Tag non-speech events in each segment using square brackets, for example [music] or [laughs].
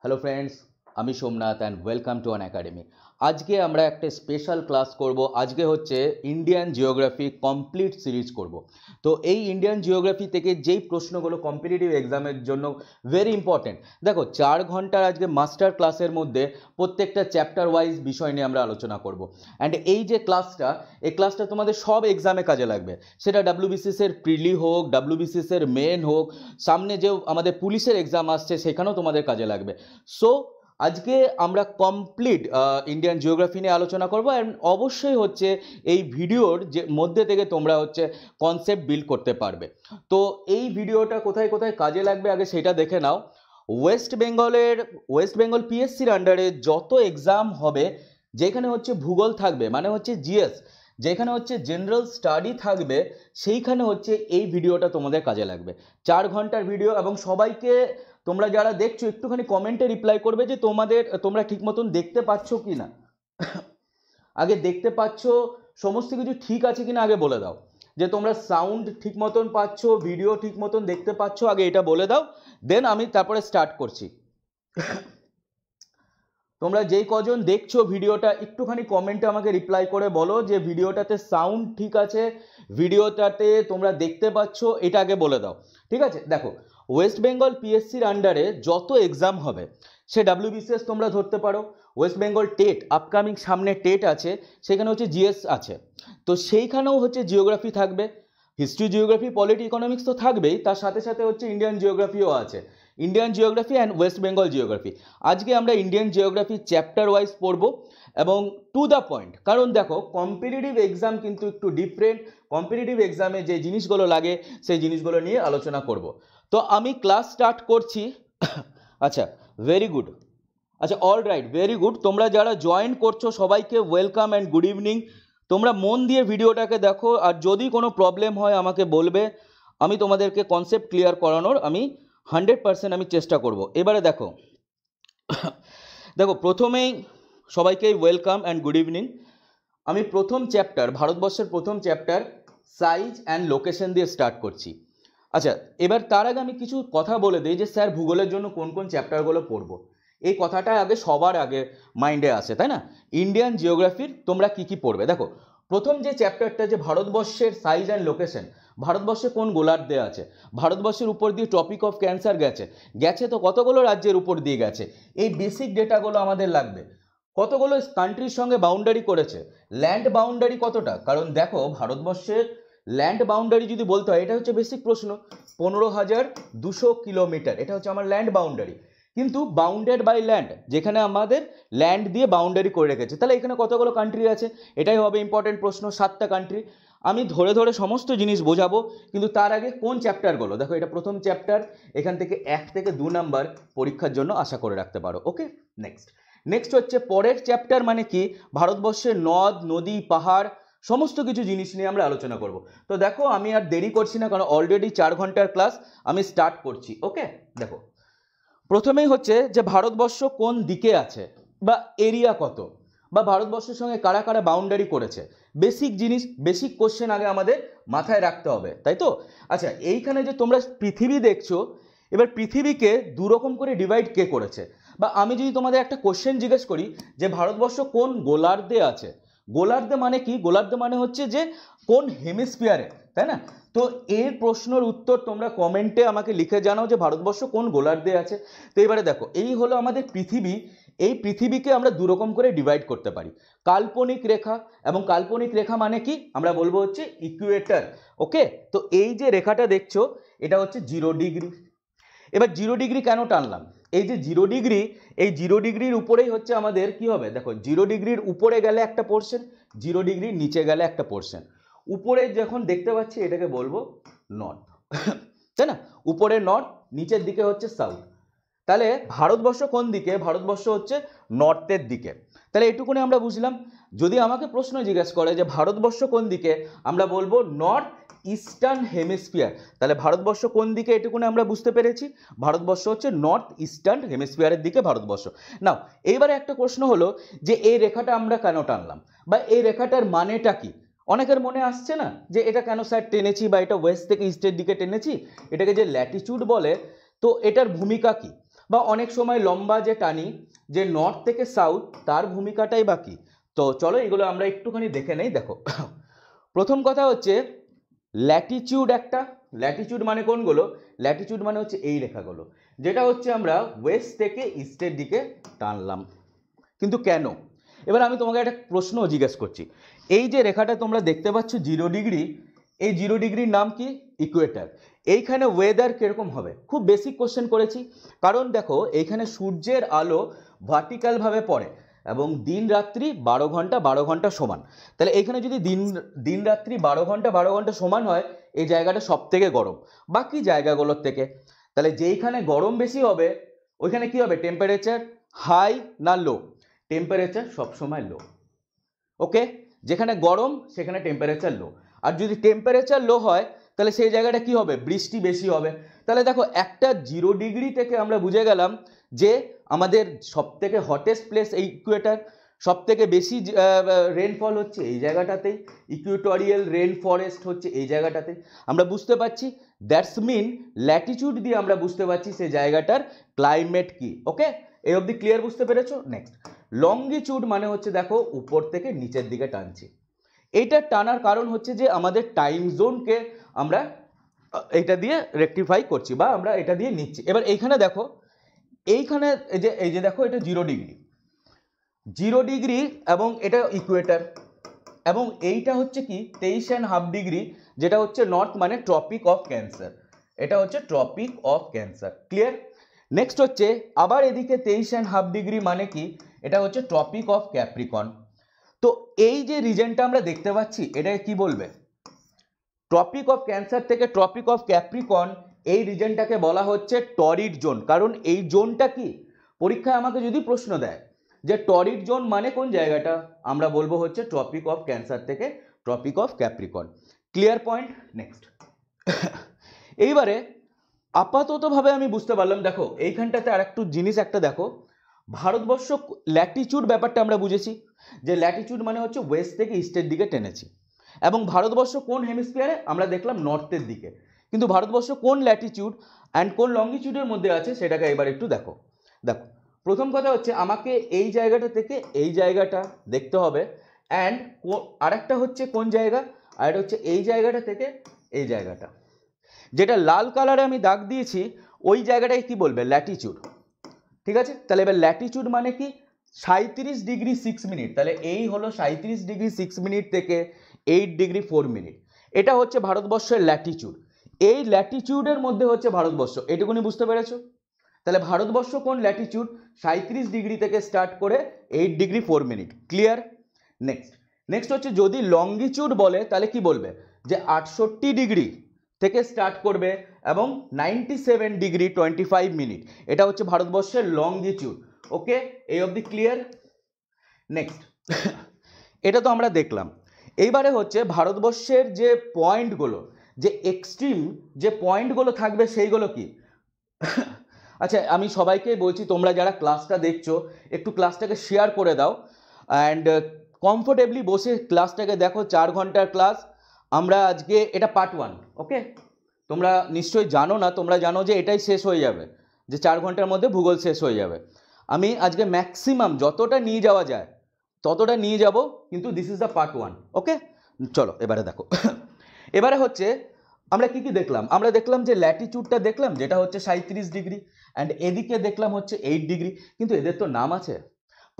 hello friends আমি Somnath and welcome to an academy আজকে আমরা একটা স্পেশাল ক্লাস করব আজকে হচ্ছে ইন্ডিয়ান জিওগ্রাফি কমপ্লিট সিরিজ করব তো এই ইন্ডিয়ান জিওগ্রাফি থেকে যেই প্রশ্নগুলো কম্পিটিটিভ এক্সামের জন্য ভেরি ইম্পর্ট্যান্ট দেখো চার ঘন্টার আজকে মাস্টার ক্লাসের মধ্যে প্রত্যেকটা চ্যাপ্টার ওয়াইজ বিষয় নিয়ে আমরা আলোচনা করব অ্যান্ড এই যে ক্লাসটা এই ক্লাসটা তোমাদের সব এক্সামে কাজে লাগবে সেটা ডাব্লিউবিসিসের প্রিলি হোক ডাব্লিউবিসিসের মেন হোক সামনে যে আমাদের পুলিশের এক্সাম আসছে সেখানেও তোমাদের কাজে লাগবে সো আজকে আমরা কমপ্লিট ইন্ডিয়ান জিওগ্রাফি নিয়ে আলোচনা করবো অ্যান্ড অবশ্যই হচ্ছে এই ভিডিওর যে মধ্যে থেকে তোমরা হচ্ছে কনসেপ্ট বিল্ড করতে পারবে তো এই ভিডিওটা কোথায় কোথায় কাজে লাগবে আগে সেটা দেখে নাও ওয়েস্ট বেঙ্গলের ওয়েস্ট বেঙ্গল পিএসসির আন্ডারে যত এক্সাম হবে যেখানে হচ্ছে ভূগোল থাকবে মানে হচ্ছে জিএস যেখানে হচ্ছে জেনারেল স্টাডি থাকবে সেইখানে হচ্ছে এই ভিডিওটা তোমাদের কাজে লাগবে চার ঘন্টার ভিডিও এবং সবাইকে তোমরা যারা দেখছো একটুখানি কমেন্টে রিপ্লাই করবে যে তোমাদের তোমরা ঠিক মতন দেখতে পাচ্ছ কি না আগে দেখতে পাচ্ছ সমস্ত কিছু ঠিক আছে কি না আগে বলে দাও যে তোমরা সাউন্ড ঠিক মতন পাচ্ছ ভিডিও ঠিক মতন দেখতে পাচ্ছ আগে এটা বলে দাও দেন আমি তারপরে স্টার্ট করছি তোমরা যেই কজন দেখছো ভিডিওটা একটুখানি কমেন্টে আমাকে রিপ্লাই করে বলো যে ভিডিওটাতে সাউন্ড ঠিক আছে ভিডিওটাতে তোমরা দেখতে পাচ্ছ এটা আগে বলে দাও ঠিক আছে দেখো ওয়েস্ট বেঙ্গল পিএসসির আন্ডারে যত এক্সাম হবে সে বিসিএস তোমরা ধরতে পারো ওয়েস্ট বেঙ্গল টেট আপকামিং সামনে টেট আছে সেখানে হচ্ছে জিএস আছে তো সেইখানেও হচ্ছে জিওগ্রাফি থাকবে হিস্ট্রি জিওগ্রাফি পলিটি ইকোনমিক্স তো থাকবেই তার সাথে সাথে হচ্ছে ইন্ডিয়ান জিওগ্রাফিও আছে Indian geography and West Bengal geography আজকে আমরা ইন্ডিয়ান জিওগ্রাফি চ্যাপ্টার ওয়াইজ পড়ব এবং টু দ্য পয়েন্ট কারণ দেখো কম্পিটিটিভ এক্সাম কিন্তু একটু ডিফারেন্ট কম্পিটিটিভ এক্সামে যে জিনিসগুলো লাগে সেই জিনিসগুলো নিয়ে আলোচনা করব তো আমি ক্লাস স্টার্ট করছি আচ্ছা ভেরি গুড আচ্ছা অল রাইট ভেরি গুড তোমরা যারা জয়েন করছো সবাইকে ওয়েলকাম অ্যান্ড গুড ইভিনিং তোমরা মন দিয়ে ভিডিওটাকে দেখো আর যদি কোনো প্রবলেম হয় আমাকে বলবে আমি তোমাদেরকে কনসেপ্ট ক্লিয়ার করানোর আমি হান্ড্রেড পারসেন্ট আমি চেষ্টা করব এবারে দেখো দেখো প্রথমেই সবাইকেই ওয়েলকাম অ্যান্ড গুড ইভিনিং আমি প্রথম চ্যাপ্টার ভারতবর্ষের প্রথম চ্যাপ্টার সাইজ অ্যান্ড লোকেশন দিয়ে স্টার্ট করছি আচ্ছা এবার তার আগে আমি কিছু কথা বলে দিই যে স্যার ভূগোলের জন্য কোন কোন চ্যাপ্টারগুলো পড়বো এই কথাটা আগে সবার আগে মাইন্ডে আসে তাই না ইন্ডিয়ান জিওগ্রাফির তোমরা কি কি পড়বে দেখো প্রথম যে চ্যাপ্টারটা যে ভারতবর্ষের সাইজ অ্যান্ড লোকেশন ভারতবর্ষে কোন গোলার্ধে আছে ভারতবর্ষের উপর দিয়ে টপিক অফ ক্যান্সার গেছে গেছে তো কতগুলো রাজ্যের উপর দিয়ে গেছে এই বেসিক ডেটাগুলো আমাদের লাগবে কতগুলো কান্ট্রির সঙ্গে বাউন্ডারি করেছে ল্যান্ড বাউন্ডারি কতটা কারণ দেখো ভারতবর্ষের ল্যান্ড বাউন্ডারি যদি বলতে হয় এটা হচ্ছে বেসিক প্রশ্ন পনেরো হাজার দুশো কিলোমিটার এটা হচ্ছে আমার ল্যান্ড বাউন্ডারি কিন্তু বাউন্ডেড বাই ল্যান্ড যেখানে আমাদের ল্যান্ড দিয়ে বাউন্ডারি করে রেখেছে তাহলে এখানে কতগুলো কান্ট্রি আছে এটাই হবে ইম্পর্টেন্ট প্রশ্ন সাতটা কান্ট্রি আমি ধরে ধরে সমস্ত জিনিস বোঝাবো কিন্তু তার আগে কোন চ্যাপ্টারগুলো দেখো এটা প্রথম চ্যাপ্টার এখান থেকে এক থেকে দু নাম্বার পরীক্ষার জন্য আশা করে রাখতে পারো ওকে নেক্সট নেক্সট হচ্ছে পরের চ্যাপ্টার মানে কি ভারতবর্ষের নদ নদী পাহাড় সমস্ত কিছু জিনিস নিয়ে আমরা আলোচনা করব তো দেখো আমি আর দেরি করছি না কারণ অলরেডি চার ঘন্টার ক্লাস আমি স্টার্ট করছি ওকে দেখো প্রথমেই হচ্ছে যে ভারতবর্ষ কোন দিকে আছে বা এরিয়া কত বা ভারতবর্ষের সঙ্গে কারা কারা বাউন্ডারি করেছে বেসিক জিনিস বেসিক কোশ্চেন আগে আমাদের মাথায় রাখতে হবে তাই তো আচ্ছা এইখানে যে তোমরা পৃথিবী দেখছো এবার পৃথিবীকে দুরকম করে ডিভাইড কে করেছে বা আমি যদি তোমাদের একটা কোশ্চেন জিজ্ঞেস করি যে ভারতবর্ষ কোন গোলার্ধে আছে গোলার্ধে মানে কি গোলার্ধে মানে হচ্ছে যে কোন হেমিস্ফিয়ারে তাই না তো এর প্রশ্নের উত্তর তোমরা কমেন্টে আমাকে লিখে জানাও যে ভারতবর্ষ কোন গোলার্ধে আছে তো এবারে দেখো এই হলো আমাদের পৃথিবী এই পৃথিবীকে আমরা দুরকম করে ডিভাইড করতে পারি কাল্পনিক রেখা এবং কাল্পনিক রেখা মানে কি আমরা বলবো হচ্ছে ইকুয়েটার ওকে তো এই যে রেখাটা দেখছো এটা হচ্ছে জিরো ডিগ্রি এবার জিরো ডিগ্রি কেন টানলাম এই যে জিরো ডিগ্রি এই জিরো ডিগ্রির উপরেই হচ্ছে আমাদের কি হবে দেখো জিরো ডিগ্রির উপরে গেলে একটা পোর্শন জিরো ডিগ্রির নিচে গেলে একটা পোর্শন উপরে যখন দেখতে পাচ্ছি এটাকে বলবো নর্থ [coughs] তাই না উপরে নর্থ নিচের দিকে হচ্ছে সাউথ তাহলে ভারতবর্ষ কোন দিকে ভারতবর্ষ হচ্ছে নর্থের দিকে তাহলে এটুকুনি আমরা বুঝলাম যদি আমাকে প্রশ্ন জিজ্ঞেস করে যে ভারতবর্ষ কোন দিকে আমরা বলবো নর্থ ইস্টার্ন হেমিস্ফিয়ার তাহলে ভারতবর্ষ কোন দিকে এটুকুনে আমরা বুঝতে পেরেছি ভারতবর্ষ হচ্ছে নর্থ ইস্টার্ন হেমিস্ফিয়ারের দিকে ভারতবর্ষ নাও এইবারে একটা প্রশ্ন হলো যে এই রেখাটা আমরা কেন টানলাম বা এই রেখাটার মানেটা কি অনেকের মনে আসছে না যে এটা কেন স্যার টেনেছি বা এটা ওয়েস্ট থেকে ইস্টের দিকে টেনেছি এটাকে যে ল্যাটিচিউড বলে তো এটার ভূমিকা কি বা অনেক সময় লম্বা যে টানি যে নর্থ থেকে সাউথ তার ভূমিকাটাই বাকি তো চলো এগুলো আমরা একটুখানি দেখে নেই দেখো প্রথম কথা হচ্ছে ল্যাটিচিউড একটা ল্যাটিচিউড মানে কোনগুলো ল্যাটিচিউড মানে হচ্ছে এই রেখাগুলো যেটা হচ্ছে আমরা ওয়েস্ট থেকে ইস্টের দিকে টানলাম কিন্তু কেন এবার আমি তোমাকে একটা প্রশ্ন জিজ্ঞেস করছি এই যে রেখাটা তোমরা দেখতে পাচ্ছ জিরো ডিগ্রি এই জিরো ডিগ্রির নাম কি ইকুয়েটার এইখানে ওয়েদার কীরকম হবে খুব বেসিক কোশ্চেন করেছি কারণ দেখো এইখানে সূর্যের আলো ভার্টিক্যালভাবে পড়ে এবং দিন রাত্রি বারো ঘন্টা বারো ঘন্টা সমান তাহলে এখানে যদি দিন দিন রাত্রি বারো ঘন্টা বারো ঘন্টা সমান হয় এই জায়গাটা সব থেকে গরম বাকি জায়গাগুলোর থেকে তাহলে যেইখানে গরম বেশি হবে ওইখানে কি হবে টেম্পারেচার হাই না লো টেম্পারেচার সবসময় লো ওকে যেখানে গরম সেখানে টেম্পারেচার লো আর যদি টেম্পারেচার লো হয় তাহলে সেই জায়গাটা কি হবে বৃষ্টি বেশি হবে তাহলে দেখো একটা জিরো ডিগ্রি থেকে আমরা বুঝে গেলাম যে আমাদের সবথেকে হটেস্ট প্লেস এই ইকুয়েটার সবথেকে বেশি রেনফল হচ্ছে এই জায়গাটাতেই ইকুয়েটোরিয়াল রেন ফরেস্ট হচ্ছে এই জায়গাটাতে আমরা বুঝতে পারছি দ্যাটস মিন ল্যাটিচিউড দিয়ে আমরা বুঝতে পারছি সে জায়গাটার ক্লাইমেট কি ওকে এই অবধি ক্লিয়ার বুঝতে পেরেছো নেক্সট লঙ্গিচিউড মানে হচ্ছে দেখো উপর থেকে নিচের দিকে টানছি এইটা টানার কারণ হচ্ছে যে আমাদের টাইম জোনকে আমরা এটা দিয়ে রেকটিফাই করছি বা আমরা এটা দিয়ে নিচ্ছি এবার এইখানে দেখো এইখানে এই যে এই যে দেখো এটা জিরো ডিগ্রি জিরো ডিগ্রি এবং এটা ইকুয়েটার এবং এইটা হচ্ছে কি তেইশ অ্যান্ড হাফ ডিগ্রি যেটা হচ্ছে নর্থ মানে ট্রপিক অফ ক্যান্সার এটা হচ্ছে tropic of Cancer clear next হচ্ছে আবার এদিকে তেইশ অ্যান্ড হাফ ডিগ্রি মানে কি এটা হচ্ছে ট্রপিক অফ ক্যাপ্রিকন তো এই যে রিজনটা আমরা দেখতে পাচ্ছি এটাকে কি বলবে ট্রপিক অফ ক্যান্সার থেকে ট্রপিক অফ ক্যাপ্রিকন এই রিজনটাকে বলা হচ্ছে টরিড জোন কারণ এই জোনটা কি পরীক্ষায় আমাকে যদি প্রশ্ন দেয় যে টরিড জোন মানে কোন জায়গাটা আমরা বলবো হচ্ছে ট্রপিক অফ ক্যান্সার থেকে tropic of Capricorn clear point next এইবারে আপাততভাবে আমি বুঝতে পারলাম দেখো এইখানটাতে আর একটু জিনিস একটা দেখো ভারতবর্ষ ল্যাটিচুড ব্যাপারটা আমরা বুঝেছি যে ল্যাটিচুড মানে হচ্ছে ওয়েস্ট থেকে ইস্টের দিকে টেনেছি এবং ভারতবর্ষ কোন হেমিস্ফিয়ারে আমরা দেখলাম নর্থের দিকে কিন্তু ভারতবর্ষ কোন ল্যাটিচিউড অ্যান্ড কোন লংগিচিউডের মধ্যে আছে সেটাকে এবার একটু দেখো দেখো প্রথম কথা হচ্ছে আমাকে এই জায়গাটা থেকে এই জায়গাটা দেখতে হবে অ্যান্ড আরেকটা হচ্ছে কোন জায়গা আরেকটা হচ্ছে এই জায়গাটা থেকে এই জায়গাটা যেটা লাল কালারে আমি দাগ দিয়েছি ওই জায়গাটাই কি বলবে ল্যাটিচিউড ঠিক আছে তাহলে এবার ল্যাটিচিউড মানে কি সাঁত্রিশ ডিগ্রি সিক্স মিনিট তাহলে এই হলো সাঁত্রিশ ডিগ্রি সিক্স মিনিট থেকে এইট ডিগ্রি ফোর মিনিট এটা হচ্ছে ভারতবর্ষের ল্যাটিচিউড এই ল্যাটিচিউডের মধ্যে হচ্ছে ভারতবর্ষ এটুকুনি বুঝতে পেরেছো তাহলে ভারতবর্ষ কোন ল্যাটিচিউড সাঁত্রিশ ডিগ্রি থেকে স্টার্ট করে eight degree four minute clear next next হচ্ছে যদি লঙ্গিচিউড বলে তাহলে কি বলবে যে আটষট্টি ডিগ্রি থেকে স্টার্ট করবে এবং ninety seven degree twenty five minute এটা হচ্ছে ভারতবর্ষের লঙ্গিচিউড ওকে এই অব দি ক্লিয়ার নেক্সট এটা তো আমরা দেখলাম এইবারে হচ্ছে ভারতবর্ষের যে পয়েন্টগুলো যে এক্সট্রিম যে পয়েন্টগুলো থাকবে সেইগুলো কি আচ্ছা আমি সবাইকে বলছি তোমরা যারা ক্লাসটা দেখছো একটু ক্লাসটাকে শেয়ার করে দাও অ্যান্ড কমফোর্টেবলি uh, বসে ক্লাসটাকে দেখো চার ঘন্টার ক্লাস আমরা আজকে এটা পার্ট ওয়ান ওকে তোমরা নিশ্চয়ই জানো না তোমরা জানো যে এটাই শেষ হয়ে যাবে যে চার ঘন্টার মধ্যে ভূগোল শেষ হয়ে যাবে আমি আজকে ম্যাক্সিমাম যতটা নিয়ে যাওয়া যায় ততটা নিয়ে যাব কিন্তু this is the part one okay চলো এবারে দেখো এবারে হচ্ছে আমরা কি কি দেখলাম আমরা দেখলাম যে ল্যাটিচিউডটা দেখলাম যেটা হচ্ছে সাঁত্রিশ ডিগ্রি অ্যান্ড এদিকে দেখলাম হচ্ছে এইট ডিগ্রি কিন্তু এদের তো নাম আছে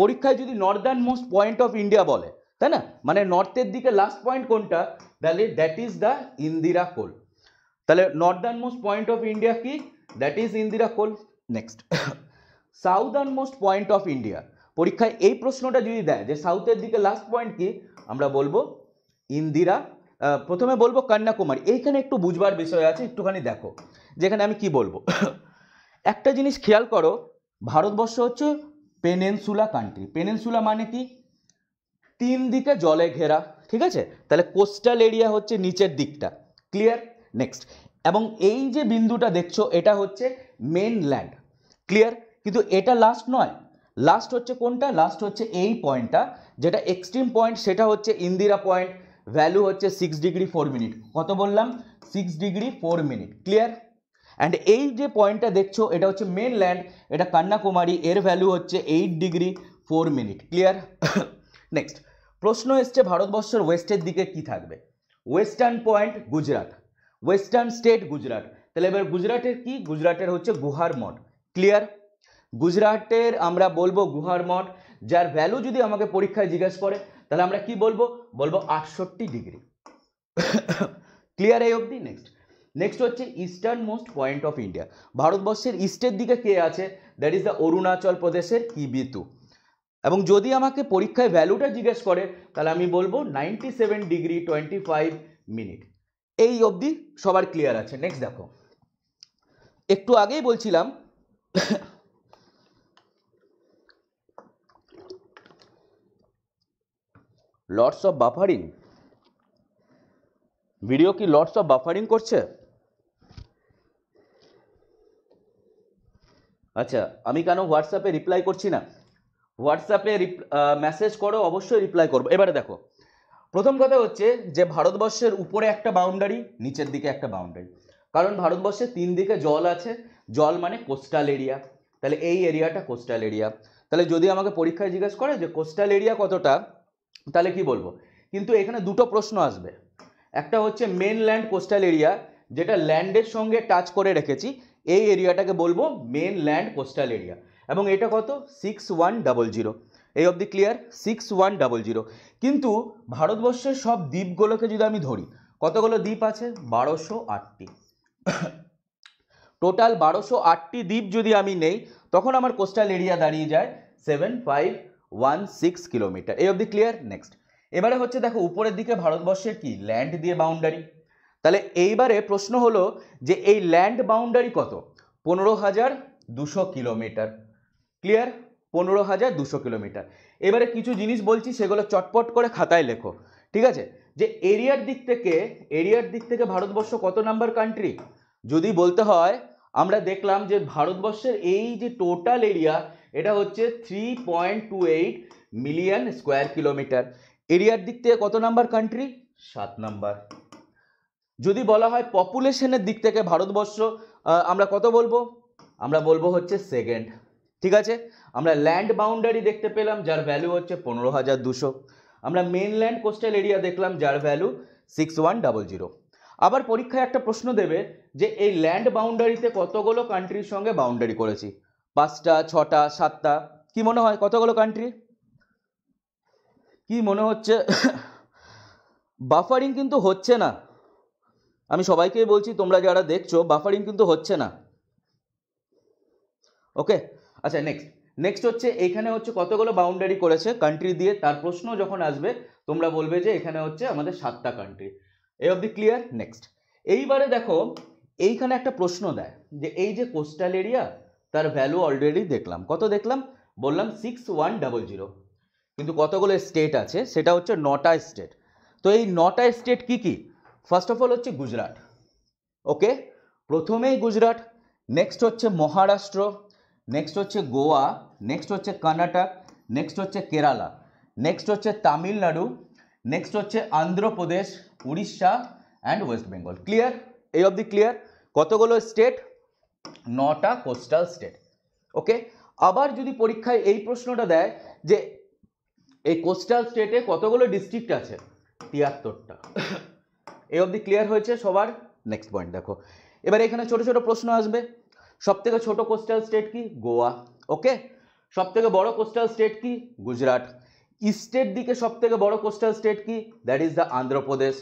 পরীক্ষায় যদি northern most point of India বলে তাই না মানে নর্থের দিকে লাস্ট পয়েন্ট কোনটা তাহলে that is the Indira col তাহলে northern most point of India কি that is Indira col next southern most point of India পরীক্ষায় এই প্রশ্নটা যদি দেয় যে সাউথের দিকে লাস্ট পয়েন্ট কি আমরা বলবো ইন্দিরা প্রথমে বলবো কন্যাকুমারী এইখানে একটু বুঝবার বিষয় আছে একটুখানি দেখো যেখানে আমি কি বলবো [laughs] একটা জিনিস খেয়াল করো ভারতবর্ষ হচ্ছে পেনেনসুলা কান্ট্রি পেনেনসুলা মানে কি তিন দিকে জলে ঘেরা ঠিক আছে তাহলে কোস্টাল এরিয়া হচ্ছে নিচের দিকটা ক্লিয়ার নেক্সট এবং এই যে বিন্দুটা দেখছো এটা হচ্ছে মেনল্যান্ড ক্লিয়ার কিন্তু এটা লাস্ট নয় লাস্ট হচ্ছে কোনটা লাস্ট হচ্ছে এই পয়েন্টটা যেটা এক্সট্রিম পয়েন্ট সেটা হচ্ছে ইন্দিরা পয়েন্ট ভ্যালু হচ্ছে সিক্স ডিগ্রি ফোর মিনিট কত বললাম six degree four minute clear and এই যে পয়েন্টটা দেখছো এটা হচ্ছে মেন ল্যান্ড এটা কন্যাকুমারী এর ভ্যালু হচ্ছে eight degree four minute clear next প্রশ্ন এসছে ভারতবর্ষের ওয়েস্টের দিকে কি থাকবে western point Gujarat western state Gujarat তাহলে এবার গুজরাটের কি গুজরাটের হচ্ছে গুহার মঠ ক্লিয়ার গুজরাটের আমরা বলবো গুহার মঠ যার ভ্যালু যদি আমাকে পরীক্ষায় জিজ্ঞেস করে তাহলে আমরা কি বলবো বলবো আটষট্টি ডিগ্রি ক্লিয়ার এই অবধি নেক্সট নেক্সট হচ্ছে eastern most point of India ভারতবর্ষের ইস্টের দিকে কে আছে দ্যাট ইজ দ্য অরুণাচল প্রদেশের কিবিতু এবং যদি আমাকে পরীক্ষায় ভ্যালুটা জিজ্ঞেস করে তাহলে আমি বলবো ninety seven degree twenty five minute এই অবধি সবার ক্লিয়ার আছে নেক্সট দেখো একটু আগেই বলছিলাম লর্ডস অফ বাফারিং ভিডিও কি লর্ডস অফ বাফারিং করছে আচ্ছা আমি কেন হোয়াটসঅ্যাপে রিপ্লাই করছি না হোয়াটসঅ্যাপে মেসেজ করো অবশ্যই রিপ্লাই করবো এবারে দেখো প্রথম কথা হচ্ছে যে ভারতবর্ষের উপরে একটা বাউন্ডারি নিচের দিকে একটা বাউন্ডারি কারণ ভারতবর্ষে তিন দিকে জল আছে জল মানে কোস্টাল এরিয়া তাহলে এই এরিয়াটা কোস্টাল এরিয়া তাহলে যদি আমাকে পরীক্ষায় জিজ্ঞেস করে যে কোস্টাল এরিয়া কতটা তাহলে কি বলবো কিন্তু এখানে দুটো প্রশ্ন আসবে একটা হচ্ছে মেন ল্যান্ড কোস্টাল এরিয়া যেটা ল্যান্ডের সঙ্গে টাচ করে রেখেছি এই এরিয়াটাকে বলবো মেন ল্যান্ড কোস্টাল এরিয়া এবং এটা কত সিক্স ওয়ান ডাবল জিরো এই অবধি clear six one double zero কিন্তু ভারতবর্ষের সব দ্বীপগুলোকে যদি আমি ধরি কতগুলো দ্বীপ আছে বারোশো আটটি টোটাল বারোশো আটটি দ্বীপ যদি আমি নেই তখন আমার কোস্টাল এরিয়া দাঁড়িয়ে যায় seven five one six kilometre এই অবধি ক্লিয়ার নেক্সট এবারে হচ্ছে দেখো উপরের দিকে ভারতবর্ষের কি ল্যান্ড দিয়ে বাউন্ডারি তাহলে এইবারে প্রশ্ন হলো যে এই ল্যান্ড বাউন্ডারি কত পনেরো হাজার দুশো কিলোমিটার ক্লিয়ার পনেরো হাজার দুশো কিলোমিটার এবারে কিছু জিনিস বলছি সেগুলো চটপট করে খাতায় লেখো ঠিক আছে যে এরিয়ার দিক থেকে এরিয়ার দিক থেকে ভারতবর্ষ কত নাম্বার কান্ট্রি যদি বলতে হয় আমরা দেখলাম যে ভারতবর্ষের এই যে টোটাল এরিয়া এটা হচ্ছে three point two eight million square kilometre এরিয়ার দিক থেকে কত নাম্বার কান্ট্রি সাত নাম্বার যদি বলা হয় পপুলেশনের দিক থেকে ভারতবর্ষ আমরা কত বলবো আমরা বলবো হচ্ছে সেকেন্ড ঠিক আছে আমরা ল্যান্ড বাউন্ডারি দেখতে পেলাম যার ভ্যালু হচ্ছে পনেরো হাজার দুশো আমরা মেনল্যান্ড কোস্টাল এরিয়া দেখলাম যার value six one double zero আবার পরীক্ষায় একটা প্রশ্ন দেবে যে এই ল্যান্ড বাউন্ডারিতে কতগুলো কান্ট্রির সঙ্গে বাউন্ডারি করেছি পাঁচটা ছটা সাতটা কি মনে হয় কতগুলো কান্ট্রি কি মনে হচ্ছে বাফারিং কিন্তু হচ্ছে না আমি সবাইকেই বলছি তোমরা যারা দেখছো বাফারিং কিন্তু হচ্ছে না ওকে আচ্ছা নেক্সট নেক্সট হচ্ছে এখানে হচ্ছে কতগুলো বাউন্ডারি করেছে কান্ট্রি দিয়ে তার প্রশ্ন যখন আসবে তোমরা বলবে যে এখানে হচ্ছে আমাদের সাতটা কান্ট্রি এ দি ক্লিয়ার নেক্সট এইবারে দেখো এইখানে একটা প্রশ্ন দেয় যে এই যে কোস্টাল এরিয়া তার ভ্যালু অলরেডি দেখলাম কত দেখলাম বললাম সিক্স ওয়ান ডাবল জিরো কিন্তু কতগুলো স্টেট আছে সেটা হচ্ছে নটা স্টেট তো এই নটা স্টেট কি কি ফার্স্ট অফ অল হচ্ছে গুজরাট ওকে প্রথমেই গুজরাট নেক্সট হচ্ছে মহারাষ্ট্র নেক্সট হচ্ছে গোয়া নেক্সট হচ্ছে কর্ণাটক নেক্সট হচ্ছে কেরালা নেক্সট হচ্ছে তামিলনাড়ু নেক্সট হচ্ছে Andhra Pradesh Orissa and West Bengal clear এই অবধি ক্লিয়ার কতগুলো স্টেট নটা কোস্টাল স্টেট ওকে আবার যদি পরীক্ষায় এই প্রশ্নটা দেয় যে এই কোস্টাল স্টেটে কতগুলো ডিস্ট্রিক্ট আছে তিয়াত্তরটা এই অবধি ক্লিয়ার হয়েছে সবার নেক্সট পয়েন্ট দেখো এবার এখানে ছোট ছোট প্রশ্ন আসবে সবথেকে ছোট কোস্টাল স্টেট কি গোয়া ওকে সবথেকে বড় কোস্টাল স্টেট কি গুজরাট ইস্টের দিকে সবথেকে বড় কোস্টাল স্টেট কি that is the Andhra Pradesh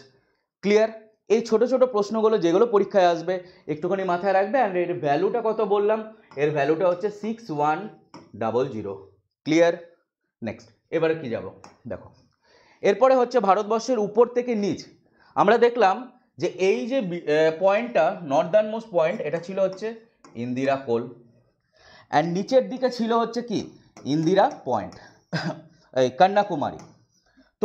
clear এই ছোট ছোট প্রশ্নগুলো যেগুলো পরীক্ষায় আসবে একটুখানি মাথায় রাখবে অ্যান্ড এর ভ্যালুটা কত বললাম এর ভ্যালুটা হচ্ছে six one double zero clear next এবারে কি যাব দেখো এরপরে হচ্ছে ভারতবর্ষের উপর থেকে নিচ আমরা দেখলাম যে এই যে পয়েন্টটা নর্দার্ন মোস্ট পয়েন্ট এটা ছিল হচ্ছে ইন্দিরা কোল অ্যান্ড নিচের দিকে ছিল হচ্ছে কি ইন্দিরা পয়েন্ট এই কন্যাকুমারী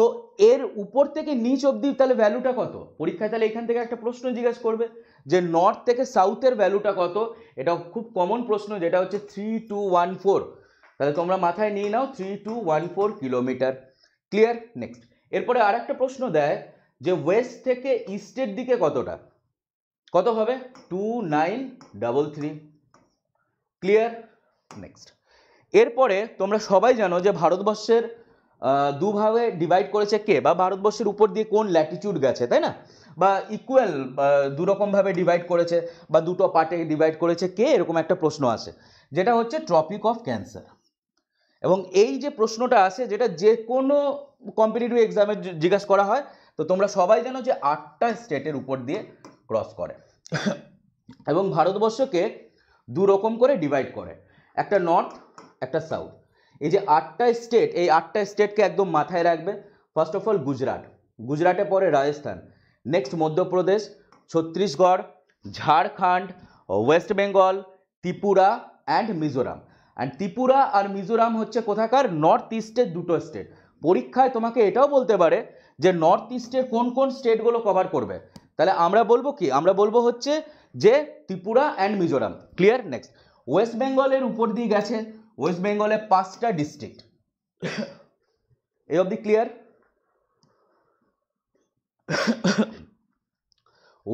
তো এর উপর থেকে নিচ অবধি তাহলে ভ্যালুটা কত পরীক্ষায় তাহলে এখান থেকে একটা প্রশ্ন জিজ্ঞেস করবে যে নর্থ থেকে সাউথের ভ্যালুটা কত এটা খুব কমন প্রশ্ন যেটা হচ্ছে থ্রি টু ওয়ান ফোর তাহলে তোমরা মাথায় নিয়ে নাও three two one four kilometre clear next এরপরে আর একটা প্রশ্ন দেয় যে ওয়েস্ট থেকে ইস্টের দিকে কতটা কত হবে two nine double three clear next এরপরে তোমরা সবাই জানো যে ভারতবর্ষের দুভাবে ডিভাইড করেছে কে বা ভারতবর্ষের উপর দিয়ে কোন ল্যাটিচিউড গেছে তাই না বা ইকুয়াল দুরকমভাবে ডিভাইড করেছে বা দুটো পার্টে ডিভাইড করেছে কে এরকম একটা প্রশ্ন আসে যেটা হচ্ছে ট্রপিক অফ ক্যান্সার এবং এই যে প্রশ্নটা আসে যেটা যে কোনো কম্পিটিটিভ এক্সামে জিজ্ঞাসা করা হয় তো তোমরা সবাই জানো যে আটটা স্টেটের উপর দিয়ে ক্রস করে এবং ভারতবর্ষকে দু রকম করে ডিভাইড করে একটা নর্থ একটা সাউথ এই যে আটটা স্টেট এই আটটা স্টেটকে একদম মাথায় রাখবে ফার্স্ট অফ অল গুজরাট গুজরাটে পরে Rajasthan next Madhya Pradesh Chhattisgarh Jharkhand West Bengal Tripura and Mizoram and Tripura আর মিজোরাম হচ্ছে কোথাকার নর্থ ইস্টের দুটো স্টেট পরীক্ষায় তোমাকে এটাও বলতে পারে যে নর্থ ইস্টের কোন কোন স্টেটগুলো কভার করবে তাহলে আমরা বলবো কি আমরা বলবো হচ্ছে যে Tripura and Mizoram clear next west বেঙ্গলের উপর দিয়ে গেছে ওয়েস্ট বেঙ্গলে পাঁচটা ডিস্ট্রিক্ট এই অব্দি ক্লিয়ার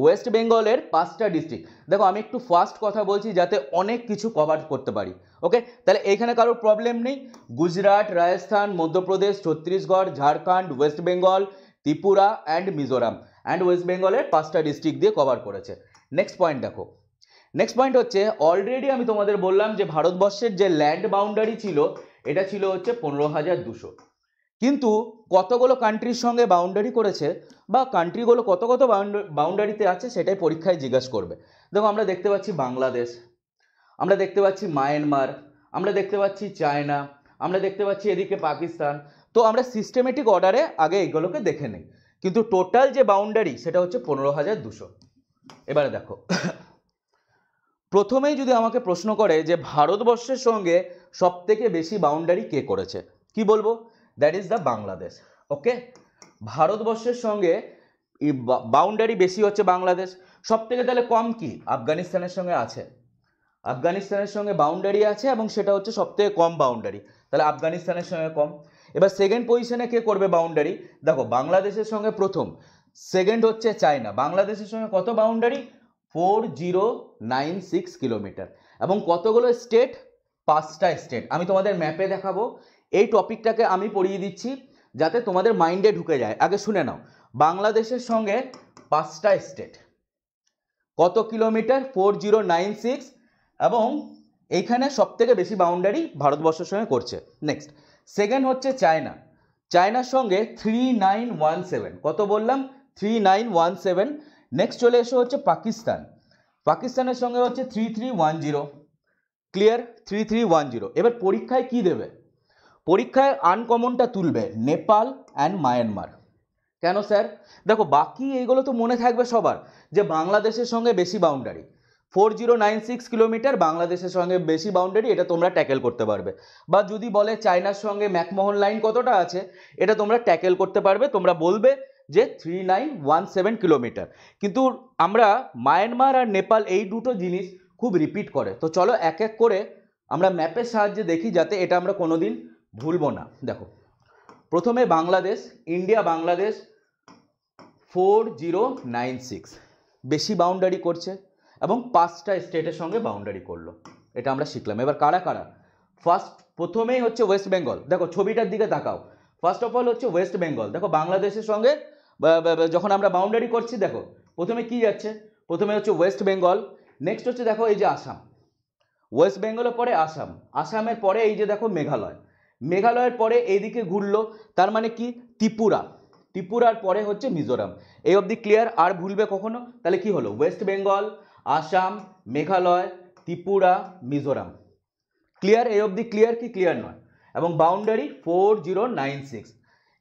ওয়েস্ট বেঙ্গলের পাঁচটা ডিস্ট্রিক্ট দেখো আমি একটু ফার্স্ট কথা বলছি যাতে অনেক কিছু কভার করতে পারি ওকে তাহলে এইখানে কারো প্রবলেম নেই Gujarat Rajasthan Madhya Pradesh Chhattisgarh Jharkhand West Bengal Tripura and Mizoram and west বেঙ্গলের পাঁচটা ডিস্ট্রিক্ট দিয়ে কভার করেছে নেক্সট পয়েন্ট দেখো নেক্সট পয়েন্ট হচ্ছে অলরেডি আমি তোমাদের বললাম যে ভারতবর্ষের যে ল্যান্ড বাউন্ডারি ছিল এটা ছিল হচ্ছে পনেরো হাজার দুশো কিন্তু কতগুলো কান্ট্রির সঙ্গে বাউন্ডারি করেছে বা কান্ট্রিগুলো কত কত বাউন্ডারিতে আছে সেটাই পরীক্ষায় জিজ্ঞাসা করবে দেখো আমরা দেখতে পাচ্ছি বাংলাদেশ আমরা দেখতে পাচ্ছি মায়ানমার আমরা দেখতে পাচ্ছি চায়না আমরা দেখতে পাচ্ছি এদিকে পাকিস্তান তো আমরা সিস্টেমেটিক অর্ডারে আগে এগুলোকে দেখে নিই কিন্তু টোটাল যে বাউন্ডারি সেটা হচ্ছে পনেরো হাজার দুশো এবারে দেখো প্রথমেই যদি আমাকে প্রশ্ন করে যে ভারতবর্ষের সঙ্গে সবথেকে বেশি বাউন্ডারি কে করেছে কি বলবো that is the Bangladesh okay ভারতবর্ষের সঙ্গে বাউন্ডারি বেশি হচ্ছে বাংলাদেশ সব থেকে তাহলে কম কি আফগানিস্তানের সঙ্গে আছে আফগানিস্তানের সঙ্গে বাউন্ডারি আছে এবং সেটা হচ্ছে সবথেকে কম বাউন্ডারি তাহলে আফগানিস্তানের সঙ্গে কম এবার সেকেন্ড পজিশনে কে করবে বাউন্ডারি দেখো বাংলাদেশের সঙ্গে প্রথম সেকেন্ড হচ্ছে চায়না বাংলাদেশের সঙ্গে কত boundary four zero nine six kilometre এবং কতগুলো স্টেট পাঁচটা স্টেট আমি তোমাদের ম্যাপে দেখাবো এই টপিকটাকে আমি পড়িয়ে দিচ্ছি যাতে তোমাদের মাইন্ডে ঢুকে যায় আগে শুনে নাও বাংলাদেশের সঙ্গে পাঁচটা স্টেট কত kilometre four zero nine six এবং এইখানে সবথেকে বেশি বাউন্ডারি ভারতবর্ষের সঙ্গে করছে নেক্সট সেকেন্ড হচ্ছে চায়না চায়নার সঙ্গে থ্রি নাইন ওয়ান সেভেন কত বললাম three nine one seven next চলে এসো হচ্ছে পাকিস্তান পাকিস্তানের সঙ্গে হচ্ছে three three one zero clear three three one zero এবার পরীক্ষায় কি দেবে পরীক্ষায় আনকমনটা তুলবে নেপাল অ্যান্ড মায়ানমার কেন স্যার দেখো বাকি এইগুলো তো মনে থাকবে সবার যে বাংলাদেশের সঙ্গে বেশি boundary four zero nine six kilometre বাংলাদেশের সঙ্গে বেশি বাউন্ডারি এটা তোমরা ট্যাকেল করতে পারবে বা যদি বলে চায়নার সঙ্গে ম্যাকমোহন লাইন কতটা আছে এটা তোমরা ট্যাকেল করতে পারবে তোমরা বলবে যে three nine one seven kilometre কিন্তু আমরা মায়ানমার আর নেপাল এই দুটো জিনিস খুব রিপিট করে তো চলো এক এক করে আমরা ম্যাপের সাহায্যে দেখি যাতে এটা আমরা কোনো দিন ভুলবো না দেখো প্রথমে Bangladesh India Bangladesh four zero nine six বেশি বাউন্ডারি করছে এবং পাঁচটা স্টেটের সঙ্গে বাউন্ডারি করলো এটা আমরা শিখলাম এবার কারা কারা ফার্স্ট প্রথমেই হচ্ছে ওয়েস্ট বেঙ্গল দেখো ছবিটার দিকে তাকাও ফার্স্ট অফ অল হচ্ছে ওয়েস্ট বেঙ্গল দেখো বাংলাদেশের সঙ্গে যখন আমরা বাউন্ডারি করছি দেখো প্রথমে কি যাচ্ছে প্রথমে হচ্ছে ওয়েস্ট বেঙ্গল নেক্সট হচ্ছে দেখো এই যে আসাম ওয়েস্ট বেঙ্গলের পরে আসাম আসামের পরে এই যে দেখো মেঘালয় মেঘালয়ের পরে এইদিকে ঘুরলো তার মানে কি ত্রিপুরা ত্রিপুরার পরে হচ্ছে মিজোরাম এই অবধি ক্লিয়ার আর ভুলবে কখনো তাহলে কি হলো west Bengal Assam Meghalaya Tripura Mizoram clear এই অবধি ক্লিয়ার কি ক্লিয়ার নয় এবং boundary four zero nine six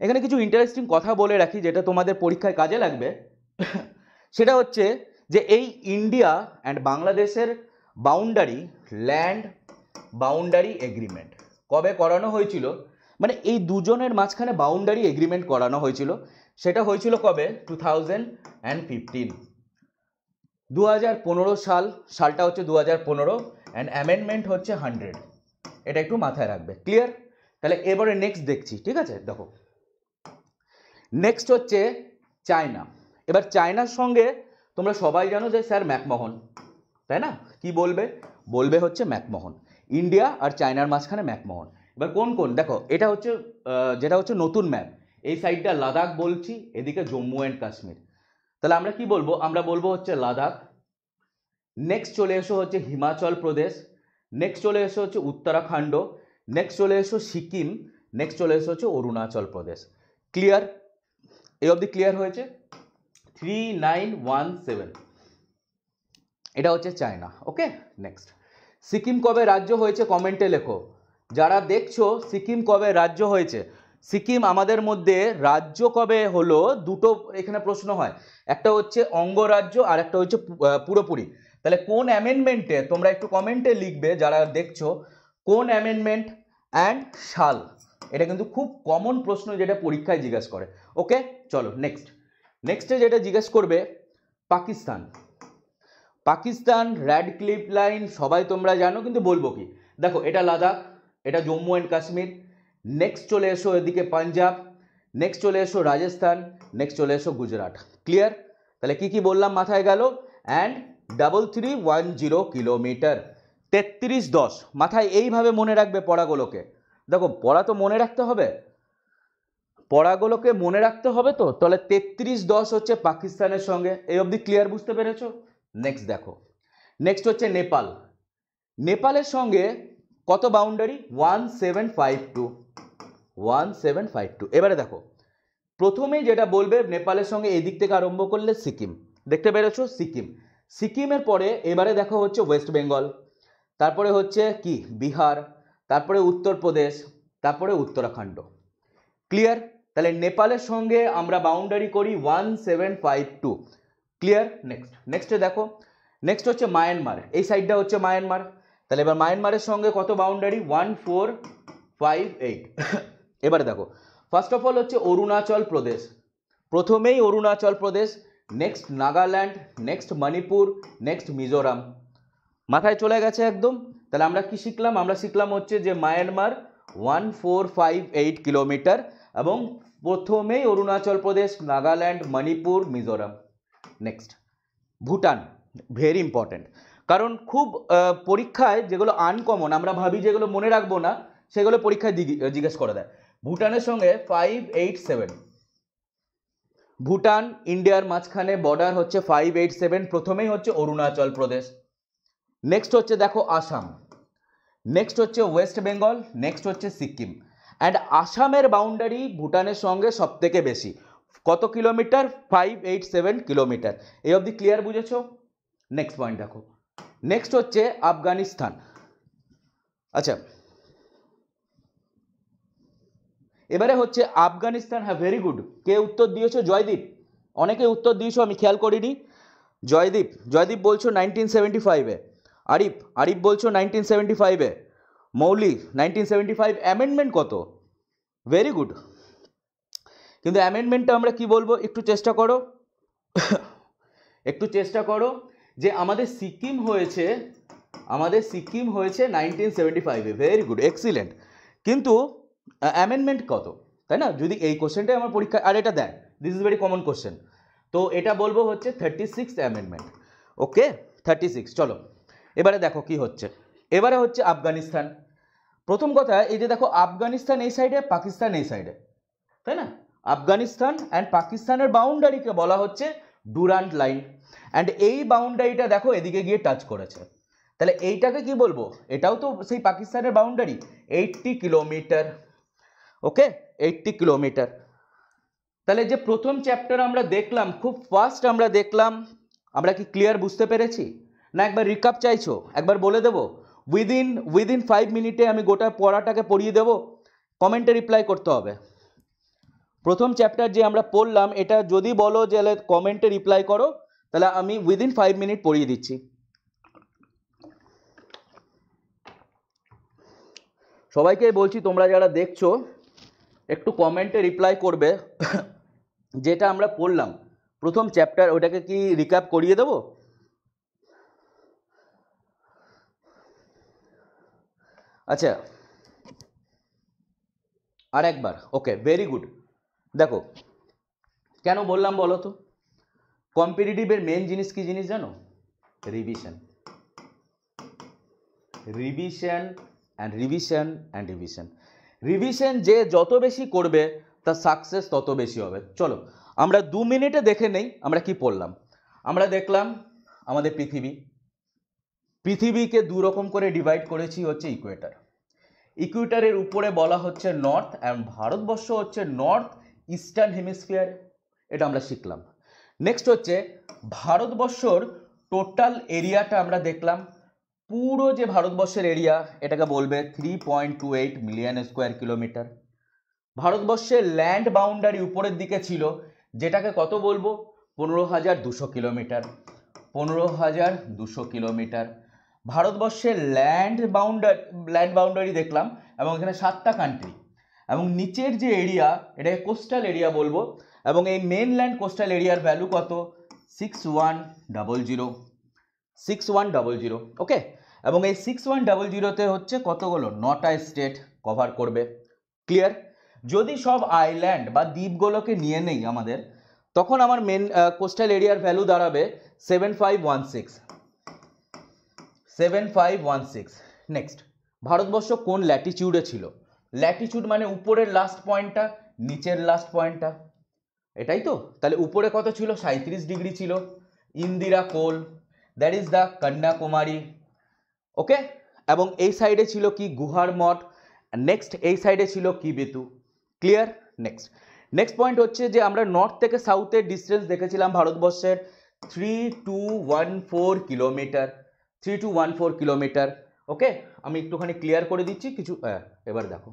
এখানে কিছু ইন্টারেস্টিং কথা বলে রাখি যেটা তোমাদের পরীক্ষায় কাজে লাগবে সেটা হচ্ছে যে এই ইন্ডিয়া অ্যান্ড বাংলাদেশের বাউন্ডারি ল্যান্ড বাউন্ডারি এগ্রিমেন্ট কবে করানো হয়েছিল মানে এই দুজনের মাঝখানে বাউন্ডারি এগ্রিমেন্ট করানো হয়েছিল সেটা হয়েছিল কবে টু থাউজেন্ড অ্যান্ড ফিফটিন দু হাজার পনেরো সাল সালটা হচ্ছে দু হাজার পনেরো অ্যান্ড অ্যামেন্ডমেন্ট হচ্ছে হান্ড্রেড এটা একটু মাথায় রাখবে ক্লিয়ার তাহলে এবারে নেক্সট দেখছি ঠিক আছে দেখো নেক্সট হচ্ছে চায়না এবার চায়নার সঙ্গে তোমরা সবাই জানো যে স্যার ম্যাকমোহন তাই না কি বলবে বলবে হচ্ছে ম্যাকমোহন ইন্ডিয়া আর চায়নার মাঝখানে ম্যাকমোহন এবার কোন কোন দেখো এটা হচ্ছে যেটা হচ্ছে নতুন ম্যাপ এই সাইডটা লাদাখ বলছি এদিকে জম্মু অ্যান্ড কাশ্মীর তাহলে আমরা কি বলবো আমরা বলবো হচ্ছে লাদাখ নেক্সট চলে এসো হচ্ছে হিমাচল প্রদেশ নেক্সট চলে এসো হচ্ছে উত্তরাখণ্ড নেক্সট চলে এসো সিকিম নেক্সট চলে এসো হচ্ছে অরুণাচল প্রদেশ ক্লিয়ার এই অবধি ক্লিয়ার হয়েছে থ্রি নাইন ওয়ান সেভেন এটা হচ্ছে চায়না ওকে নেক্সট সিকিম কবে রাজ্য হয়েছে কমেন্টে লেখো যারা দেখছো সিকিম কবে রাজ্য হয়েছে সিকিম আমাদের মধ্যে রাজ্য কবে হলো দুটো এখানে প্রশ্ন হয় একটা হচ্ছে অঙ্গরাজ্য আর একটা হচ্ছে পুরোপুরি তাহলে কোন অ্যামেন্ডমেন্টে তোমরা একটু কমেন্টে লিখবে যারা দেখছো কোন অ্যামেন্ডমেন্ট অ্যান্ড সাল এটা কিন্তু খুব কমন প্রশ্ন যেটা পরীক্ষায় জিজ্ঞেস করে ওকে চলো নেক্সট নেক্সটে যেটা জিজ্ঞেস করবে Pakistan Pakistan Radcliffe line সবাই তোমরা জানো কিন্তু বলবো কি দেখো এটা লাদাখ এটা জম্মু অ্যান্ড কাশ্মীর নেক্সট চলে এসো এদিকে পাঞ্জাব নেক্সট চলে এসো রাজস্থান নেক্সট চলে এসো গুজরাট ক্লিয়ার তাহলে কি কি বললাম মাথায় গেল and double three one zero kilometre তেত্রিশ দশ মাথায় এইভাবে মনে রাখবে পড়াগুলোকে দেখো পড়া তো মনে রাখতে হবে পড়াগুলোকে মনে রাখতে হবে তো তাহলে তেত্রিশ দশ হচ্ছে পাকিস্তানের সঙ্গে এই অবধি ক্লিয়ার বুঝতে পেরেছ নেক্সট দেখো নেক্সট হচ্ছে নেপাল নেপালের সঙ্গে কত boundary one seven five two one seven five two এবারে দেখো প্রথমেই যেটা বলবে নেপালের সঙ্গে এদিক থেকে আরম্ভ করলে সিকিম দেখতে পেরেছো সিকিম সিকিমের পরে এবারে দেখো হচ্ছে ওয়েস্ট বেঙ্গল তারপরে হচ্ছে কি বিহার তারপরে উত্তরপ্রদেশ তারপরে উত্তরাখণ্ড ক্লিয়ার তাহলে নেপালের সঙ্গে আমরা বাউন্ডারি করি one seven five two clear next নেক্সটে দেখো নেক্সট হচ্ছে মায়ানমার এই সাইডটা হচ্ছে মায়ানমার তাহলে এবার মায়ানমারের সঙ্গে কত boundary one four five eight এবারে দেখো ফার্স্ট অফ অল হচ্ছে অরুণাচল প্রদেশ প্রথমেই Arunachal Pradesh next Nagaland next Manipur next Mizoram মাথায় চলে গেছে একদম তাহলে আমরা কি শিখলাম আমরা শিখলাম হচ্ছে যে Myanmar one four five eight kilometre এবং প্রথমেই Arunachal Pradesh Nagaland Manipur Mizoram next Bhutan very important কারণ খুব পরীক্ষায় যেগুলো আনকমন আমরা ভাবি যেগুলো মনে রাখবো না সেগুলো পরীক্ষায় জিজ্ঞেস করে দেয় ভুটানের সঙ্গে ফাইভ এইট সেভেন ভুটান ইন্ডিয়ার মাঝখানে বর্ডার হচ্ছে ফাইভ এইট সেভেন প্রথমেই হচ্ছে অরুণাচল প্রদেশ নেক্সট হচ্ছে দেখো আসাম নেক্সট হচ্ছে ওয়েস্ট বেঙ্গল নেক্সট হচ্ছে সিকিম অ্যান্ড আসামের বাউন্ডারি ভুটানের সঙ্গে সবথেকে বেশি কত kilometre five eight seven kilometre এই অবধি ক্লিয়ার বুঝেছ নেক্সট পয়েন্ট দেখো নেক্সট হচ্ছে আফগানিস্তান আচ্ছা এবারে হচ্ছে আফগানিস্তান হ্যাঁ ভেরি গুড কে উত্তর দিয়েছো জয়দীপ অনেকে উত্তর দিয়েছো আমি খেয়াল করিনি জয়দীপ জয়দীপ বলছো নাইনটিন সেভেন্টি ফাইভে আরিফ আরিফ বলছো নাইনটিন সেভেন্টি ফাইভে মৌলি নাইনটিন সেভেন্টি ফাইভ অ্যামেন্ডমেন্ট কত ভেরি গুড কিন্তু অ্যামেন্ডমেন্টটা আমরা কি বলবো একটু চেষ্টা করো একটু চেষ্টা করো যে আমাদের সিকিম হয়েছে আমাদের সিকিম হয়েছে নাইনটিন সেভেন্টি ফাইভে ভেরি গুড এক্সিলেন্ট কিন্তু অ্যামেন্ডমেন্ট কত তাই না যদি এই কোশ্চেনটাই আমার পরীক্ষা আর এটা দেয় this is very common question তো এটা বলবো হচ্ছে thirty six amendment okay thirty six চলো এবারে দেখো কি হচ্ছে এবারে হচ্ছে আফগানিস্তান প্রথম কথা এই যে দেখো আফগানিস্তান এই সাইডে পাকিস্তান এই সাইডে তাই না আফগানিস্তান অ্যান্ড পাকিস্তানের বাউন্ডারিকে বলা হচ্ছে ডুরান্ট লাইন অ্যান্ড এই বাউন্ডারিটা দেখো এদিকে গিয়ে টাচ করেছে তাহলে এইটাকে কি বলবো এটাও তো সেই পাকিস্তানের boundary eighty kilometre okay eighty kilometre তাহলে যে প্রথম চ্যাপ্টার আমরা দেখলাম খুব ফার্স্ট আমরা দেখলাম আমরা কি ক্লিয়ার বুঝতে পেরেছি না একবার রিকাপ চাইছো একবার বলে দেবো উইদিন উইদিন ফাইভ মিনিটে আমি গোটা পড়াটাকে পড়িয়ে দেবো কমেন্টে রিপ্লাই করতে হবে প্রথম চ্যাপ্টার যে আমরা পড়লাম এটা যদি বলো যে কমেন্টে রিপ্লাই করো তাহলে আমি উইদিন ফাইভ মিনিট পড়িয়ে দিচ্ছি সবাইকে বলছি তোমরা যারা দেখছো একটু কমেন্টে রিপ্লাই করবে যেটা আমরা পড়লাম প্রথম চ্যাপ্টার ওটাকে কি রিক্যাপ করিয়ে দেবো আচ্ছা আর একবার ওকে ভেরি গুড দেখো কেন বললাম বলো তো কম্পিটিটিভের মেন জিনিস কি জিনিস জানো revision revision and revision and revision revision যে যত বেশি করবে তার সাকসেস তত বেশি হবে চলো আমরা দু মিনিটে দেখে নেই আমরা কি পড়লাম আমরা দেখলাম আমাদের পৃথিবী পৃথিবীকে দুরকম করে ডিভাইড করেছি হচ্ছে ইকুয়েটার ইকুয়েটারের উপরে বলা হচ্ছে নর্থ অ্যান্ড ভারতবর্ষ হচ্ছে নর্থ ইস্টার্ন হেমিস্ফিয়ার এটা আমরা শিখলাম নেক্সট হচ্ছে ভারতবর্ষর টোটাল এরিয়াটা আমরা দেখলাম পুরো যে ভারতবর্ষের এরিয়া এটাকে বলবে three point two eight million square kilometre ভারতবর্ষের ল্যান্ড বাউন্ডারি উপরের দিকে ছিল যেটাকে কত বলবো পনেরো হাজার দুশো কিলোমিটার পনেরো হাজার দুশো কিলোমিটার ভারতবর্ষের ল্যান্ড বাউন্ডার ল্যান্ড বাউন্ডারি দেখলাম এবং এখানে সাতটা কান্ট্রি এবং নিচের যে এরিয়া এটাকে কোস্টাল এরিয়া বলবো এবং এই মেনল্যান্ড কোস্টাল এরিয়ার ভ্যালু কত six one double zero six one double zero okay এবং এই সিক্স ওয়ান ডাবল জিরোতে হচ্ছে কতগুলো নটা স্টেট কভার করবে ক্লিয়ার যদি সব আইল্যান্ড বা দ্বীপগুলোকে নিয়ে নেই আমাদের তখন আমার মেন কোস্টাল এরিয়ার ভ্যালু দাঁড়াবে seven five one six seven five one six next Bharatvarsha কোন ল্যাটিচিউডে ছিল ল্যাটিচিউড মানে উপরের লাস্ট পয়েন্টটা নিচের লাস্ট পয়েন্টটা এটাই তো তাহলে উপরে কত ছিল সাঁত্রিশ ডিগ্রি ছিল Indira col that is the Kanyakumari okay এবং এই সাইডে ছিল কি গুহার মঠ নেক্সট এই সাইডে ছিল কি বেতু ক্লিয়ার নেক্সট নেক্সট পয়েন্ট হচ্ছে যে আমরা নর্থ থেকে সাউথের ডিস্টেন্স দেখেছিলাম ভারতবর্ষের three two one four kilometre three two one four kilometre okay আমি একটুখানি ক্লিয়ার করে দিচ্ছি কিছু এবার দেখো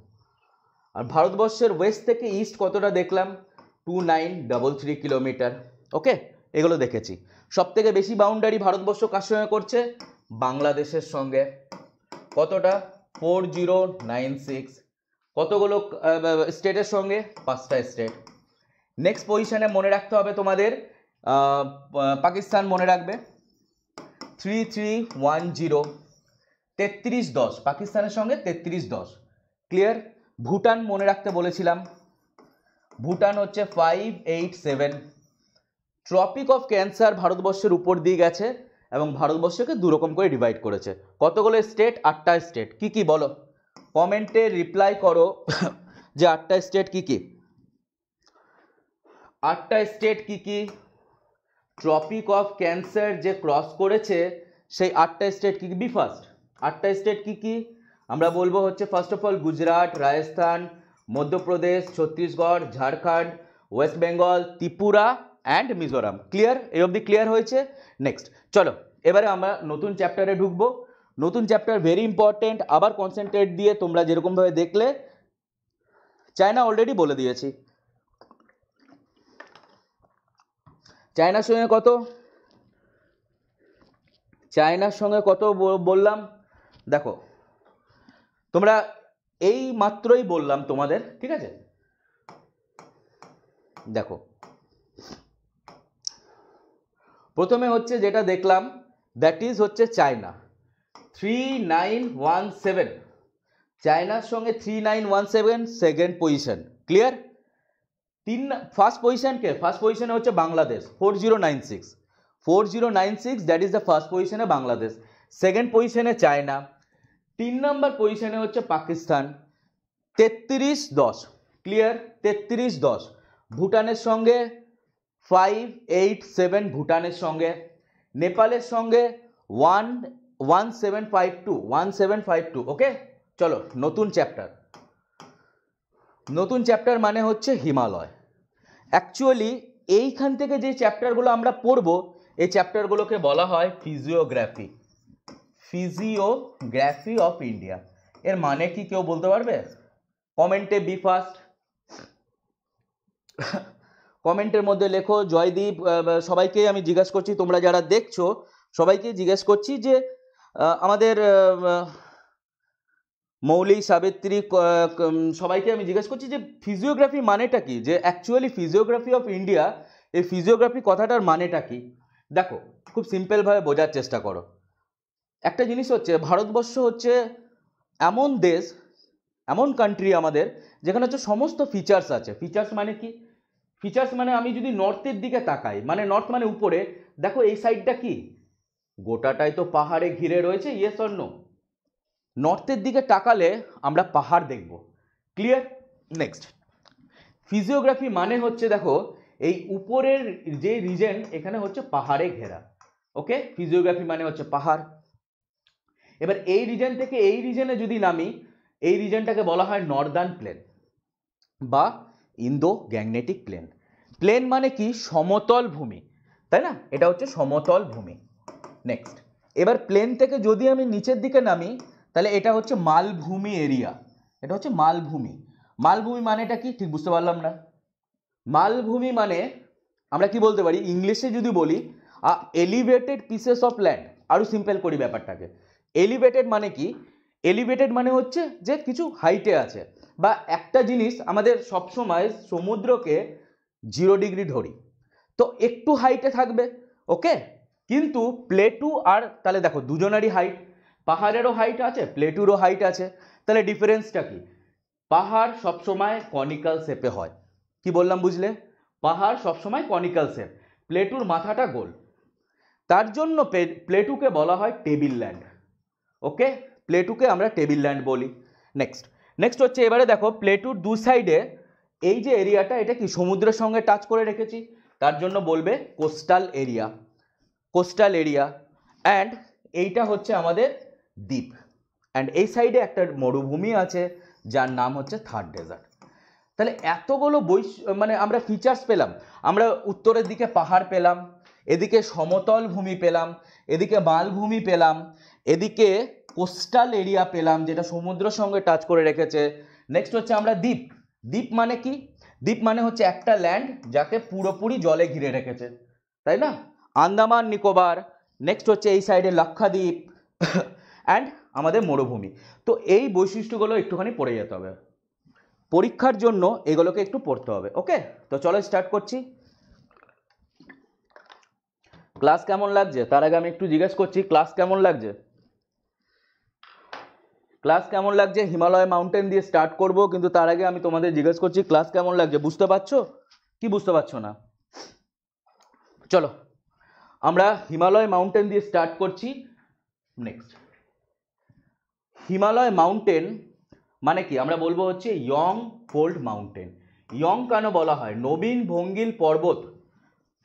আর ভারতবর্ষের ওয়েস্ট থেকে ইস্ট কতটা দেখলাম two nine double three kilometre okay এগুলো দেখেছি সবথেকে বেশি বাউন্ডারি ভারতবর্ষ কার সঙ্গে করছে বাংলাদেশের সঙ্গে কতটা ফোর জিরো নাইন সিক্স কতগুলো স্টেটের সঙ্গে পাঁচটা স্টেট নেক্সট পজিশানে মনে রাখতে হবে তোমাদের পাকিস্তান মনে রাখবে থ্রি থ্রি ওয়ান জিরো তেত্রিশ দশ পাকিস্তানের সঙ্গে তেত্রিশ দশ ক্লিয়ার ভুটান মনে রাখতে বলেছিলাম ভুটান হচ্ছে five eight seven Tropic of Cancer ভারতবর্ষের উপর দিয়ে গেছে এবং ভারতবর্ষকে দুরকম করে ডিভাইড করেছে কতগুলো স্টেট আটটা স্টেট কি কি বলো কমেন্টে রিপ্লাই করো যে আটটা স্টেট কি কি আটটা স্টেট কি কি ট্রপিক অফ ক্যান্সার যে ক্রস করেছে সেই আটটা স্টেট কী বি ফার্স্ট আটটা স্টেট কী কী আমরা বলবো হচ্ছে first of all Gujarat Rajasthan Madhya Pradesh Chhattisgarh Jharkhand West Bengal Tripura and Mizoram clear এই অবধি ক্লিয়ার হয়েছে নেক্সট চলো এবারে আমরা নতুন চ্যাপ্টারে ঢুকবো নতুন চ্যাপ্টার ভেরি ইম্পর্টেন্ট আবার কনসেন্ট্রেট দিয়ে তোমরা যেরকমভাবে দেখলে চায়না অলরেডি বলে দিয়েছি চায়নার সঙ্গে কত চায়নার সঙ্গে কত বললাম দেখো তোমরা এই মাত্রই বললাম তোমাদের ঠিক আছে দেখো প্রথমে হচ্ছে যেটা দেখলাম দ্যাট ইজ হচ্ছে China three nine one seven চায়নার সঙ্গে three nine one seven second position clear তিন ফার্স্ট পজিশানকে ফার্স্ট পজিশানে হচ্ছে Bangladesh four zero nine six four zero nine six that is the first পজিশানে বাংলাদেশ সেকেন্ড পজিশানে চায়না তিন নম্বর পজিশানে হচ্ছে পাকিস্তান তেত্রিশ দশ ক্লিয়ার তেত্রিশ দশ ভুটানের সঙ্গে ফাইভ এইট সেভেন ভুটানের সঙ্গে নেপালের সঙ্গে one one seven five two one seven five two okay চলো নতুন চ্যাপ্টার নতুন চ্যাপ্টার মানে হচ্ছে হিমালয় অ্যাকচুয়ালি এইখান থেকে যে চ্যাপ্টারগুলো আমরা পড়ব এই চ্যাপ্টারগুলোকে বলা হয় ফিজিওগ্রাফি ফিজিওগ্রাফি অফ ইন্ডিয়া এর মানে কি কেউ বলতে পারবে কমেন্টে বি ফার্স্ট কমেন্টের মধ্যে লেখো জয়দীপ সবাইকে আমি জিজ্ঞেস করছি তোমরা যারা দেখছো সবাইকে জিজ্ঞেস করছি যে আমাদের মৌলিক সাবিত্রী সবাইকে আমি জিজ্ঞেস করছি যে ফিজিওগ্রাফি মানেটা কি যে অ্যাকচুয়ালি ফিজিওগ্রাফি অফ ইন্ডিয়া এই ফিজিওগ্রাফি কথাটার মানেটা কি দেখো খুব সিম্পলভাবে বোঝার চেষ্টা করো একটা জিনিস হচ্ছে ভারতবর্ষ হচ্ছে এমন দেশ এমন কান্ট্রি আমাদের যেখানে হচ্ছে সমস্ত ফিচার্স আছে ফিচার্স মানে কি ফিচার্স মানে আমি যদি নর্থের দিকে তাকাই মানে নর্থ মানে উপরে দেখো এই সাইডটা কি গোটাটাই তো পাহাড়ে ঘিরে রয়েছে ইয়ে স্বর্ণ নর্থের দিকে তাকালে আমরা পাহাড় দেখব ক্লিয়ার নেক্সট ফিজিওগ্রাফি মানে হচ্ছে দেখো এই উপরের যে রিজেন এখানে হচ্ছে পাহাড়ে ঘেরা ওকে ফিজিওগ্রাফি মানে হচ্ছে পাহাড় এবার এই রিজেন থেকে এই রিজেনে যদি নামি এই রিজনটাকে বলা হয় নর্দার্ন প্লেন বা ইন্দো গ্যাংনেটিক প্লেন প্লেন মানে কি সমতল ভূমি তাই না এটা হচ্ছে সমতল ভূমি নেক্সট এবার প্লেন থেকে যদি আমি নিচের দিকে নামি তাহলে এটা হচ্ছে মালভূমি এরিয়া এটা হচ্ছে মালভূমি মালভূমি মানেটা কি ঠিক বুঝতে পারলাম না মালভূমি মানে আমরা কি বলতে পারি ইংলিশে যদি বলি এলিভেটেড পিসেস অফ ল্যান্ড আরও সিম্পল করি ব্যাপারটাকে এলিভেটেড মানে কি এলিভেটেড মানে হচ্ছে যে কিছু হাইটে আছে বা একটা জিনিস আমাদের সবসময় সমুদ্রকে জিরো ডিগ্রি ধরি তো একটু হাইটে থাকবে ওকে কিন্তু প্লেটু আর তাহলে দেখো দুজনেরই হাইট পাহাড়েরও হাইট আছে প্লেটুরও হাইট আছে তাহলে ডিফারেন্সটা কি পাহাড় সবসময় কনিক্যাল শেপে হয় কি বললাম বুঝলে পাহাড় সবসময় কনিক্যাল শেপ প্লেটুর মাথাটা গোল তার জন্য প্লেটুকে বলা হয় টেবিল ল্যান্ড ওকে প্লেটুকে আমরা টেবিল ল্যান্ড বলি নেক্সট নেক্সট হচ্ছে এবারে দেখো প্লেটুর দু সাইডে এই যে এরিয়াটা এটা কি সমুদ্রের সঙ্গে টাচ করে রেখেছি তার জন্য বলবে coastal area coastal area and এইটা হচ্ছে আমাদের দ্বীপ অ্যান্ড এই সাইডে একটা মরুভূমি আছে যার নাম হচ্ছে থার্ড ডেজার্ট তাহলে এতগুলো বৈশ মানে আমরা ফিচার্স পেলাম আমরা উত্তরের দিকে পাহাড় পেলাম এদিকে সমতল ভূমি পেলাম এদিকে মালভূমি পেলাম এদিকে কোস্টাল এরিয়া পেলাম যেটা সমুদ্রের সঙ্গে টাচ করে রেখেছে নেক্সট হচ্ছে আমরা দ্বীপ দ্বীপ মানে কি দ্বীপ মানে হচ্ছে একটা ল্যান্ড যাকে পুরোপুরি জলে ঘিরে রেখেছে তাই না আন্দামান নিকোবার নেক্সট হচ্ছে এই সাইডে লক্ষাদ্বীপ অ্যান্ড আমাদের মরুভূমি তো এই বৈশিষ্ট্যগুলো একটুখানি পড়ে যেতে হবে পরীক্ষার জন্য এগুলোকে একটু পড়তে হবে ওকে তো চলো স্টার্ট করছি ক্লাস কেমন লাগছে তার আগে আমি একটু জিজ্ঞেস করছি ক্লাস কেমন লাগছে ক্লাস কেমন লাগছে হিমালয় মাউন্টেন দিয়ে স্টার্ট করব কিন্তু তার আগে আমি তোমাদের জিজ্ঞেস করছি ক্লাস কেমন লাগছে বুঝতে পারছো কি বুঝতে পারছো না চলো আমরা হিমালয় মাউন্টেন দিয়ে স্টার্ট করছি নেক্সট হিমালয় মাউন্টেন মানে কি আমরা বলবো হচ্ছে ইয়ং ফোল্ড মাউন্টেন ইয়ং কেন বলা হয় নবীন ভঙ্গিল পর্বত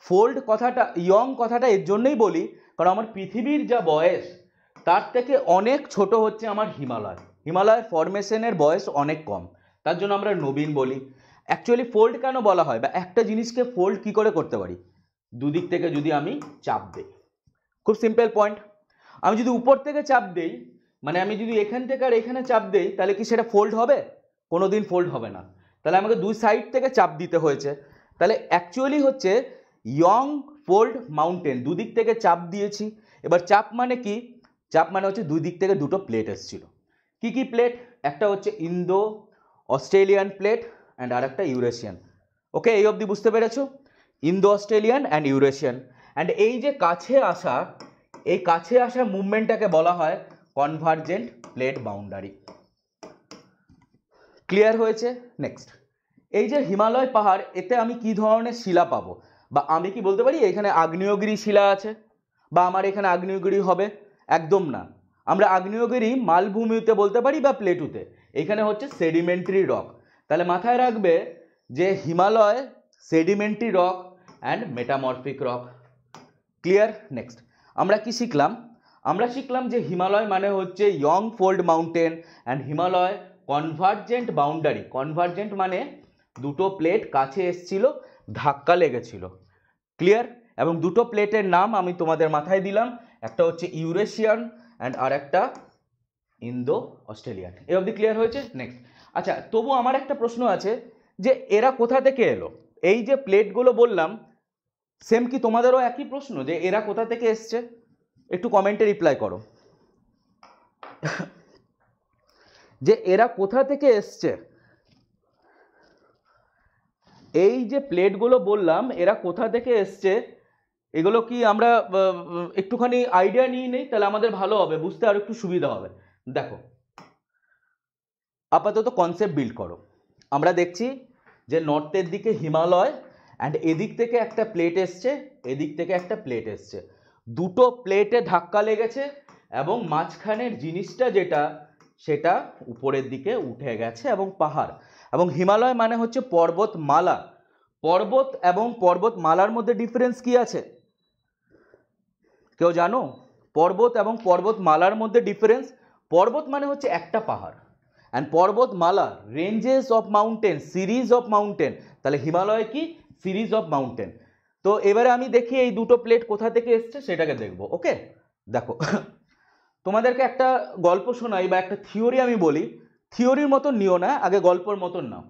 ফোল্ড কথাটা ইয়ং কথাটা এর জন্যই বলি কারণ আমার পৃথিবীর যা বয়স তার থেকে অনেক ছোট হচ্ছে আমার হিমালয় হিমালয়ের ফরমেশনের বয়স অনেক কম তার জন্য আমরা নবীন বলি অ্যাকচুয়ালি ফোল্ড কেন বলা হয় বা একটা জিনিসকে ফোল্ড কি করে করতে পারি দুদিক থেকে যদি আমি চাপ দিই খুব সিম্পল পয়েন্ট আমি যদি উপর থেকে চাপ দিই মানে আমি যদি এখান থেকে আর এখানে চাপ দেই তাহলে কি সেটা ফোল্ড হবে কোনো দিন ফোল্ড হবে না তাহলে আমাকে দুই সাইড থেকে চাপ দিতে হয়েছে তাহলে অ্যাকচুয়ালি হচ্ছে ইয়ং ফোল্ড মাউন্টেন দুদিক থেকে চাপ দিয়েছি এবার চাপ মানে কি চাপ মানে হচ্ছে দুই দিক থেকে দুটো প্লেট এসেছিল কী কী প্লেট একটা হচ্ছে ইন্দো অস্ট্রেলিয়ান প্লেট অ্যান্ড আর একটা ইউরেশিয়ান ওকে এই অবধি বুঝতে পেরেছো Indo Australian and Eurasian and এই যে কাছে আসা এই কাছে আসা মুভমেন্টটাকে বলা হয় কনভার্জেন্ট প্লেট বাউন্ডারি ক্লিয়ার হয়েছে নেক্সট এই যে হিমালয় পাহাড় এতে আমি কি ধরনের শিলা পাবো বা আমি কি বলতে পারি এখানে আগ্নেয়গিরি শিলা আছে বা আমার এখানে আগ্নেয়গিরি হবে একদম না আমরা আগ্নেয়গিরি মালভূমিতে বলতে পারি বা প্লেটুতে এখানে হচ্ছে সেডিমেন্টারি রক তাহলে মাথায় রাখবে যে Himalaya sedimentary rock and metamorphic rock clear next আমরা কি শিখলাম আমরা শিখলাম যে হিমালয় মানে হচ্ছে young fold mountain and Himalaya convergent boundary convergent মানে দুটো প্লেট কাছে এসছিল ধাক্কা লেগেছিল ক্লিয়ার এবং দুটো প্লেটের নাম আমি তোমাদের মাথায় দিলাম একটা হচ্ছে ইউরেশিয়ান অ্যান্ড আর একটা ইন্দো অস্ট্রেলিয়ান এ অবধি ক্লিয়ার হয়েছে নেক্সট আচ্ছা তবু আমার একটা প্রশ্ন আছে যে এরা কোথা থেকে এলো এই যে প্লেটগুলো বললাম সেম কি তোমাদেরও একই প্রশ্ন যে এরা কোথা থেকে এসছে একটু কমেন্টে রিপ্লাই করো যে এরা কোথা থেকে এসছে এই যে প্লেটগুলো বললাম এরা কোথা থেকে এসছে এগুলো কি আমরা একটুখানি আইডিয়া নিয়ে নেই তাহলে আমাদের ভালো হবে বুঝতে আর একটু সুবিধা হবে দেখো আপাতত কনসেপ্ট বিল্ড করো আমরা দেখছি যে নর্থের দিকে হিমালয় অ্যান্ড এদিক থেকে একটা প্লেট এসছে এদিক থেকে একটা প্লেট এসছে দুটো প্লেটে ধাক্কা লেগেছে এবং মাঝখানের জিনিসটা যেটা সেটা উপরের দিকে উঠে গেছে এবং পাহাড় এবং হিমালয় মানে হচ্ছে পর্বতমালা পর্বত এবং পর্বতমালার মধ্যে ডিফারেন্স কি আছে কেউ জানো পর্বত এবং পর্বতমালার মধ্যে ডিফারেন্স পর্বত মানে হচ্ছে একটা পাহাড় অ্যান্ড পর্বতমালা ranges of mountain series of mountain তাহলে হিমালয় কি সিরিজ অফ মাউন্টেন তো এবারে আমি দেখি এই দুটো প্লেট কোথা থেকে এসছে সেটাকে দেখব ওকে দেখো তোমাদেরকে একটা গল্প শোনাই বা একটা থিওরি আমি বলি থিওরির মতন নিও না আগে গল্পর মতন নাও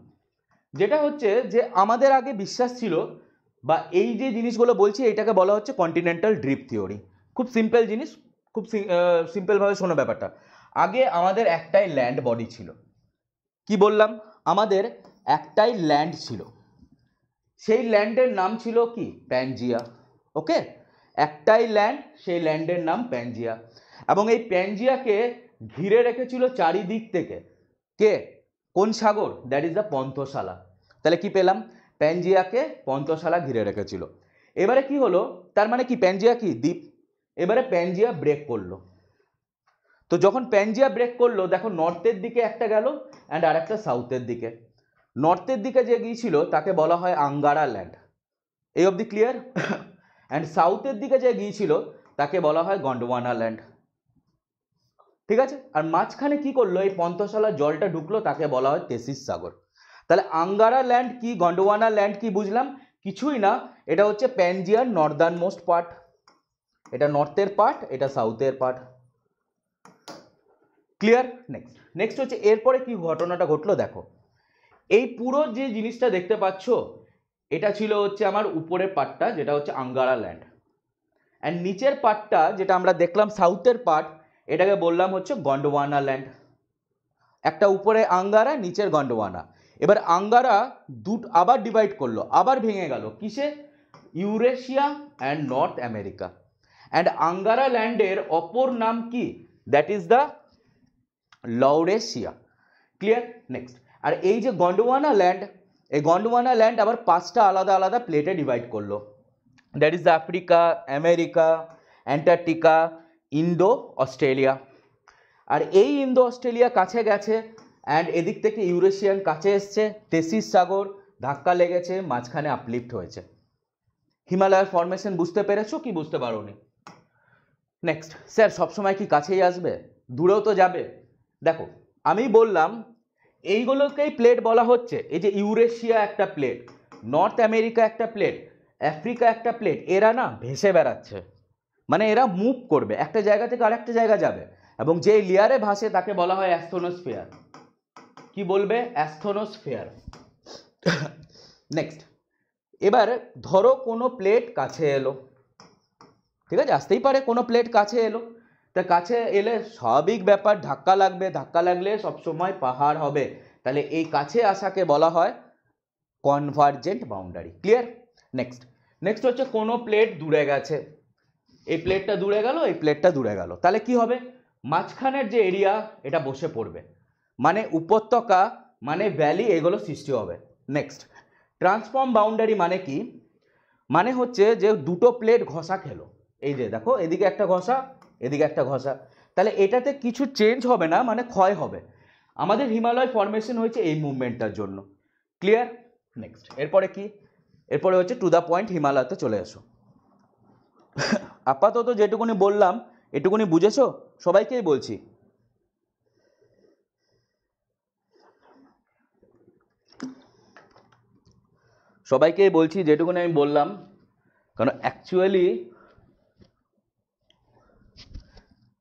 যেটা হচ্ছে যে আমাদের আগে বিশ্বাস ছিল বা এই যে জিনিসগুলো বলছি এটাকে বলা হচ্ছে কন্টিনেন্টাল ড্রিপ থিওরি খুব সিম্পল জিনিস খুব সিম্পলভাবে শোনো ব্যাপারটা আগে আমাদের একটাই ল্যান্ড বডি ছিল কি বললাম আমাদের একটাই ল্যান্ড ছিল সেই ল্যান্ডের নাম ছিল কি প্যানজিয়া ওকে একটাই ল্যান্ড সেই ল্যান্ডের নাম প্যানজিয়া এবং এই প্যানজিয়াকে ঘিরে রেখেছিল চারিদিক থেকে কে কোন সাগর দ্যাট ইজ দ্য পন্থশালা তাহলে কি পেলাম প্যানজিয়াকে পন্থশালা ঘিরে রেখেছিল এবারে কি হলো তার মানে কি প্যানজিয়া কি দ্বীপ এবারে প্যানজিয়া ব্রেক করলো তো যখন প্যানজিয়া ব্রেক করলো দেখো নর্থের দিকে একটা গেল অ্যান্ড আর একটা সাউথের দিকে নর্থের দিকে যে গিয়েছিল তাকে বলা হয় আঙ্গারা ল্যান্ড এই দি ক্লিয়ার অ্যান্ড সাউথের দিকে যে গিয়েছিল তাকে বলা হয় গন্ডওয়ানা ল্যান্ড ঠিক আছে আর মাঝখানে কি করলো এই পন্থশালার জলটা ঢুকলো তাকে বলা হয় তেসিস সাগর তাহলে আঙ্গারা ল্যান্ড কি গন্ডওয়ানা ল্যান্ড কি বুঝলাম কিছুই না এটা হচ্ছে প্যানজিয়ার নর্দার্ন মোস্ট পার্ট এটা নর্থের পার্ট এটা সাউথের পার্ট ক্লিয়ার নেক্সট নেক্সট হচ্ছে এরপরে কি ঘটনাটা ঘটলো দেখো এই পুরো যে জিনিসটা দেখতে পাচ্ছ এটা ছিল হচ্ছে আমার উপরের পার্টটা যেটা হচ্ছে আঙ্গারা ল্যান্ড অ্যান্ড নিচের পার্টটা যেটা আমরা দেখলাম সাউথের পার্ট এটাকে বললাম হচ্ছে গন্ডওয়ানা ল্যান্ড একটা উপরে আঙ্গারা নিচের গন্ডওয়ানা এবার আঙ্গারা দুট আবার ডিভাইড করলো আবার ভেঙে গেল কিসে Eurasia and North America and Angara ল্যান্ডের অপর নাম কি that is the Laurasia clear next আর এই যে গন্ডোয়ানা ল্যান্ড এই গন্ডোয়ানা ল্যান্ড আবার পাঁচটা আলাদা আলাদা প্লেটে ডিভাইড করলো that is Africa America Antarctica Indo Australia আর এই ইন্দো অস্ট্রেলিয়া কাছে গেছে অ্যান্ড এদিক থেকে ইউরেশিয়ান কাছে এসছে তেসিস সাগর ধাক্কা লেগেছে মাঝখানে আপলিফ্ট হয়েছে হিমালয়ের ফরমেশন বুঝতে পেরেছো কি বুঝতে পারো নি নেক্সট স্যার সবসময় কি কাছেই আসবে দূরেও তো যাবে দেখো আমি বললাম এইগুলোকেই প্লেট বলা হচ্ছে এই যে ইউরেশিয়া একটা প্লেট নর্থ আমেরিকা একটা প্লেট আফ্রিকা একটা প্লেট এরা না ভেসে বেড়াচ্ছে মানে এরা মুভ করবে একটা জায়গা থেকে আরেকটা জায়গা যাবে এবং যে লেয়ারে ভাসে তাকে বলা হয় অ্যাস্থোনোস্ফিয়ার কি বলবে অ্যাস্থোনোস্ফিয়ার নেক্সট এবার ধরো কোনো প্লেট কাছে এলো ঠিক আছে আসতেই পারে কোনো প্লেট কাছে এলো তা কাছে এলে স্বাভাবিক ব্যাপার ধাক্কা লাগবে ধাক্কা লাগলে সবসময় পাহাড় হবে তাহলে এই কাছে আসাকে বলা হয় convergent boundary clear next next হচ্ছে কোনো প্লেট দূরে গেছে এই প্লেটটা দূরে গেল এই প্লেটটা দূরে গেল তাহলে কি হবে মাঝখানের যে এরিয়া এটা বসে পড়বে মানে উপত্যকা মানে ভ্যালি এগুলো সৃষ্টি হবে নেক্সট ট্রান্সফর্ম বাউন্ডারি মানে কি মানে হচ্ছে যে দুটো প্লেট ঘষা খেলো এই যে দেখো এদিকে একটা ঘষা এদিকে একটা ঘষা তাহলে এটাতে কিছু চেঞ্জ হবে না মানে ক্ষয় হবে আমাদের হিমালয় ফর্মেশন হয়েছে এই মুভমেন্টটার জন্য ক্লিয়ার নেক্সট এরপরে কি এরপরে হচ্ছে টু দ্য পয়েন্ট হিমালয়তে চলে এসো আপাতত যেটুকুনি বললাম এটুকুনি বুঝেছো সবাইকেই বলছি সবাইকেই বলছি যেটুকুনি আমি বললাম কারণ অ্যাকচুয়ালি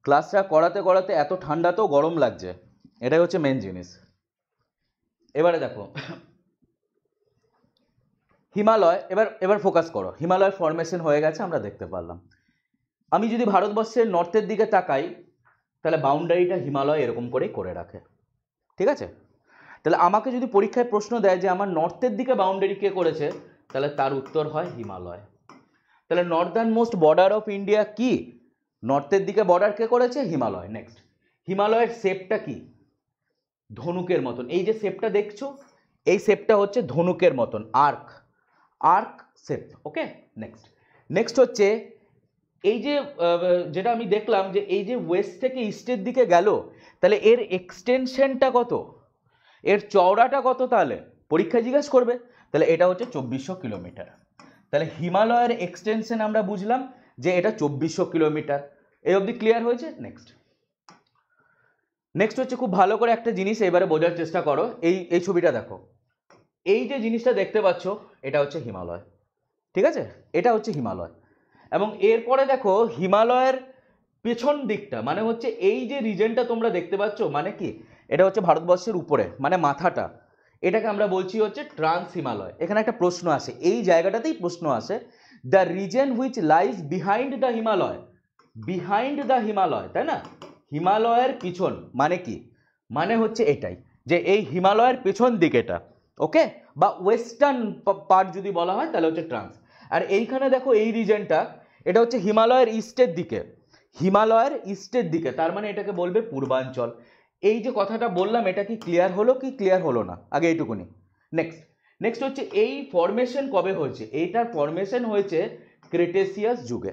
ক্লাসটা করাতে করাতে এত ঠান্ডা তো গরম লাগছে এটাই হচ্ছে মেন জিনিস এবারে দেখো হিমালয় এবার এবার ফোকাস করো হিমালয় ফরমেশন হয়ে গেছে আমরা দেখতে পারলাম আমি যদি ভারতবর্ষের নর্থের দিকে তাকাই তাহলে বাউন্ডারিটা হিমালয় এরকম করেই করে রাখে ঠিক আছে তাহলে আমাকে যদি পরীক্ষায় প্রশ্ন দেয় যে আমার নর্থের দিকে বাউন্ডারি কে করেছে তাহলে তার উত্তর হয় হিমালয় তাহলে northern most border of India কী নর্থের দিকে বর্ডার কে করেছে হিমালয় নেক্সট হিমালয়ের শেপটা কি ধনুকের মতন এই যে শেপটা দেখছো এই শেপটা হচ্ছে ধনুকের মতন arc arc shape okay next next হচ্ছে এই যে যেটা আমি দেখলাম যে এই যে ওয়েস্ট থেকে ইস্টের দিকে গেল তাহলে এর এক্সটেনশনটা কত এর চওড়াটা কত তাহলে পরীক্ষা জিজ্ঞেস করবে তাহলে এটা হচ্ছে চব্বিশশো কিলোমিটার তাহলে হিমালয়ের এক্সটেনশন আমরা বুঝলাম যে এটা চব্বিশশো কিলোমিটার এই অবধি ক্লিয়ার হয়েছে নেক্সট নেক্সট হচ্ছে খুব ভালো করে একটা জিনিস এবারে বোঝার চেষ্টা করো এই এই ছবিটা দেখো এই যে জিনিসটা দেখতে পাচ্ছ এটা হচ্ছে হিমালয় ঠিক আছে এটা হচ্ছে হিমালয় এবং এরপরে দেখো হিমালয়ের পেছন দিকটা মানে হচ্ছে এই যে রিজনটা তোমরা দেখতে পাচ্ছ মানে কি এটা হচ্ছে ভারতবর্ষের উপরে মানে মাথাটা এটাকে আমরা বলছি হচ্ছে ট্রান্স হিমালয় এখানে একটা প্রশ্ন আসে এই জায়গাটাতেই প্রশ্ন আসে the reason which lies behind the Himalaya behind the Himalaya তাই না হিমালয়ের পিছন মানে কি মানে হচ্ছে এটাই যে এই হিমালয়ের পিছন দিকেটা ওকে বা ওয়েস্টার্ন পার্ট যদি বলা হয় তাহলে হচ্ছে ট্রান্স আর এইখানে দেখো এই রিজনটা এটা হচ্ছে হিমালয়ের ইস্টের দিকে হিমালয়ের ইস্টের দিকে তার মানে এটাকে বলবে পূর্বাঞ্চল এই যে কথাটা বললাম এটা কি ক্লিয়ার হলো কি ক্লিয়ার হলো না আগে এইটুকুনি নেক্সট নেক্সট হচ্ছে এই ফরমেশন কবে হয়েছে এইটার ফরমেশন হয়েছে ক্রেটেসিয়াস যুগে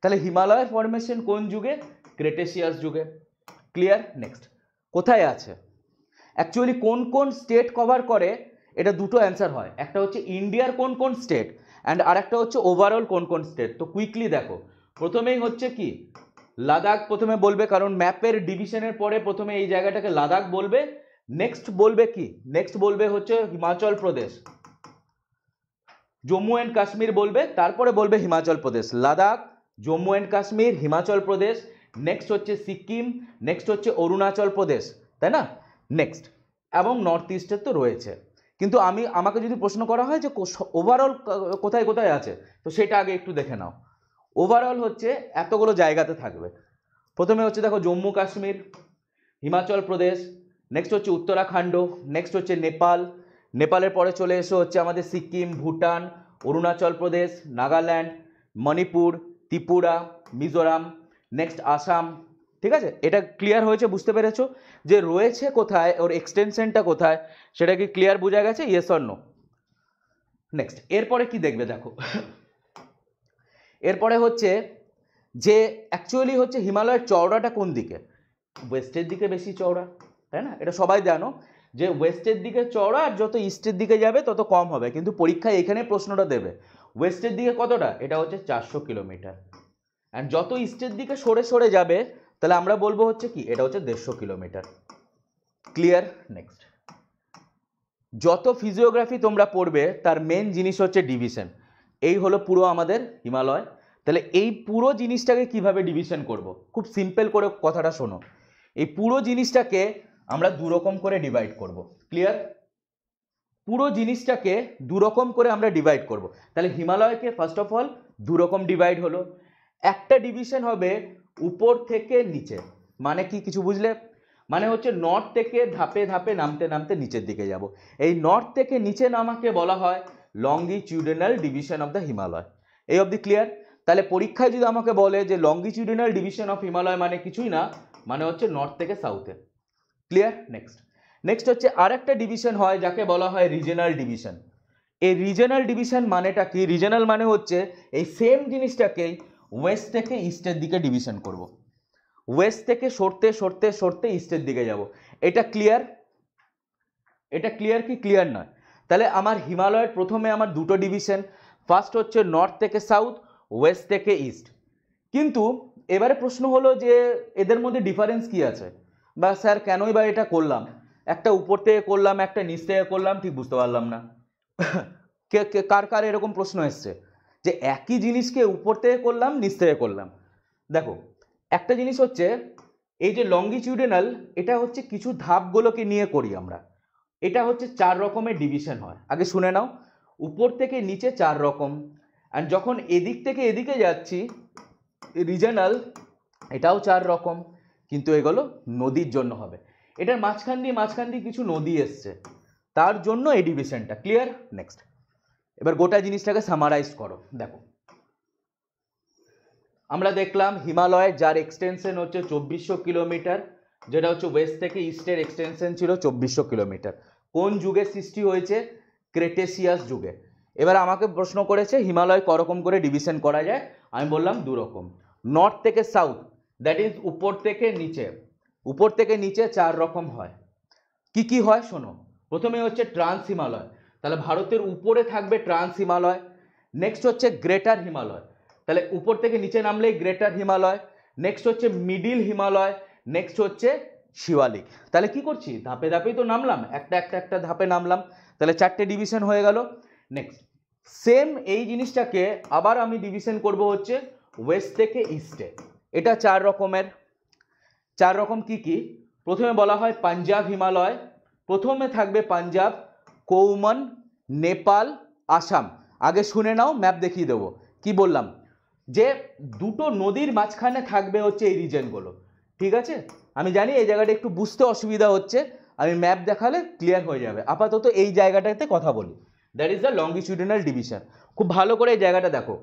তাহলে হিমালয়ের ফরমেশন কোন যুগে ক্রেটেসিয়াস যুগে ক্লিয়ার নেক্সট কোথায় আছে অ্যাকচুয়ালি কোন কোন স্টেট কভার করে এটা দুটো অ্যান্সার হয় একটা হচ্ছে ইন্ডিয়ার কোন কোন স্টেট অ্যান্ড আরেকটা হচ্ছে ওভারঅল কোন কোন স্টেট তো কুইকলি দেখো প্রথমেই হচ্ছে কি লাদাখ প্রথমে বলবে কারণ ম্যাপের ডিভিশনের পরে প্রথমে এই জায়গাটাকে লাদাখ বলবে নেক্সট বলবে কি নেক্সট বলবে হচ্ছে হিমাচল প্রদেশ জম্মু অ্যান্ড কাশ্মীর বলবে তারপরে বলবে হিমাচল প্রদেশ লাদাখ জম্মু অ্যান্ড কাশ্মীর হিমাচল প্রদেশ নেক্সট হচ্ছে সিকিম নেক্সট হচ্ছে অরুণাচল প্রদেশ তাই না নেক্সট এবং নর্থ ইস্টের তো রয়েছে কিন্তু আমি আমাকে যদি প্রশ্ন করা হয় যে ওভারঅল কোথায় কোথায় আছে তো সেটা আগে একটু দেখে নাও ওভারঅল হচ্ছে এতগুলো জায়গাতে থাকবে প্রথমে হচ্ছে দেখো জম্মু কাশ্মীর হিমাচল প্রদেশ নেক্সট হচ্ছে উত্তরাখণ্ড নেক্সট হচ্ছে নেপাল নেপালের পরে চলে এসো হচ্ছে আমাদের সিকিম ভুটান অরুণাচল প্রদেশ নাগাল্যান্ড মণিপুর ত্রিপুরা মিজোরাম নেক্সট আসাম ঠিক আছে এটা ক্লিয়ার হয়েছে বুঝতে পেরেছো যে রয়েছে কোথায় ওর এক্সটেনশনটা কোথায় সেটা কি ক্লিয়ার বোঝা গেছে ইয়েস অর নো নেক্সট এরপরে কি দেখবে দেখো এরপরে হচ্ছে যে অ্যাকচুয়ালি হচ্ছে হিমালয়ের চওড়াটা কোন দিকে ওয়েস্টের দিকে বেশি চওড়া তাই না এটা সবাই জানো যে ওয়েস্টের দিকে চড়া আর যত ইস্টের দিকে যাবে তত কম হবে কিন্তু পরীক্ষায় এখানে প্রশ্নটা দেবে ওয়েস্টের দিকে কতটা এটা হচ্ছে চারশো কিলোমিটার অ্যান্ড যত ইস্টের দিকে সরে সরে যাবে তাহলে আমরা বলবো হচ্ছে কি এটা হচ্ছে দেড়শো কিলোমিটার ক্লিয়ার নেক্সট যত ফিজিওগ্রাফি তোমরা পড়বে তার মেন জিনিস হচ্ছে ডিভিশন এই হলো পুরো আমাদের হিমালয় তাহলে এই পুরো জিনিসটাকে কিভাবে ডিভিশন করব। খুব সিম্পল করে কথাটা শোনো এই পুরো জিনিসটাকে আমরা দুরকম করে ডিভাইড করব ক্লিয়ার পুরো জিনিসটাকে দুরকম করে আমরা ডিভাইড করব তাহলে হিমালয়কে ফার্স্ট অফ অল দুরকম ডিভাইড হলো একটা ডিভিশন হবে উপর থেকে নিচে মানে কি কিছু বুঝলে মানে হচ্ছে নর্থ থেকে ধাপে ধাপে নামতে নামতে নিচের দিকে যাব এই নর্থ থেকে নিচে নামাকে বলা হয় longitudinal division of the Himalaya এই অব দি ক্লিয়ার তাহলে পরীক্ষায় যদি আমাকে বলে যে লংগিচিউডেনাল ডিভিশন অফ হিমালয় মানে কিছুই না মানে হচ্ছে নর্থ থেকে সাউথে ক্লিয়ার নেক্সট নেক্সট হচ্ছে আর একটা ডিভিশন হয় যাকে বলা হয় রিজনাল ডিভিশন এই রিজনাল ডিভিশন মানেটা কি রিজনাল মানে হচ্ছে এই সেম জিনিসটাকে ওয়েস্ট থেকে ইস্টের দিকে ডিভিশন করব। ওয়েস্ট থেকে সরতে সরতে সরতে ইস্টের দিকে যাব। এটা ক্লিয়ার এটা ক্লিয়ার কি ক্লিয়ার নয় তাহলে আমার হিমালয়ের প্রথমে আমার দুটো ডিভিশন ফার্স্ট হচ্ছে নর্থ থেকে সাউথ ওয়েস্ট থেকে ইস্ট কিন্তু এবারে প্রশ্ন হলো যে এদের মধ্যে ডিফারেন্স কি আছে বা স্যার কেনই বা এটা করলাম একটা উপর থেকে করলাম একটা নিচ থেকে করলাম ঠিক বুঝতে পারলাম না কে কার কার এরকম প্রশ্ন এসছে যে একই জিনিসকে উপর থেকে করলাম নিচ থেকে করলাম দেখো একটা জিনিস হচ্ছে এই যে লঙ্গিচিউডেনাল এটা হচ্ছে কিছু ধাপগুলোকে নিয়ে করি আমরা এটা হচ্ছে চার রকমের ডিভিশন হয় আগে শুনে নাও উপর থেকে নিচে চার রকম অ্যান্ড যখন এদিক থেকে এদিকে যাচ্ছি রিজেনাল এটাও চার রকম কিন্তু এগুলো নদীর জন্য হবে এটার মাঝখান দিয়ে মাঝখান দিয়ে কিছু নদী এসছে তার জন্য এই ডিভিশনটা ক্লিয়ার নেক্সট এবার গোটা জিনিসটাকে সামারাইজ করো দেখো আমরা দেখলাম হিমালয়ে যার এক্সটেনশন হচ্ছে চব্বিশশো কিলোমিটার যেটা হচ্ছে ওয়েস্ট থেকে ইস্টের এক্সটেনশন ছিল চব্বিশশো কিলোমিটার কোন যুগে সৃষ্টি হয়েছে ক্রেটেসিয়াস যুগে এবার আমাকে প্রশ্ন করেছে হিমালয় করকম করে ডিভিশন করা যায় আমি বললাম দুরকম নর্থ থেকে সাউথ দ্যাট ইজ উপর থেকে নিচে উপর থেকে নিচে চার রকম হয় কি কি হয় শোনো প্রথমে হচ্ছে ট্রান্স হিমালয় তাহলে ভারতের উপরে থাকবে ট্রান্স হিমালয় নেক্সট হচ্ছে গ্রেটার হিমালয় তাহলে উপর থেকে নিচে নামলেই গ্রেটার হিমালয় নেক্সট হচ্ছে মিডিল হিমালয় নেক্সট হচ্ছে শিওয়ালিক তাহলে কি করছি ধাপে ধাপেই তো নামলাম একটা একটা একটা ধাপে নামলাম তাহলে চারটে ডিভিশন হয়ে গেল নেক্সট সেম এই জিনিসটাকে আবার আমি ডিভিশন করব হচ্ছে ওয়েস্ট থেকে ইস্টে এটা চার রকমের চার রকম কি কি প্রথমে বলা হয় পাঞ্জাব হিমালয় প্রথমে থাকবে পাঞ্জাব কৌমন নেপাল আসাম আগে শুনে নাও ম্যাপ দেখিয়ে দেবো কি বললাম যে দুটো নদীর মাঝখানে থাকবে হচ্ছে এই রিজনগুলো ঠিক আছে আমি জানি এই জায়গাটা একটু বুঝতে অসুবিধা হচ্ছে আমি ম্যাপ দেখালে ক্লিয়ার হয়ে যাবে আপাতত এই জায়গাটাতে কথা বলি that is the longitudinal division খুব ভালো করে এই জায়গাটা দেখো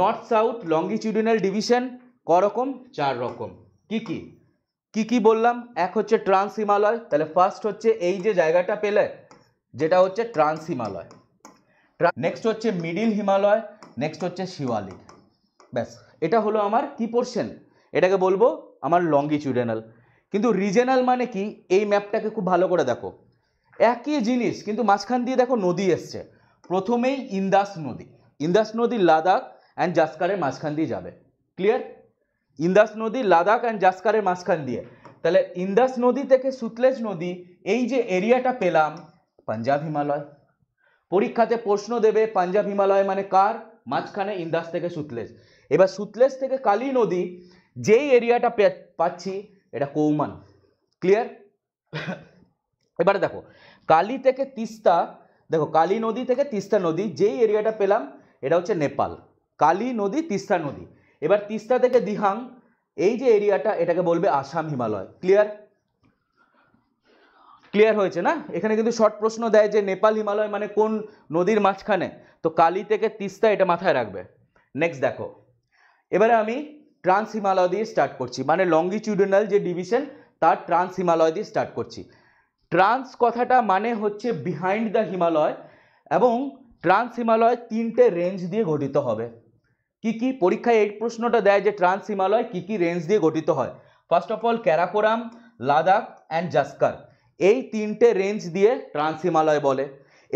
নর্থ সাউথ লঙ্গিচিউডিনাল ডিভিশন করকম চার রকম কি কি কি কি বললাম এক হচ্ছে ট্রান্স হিমালয় তাহলে ফার্স্ট হচ্ছে এই যে জায়গাটা পেলে যেটা হচ্ছে ট্রান্স হিমালয় নেক্সট হচ্ছে মিডিল হিমালয় নেক্সট হচ্ছে শিওয়ালিক ব্যাস এটা হলো আমার কি পোর্শন এটাকে বলবো আমার লঙ্গিচুডেনাল কিন্তু রিজেনাল মানে কি এই ম্যাপটাকে খুব ভালো করে দেখো একই জিনিস কিন্তু মাঝখান দিয়ে দেখো নদী এসছে প্রথমেই ইন্দাস নদী ইন্দাস নদী লাদাখ অ্যান্ড জাস্কারের মাঝখান দিয়ে যাবে ক্লিয়ার ইন্দাস নদী লাদাখ অ্যান্ড জাস্কারের মাঝখান দিয়ে তাহলে ইন্দাস নদী থেকে সুতলেজ নদী এই যে এরিয়াটা পেলাম পাঞ্জাব হিমালয় পরীক্ষাতে প্রশ্ন দেবে পাঞ্জাব হিমালয় মানে কার মাঝখানে ইন্দাস থেকে সুতলেজ এবার সুতলেজ থেকে কালী নদী যেই এরিয়াটা পাচ্ছি এটা কৌমান ক্লিয়ার [laughs] এবারে দেখো কালী থেকে তিস্তা দেখো কালী নদী থেকে তিস্তা নদী যেই এরিয়াটা পেলাম এটা হচ্ছে নেপাল কালী নদী তিস্তা নদী এবার তিস্তা থেকে দিহাং এই যে এরিয়াটা এটাকে বলবে আসাম হিমালয় ক্লিয়ার ক্লিয়ার হয়েছে না এখানে কিন্তু শর্ট প্রশ্ন দেয় যে নেপাল হিমালয় মানে কোন নদীর মাঝখানে তো কালি থেকে তিস্তা এটা মাথায় রাখবে নেক্সট দেখো এবারে আমি ট্রান্স হিমালয় দিয়ে স্টার্ট করছি মানে লঙ্গিটিউডনাল যে ডিভিশন তার ট্রান্স হিমালয় দিয়ে স্টার্ট করছি ট্রান্স কথাটা মানে হচ্ছে বিহাইন্ড দ্য হিমালয় এবং ট্রান্স হিমালয় তিনটে রেঞ্জ দিয়ে গঠিত হবে কি কি পরীক্ষায় এই প্রশ্নটা দেয় যে ট্রান্স হিমালয় কী কী রেঞ্জ দিয়ে গঠিত হয় first of all Karakoram Ladakh and Zanskar এই তিনটে রেঞ্জ দিয়ে ট্রান্স হিমালয় বলে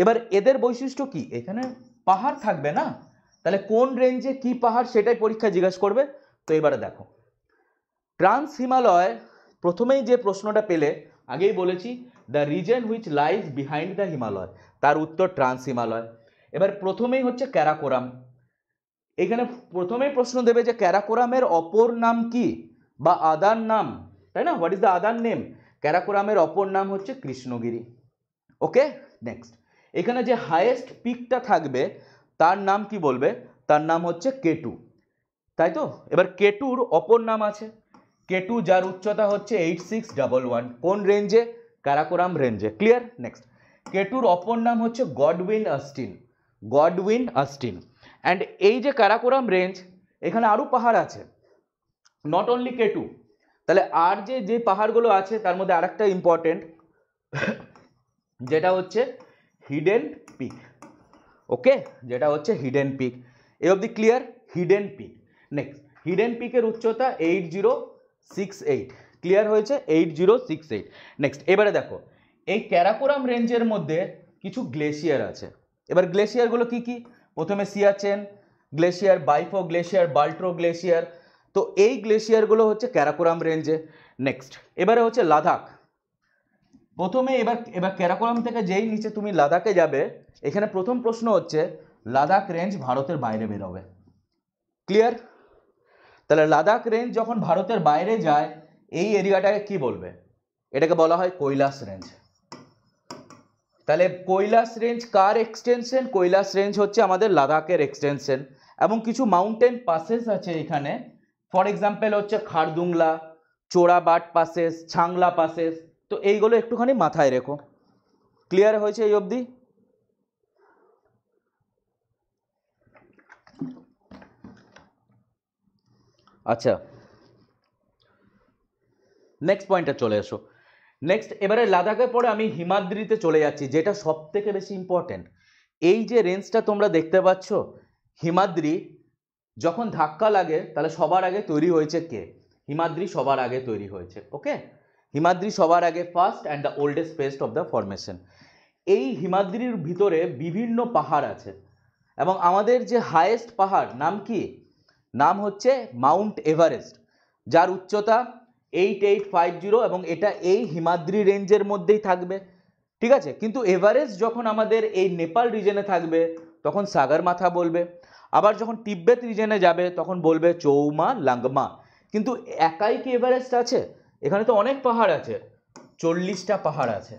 এবার এদের বৈশিষ্ট্য কি এখানে পাহাড় থাকবে না তাহলে কোন রেঞ্জে কি পাহাড় সেটাই পরীক্ষা জিজ্ঞেস করবে তো এবারে দেখো ট্রান্স হিমালয় প্রথমেই যে প্রশ্নটা পেলে আগেই বলেছি the reason which lies behind the Himalaya তার উত্তর ট্রান্স হিমালয় এবার প্রথমেই হচ্ছে ক্যারাকোরাম এখানে প্রথমেই প্রশ্ন দেবে যে ক্যারাকোরামের অপর নাম কি বা আদার নাম তাই না what is the other name ক্যারাকোরামের অপর নাম হচ্ছে কৃষ্ণগিরি ওকে নেক্সট এখানে যে হায়েস্ট পিকটা থাকবে তার নাম কি বলবে তার নাম হচ্ছে কেটু তাই তো এবার কেটুর অপর নাম আছে কেটু যার উচ্চতা হচ্ছে এইট সিক্স ডাবল ওয়ান কোন রেঞ্জে কারাকোরাম রেঞ্জে ক্লিয়ার নেক্সট কেটুর অপর নাম হচ্ছে Godwin Austen Godwin Austen and এই যে কারাকোরাম রেঞ্জ এখানে আরও পাহাড় আছে নট অনলি কে টু তাহলে আর যে যে পাহাড়গুলো আছে তার মধ্যে আরেকটা ইম্পর্টেন্ট যেটা হচ্ছে হিডেন পিক ওকে যেটা হচ্ছে hidden peak a of the clear hidden peak next hidden পিকের উচ্চতা eight zero six eight clear হয়েছে eight zero six eight next এবারে দেখো এই ক্যারাকোরাম রেঞ্জের মধ্যে কিছু গ্লেশিয়ার আছে এবার গ্লেশিয়ারগুলো কি কী প্রথমে Siachen glacier Biafo glacier Baltoro glacier তো এই গ্লেশিয়ারগুলো হচ্ছে ক্যারাকোরাম রেঞ্জে নেক্সট এবারে হচ্ছে লাদাখ প্রথমে এবার এবার ক্যারাকোরাম থেকে যেই নিচে তুমি লাদাখে যাবে এখানে প্রথম প্রশ্ন হচ্ছে লাদাখ রেঞ্জ ভারতের বাইরে বেরোবে ক্লিয়ার তাহলে লাদাখ রেঞ্জ যখন ভারতের বাইরে যায় এই এরিয়াটাকে কি বলবে এটাকে বলা হয় কৈলাস রেঞ্জ তাহলে কৈলাস রেঞ্জ কার এক্সটেনশন কৈলাস রেঞ্জ হচ্ছে আমাদের লাদাখের এক্সটেনশন এবং কিছু মাউন্টেন পাসেস আছে এখানে ফর এক্সাম্পল হচ্ছে খারদুংলা চোরাবাট পাসেস ছাংলা পাসেস তো এইগুলো একটুখানি মাথায় রেখো ক্লিয়ার হয়েছে এই অবধি আচ্ছা নেক্সট পয়েন্টে চলে এসো নেক্সট এবারে লাদাখের পরে আমি হিমাদ্রিতে চলে যাচ্ছি যেটা সব থেকে বেশি ইম্পর্ট্যান্ট এই যে রেঞ্জটা তোমরা দেখতে পাচ্ছ হিমাদ্রি যখন ধাক্কা লাগে তাহলে সবার আগে তৈরি হয়েছে কে হিমাদ্রি সবার আগে তৈরি হয়েছে ওকে হিমাদ্রি সবার আগে first and the oldest part of the formation এই হিমাদ্রির ভিতরে বিভিন্ন পাহাড় আছে এবং আমাদের যে হায়েস্ট পাহাড় নাম কি নাম হচ্ছে মাউন্ট এভারেস্ট যার উচ্চতা এইট এইট ফাইভ জিরো এবং এটা এই হিমাদ্রি রেঞ্জের মধ্যেই থাকবে ঠিক আছে কিন্তু এভারেজ যখন আমাদের এই নেপাল রিজেনে থাকবে তখন সাগর মাথা বলবে আবার যখন টিব্বেত রিজেনে যাবে তখন বলবে চৌমা লাংমা কিন্তু একাই কি এভারেস্ট আছে এখানে তো অনেক পাহাড় আছে চল্লিশটা পাহাড় আছে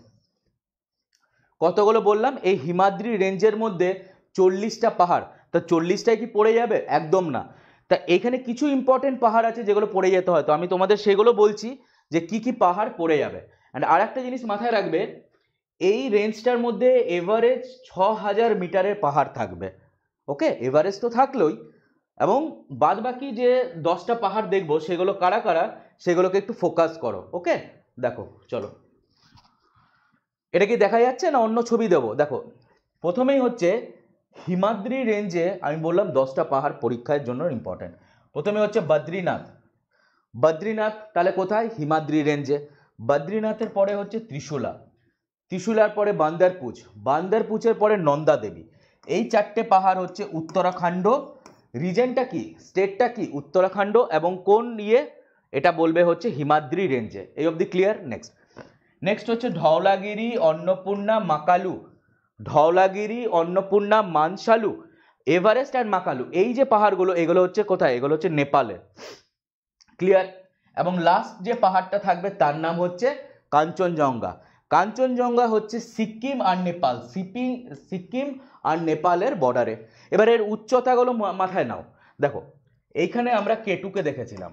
কতগুলো বললাম এই হিমাদ্রি রেঞ্জের মধ্যে চল্লিশটা পাহাড় তা চল্লিশটায় কি পড়ে যাবে একদম না তা এখানে কিছু ইম্পর্টেন্ট পাহাড় আছে যেগুলো পড়ে যেতে হয় তো আমি তোমাদের সেগুলো বলছি যে কি কি পাহাড় পড়ে যাবে অ্যান্ড আর একটা জিনিস মাথায় রাখবে এই রেঞ্জটার মধ্যে এভারেজ ছ হাজার মিটারের পাহাড় থাকবে ওকে এভারেজ তো থাকলোই এবং বাদ বাকি যে দশটা পাহাড় দেখবো সেগুলো কারা কারা সেগুলোকে একটু ফোকাস করো ওকে দেখো চলো এটা কি দেখা যাচ্ছে না অন্য ছবি দেবো দেখো প্রথমেই হচ্ছে হিমাদ্রি রেঞ্জে আমি বললাম দশটা পাহাড় পরীক্ষার জন্য ইম্পর্টেন্ট প্রথমে হচ্ছে বদ্রীনাথ বদ্রীনাথ তাহলে কোথায় হিমাদ্রি রেঞ্জে বদ্রীনাথের পরে হচ্ছে ত্রিশুলা ত্রিশুলার পরে বান্দারপুচ বান্দারপুচের পরে নন্দা দেবী এই চারটে পাহাড় হচ্ছে উত্তরাখণ্ড রিজেনটা কি স্টেটটা কি উত্তরাখণ্ড এবং কোন ইয়ে এটা বলবে হচ্ছে হিমাদ্রি রেঞ্জে এই অবধি ক্লিয়ার নেক্সট নেক্সট হচ্ছে ধওলাগিরি অন্নপূর্ণা মাকালু ধওলাগিরি অন্নপূর্ণা মানসালু এভারেস্ট অ্যান্ড মাকালু এই যে পাহাড়গুলো এগুলো হচ্ছে কোথায় এগুলো হচ্ছে নেপালে ক্লিয়ার এবং লাস্ট যে পাহাড়টা থাকবে তার নাম হচ্ছে কাঞ্চনজঙ্ঘা কাঞ্চনজঙ্ঘা হচ্ছে সিকিম আর নেপাল সিপিং সিকিম আর নেপালের বর্ডারে এবার এর উচ্চতাগুলো মাথায় নাও দেখো এইখানে আমরা কেটুকে দেখেছিলাম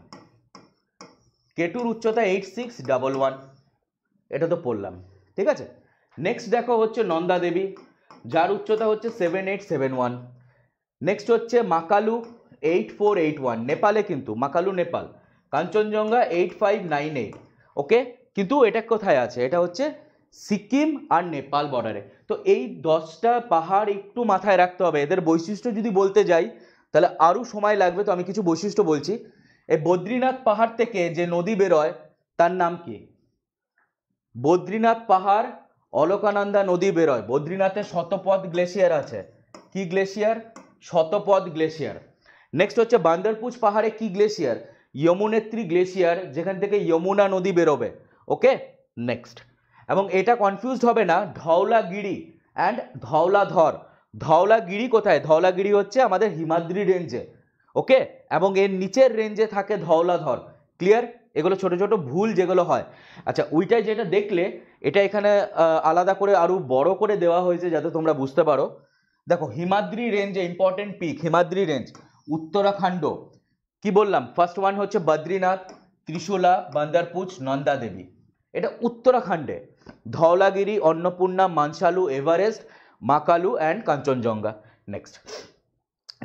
কেটুর উচ্চতা এইট সিক্স ডাবল ওয়ান এটা তো পড়লাম ঠিক আছে নেক্সট দেখো হচ্ছে নন্দা দেবী যার উচ্চতা হচ্ছে seven eight seven one next হচ্ছে Makalu eight four eight one নেপালে কিন্তু Makalu Nepal Kanchenjunga eight five nine eight okay কিন্তু এটা কোথায় আছে এটা হচ্ছে সিকিম আর নেপাল বর্ডারে তো এই দশটা পাহাড় একটু মাথায় রাখতে হবে এদের বৈশিষ্ট্য যদি বলতে যাই তাহলে আরও সময় লাগবে তো আমি কিছু বৈশিষ্ট্য বলছি এই বদ্রীনাথ পাহাড় থেকে যে নদী বেরোয় তার নাম কি বদ্রীনাথ পাহাড় অলকানন্দা নদী বেরোয় বদ্রীনাথে শতপথ গ্লেশিয়ার আছে কি গ্লেশিয়ার শতপথ গ্লেশিয়ার নেক্সট হচ্ছে বান্দরপুজ পাহাড়ে কি গ্লেশিয়ার যমুনেত্রী গ্লেশিয়ার যেখান থেকে যমুনা নদী বেরোবে ওকে নেক্সট এবং এটা কনফিউজড হবে না ধওলাগিরি অ্যান্ড ধওলাধর ধওলাগিরি কোথায় ধওলাগিরি হচ্ছে আমাদের হিমাদ্রি রেঞ্জে ওকে এবং এর নিচের রেঞ্জে থাকে ধওলাধর ক্লিয়ার এগুলো ছোট ছোট ভুল যেগুলো হয় আচ্ছা ওইটাই যেটা দেখলে এটা এখানে আলাদা করে আরও বড় করে দেওয়া হয়েছে যাতে তোমরা বুঝতে পারো দেখো Himadri range important peak Himadri range Uttarakhand কি বললাম ফার্স্ট ওয়ান হচ্ছে বদ্রীনাথ ত্রিশুলা বান্দারপুচ নন্দা দেবী এটা উত্তরাখণ্ডে Dhaulagiri Annapurna Manaslu Everest Makalu and Kanchenjunga next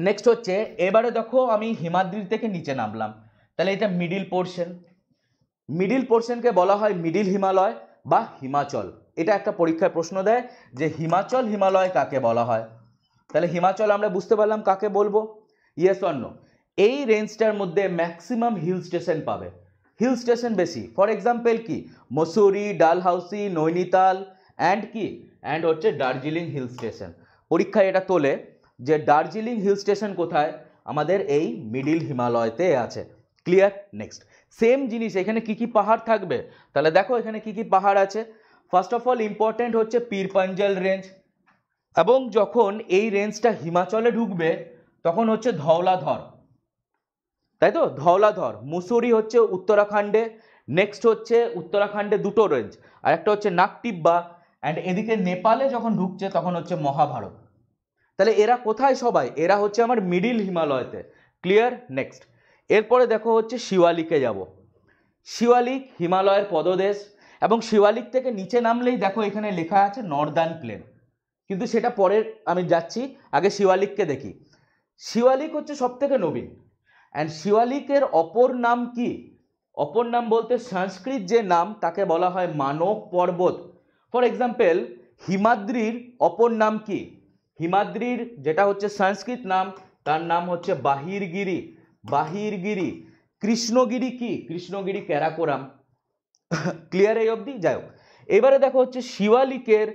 next হচ্ছে এবারে দেখো আমি হিমাদ্রি থেকে নিচে নামলাম তাহলে এটা মিডিল পোর্শন মিডিল পোর্শনকে বলা হয় মিডিল হিমালয় বা হিমাচল এটা একটা পরীক্ষায় প্রশ্ন দেয় যে হিমাচল হিমালয় কাকে বলা হয় তাহলে হিমাচল আমরা বুঝতে পারলাম কাকে বলবো ইয়েস অন্য এই রেঞ্জটার মধ্যে ম্যাক্সিমাম হিল স্টেশন পাবে হিল স্টেশন বেশি ফর এক্সাম্পল কি মসুরি ডালহাউসি নৈনিতাল অ্যান্ড কি অ্যান্ড হচ্ছে দার্জিলিং হিল স্টেশন পরীক্ষায় এটা তোলে যে দার্জিলিং হিল স্টেশন কোথায় আমাদের এই মিডিল হিমালয়তে আছে ক্লিয়ার নেক্সট সেম জিনিস এখানে কি কি পাহাড় থাকবে তাহলে দেখো এখানে কি কি পাহাড় আছে ফার্স্ট অফ অল ইম্পর্টেন্ট হচ্ছে পাঞ্জাল রেঞ্জ এবং যখন এই রেঞ্জটা হিমাচলে ঢুকবে তখন হচ্ছে ধওলাধর তাই তো ধওলাধর মুসুরি হচ্ছে উত্তরাখণ্ডে নেক্সট হচ্ছে উত্তরাখণ্ডে দুটো রেঞ্জ আর একটা হচ্ছে নাকটিব্বা অ্যান্ড এদিকে নেপালে যখন ঢুকছে তখন হচ্ছে মহাভারত তাহলে এরা কোথায় সবাই এরা হচ্ছে আমার মিডিল হিমালয়তে ক্লিয়ার নেক্সট এরপরে দেখো হচ্ছে শিওয়ালিকে যাব শিওয়ালিক হিমালয়ের পদদেশ এবং শিওয়ালিক থেকে নিচে নামলেই দেখো এখানে লেখা আছে নর্দার্ন প্লেন কিন্তু সেটা পরের আমি যাচ্ছি আগে শিওয়ালিককে দেখি শিওয়ালিক হচ্ছে সবথেকে নবীন অ্যান্ড শিওয়ালিকের অপর নাম কি অপর নাম বলতে সংস্কৃত যে নাম তাকে বলা হয় মানব পর্বত ফর এক্সাম্পল হিমাদ্রির অপর নাম কি হিমাদ্রির যেটা হচ্ছে সংস্কৃত নাম তার নাম হচ্ছে বাহিরগিরি বাহিরগিরি কৃষ্ণগিরি কি কৃষ্ণগিরি ক্যারাকোরাম ক্লিয়ার এই অবধি যাই হোক এবারে দেখো হচ্ছে শিবালিকের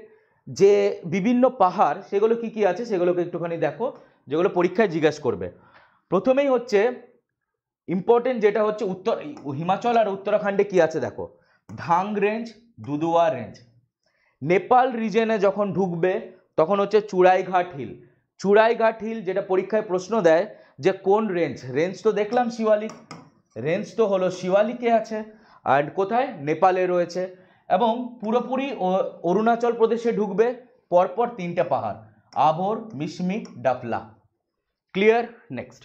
যে বিভিন্ন পাহাড় সেগুলো কি কি আছে সেগুলোকে একটুখানি দেখো যেগুলো পরীক্ষায় জিজ্ঞাসা করবে প্রথমেই হচ্ছে ইম্পর্টেন্ট যেটা হচ্ছে উত্তর হিমাচল আর উত্তরাখণ্ডে কি আছে দেখো ধাং রেঞ্জ দুদুয়া রেঞ্জ নেপাল রিজনে যখন ঢুকবে তখন হচ্ছে চূড়াইঘাট হিল চূড়াইঘাট হিল যেটা পরীক্ষায় প্রশ্ন দেয় যে কোন রেঞ্জ রেঞ্জ তো দেখলাম শিওয়ালিক রেঞ্জ তো হলো শিওয়ালিকে আছে অ্যান্ড কোথায় নেপালে রয়েছে এবং পুরোপুরি অরুণাচল প্রদেশে ঢুকবে পরপর তিনটে পাহাড় আভোর মিশমি ডাফলা ক্লিয়ার নেক্সট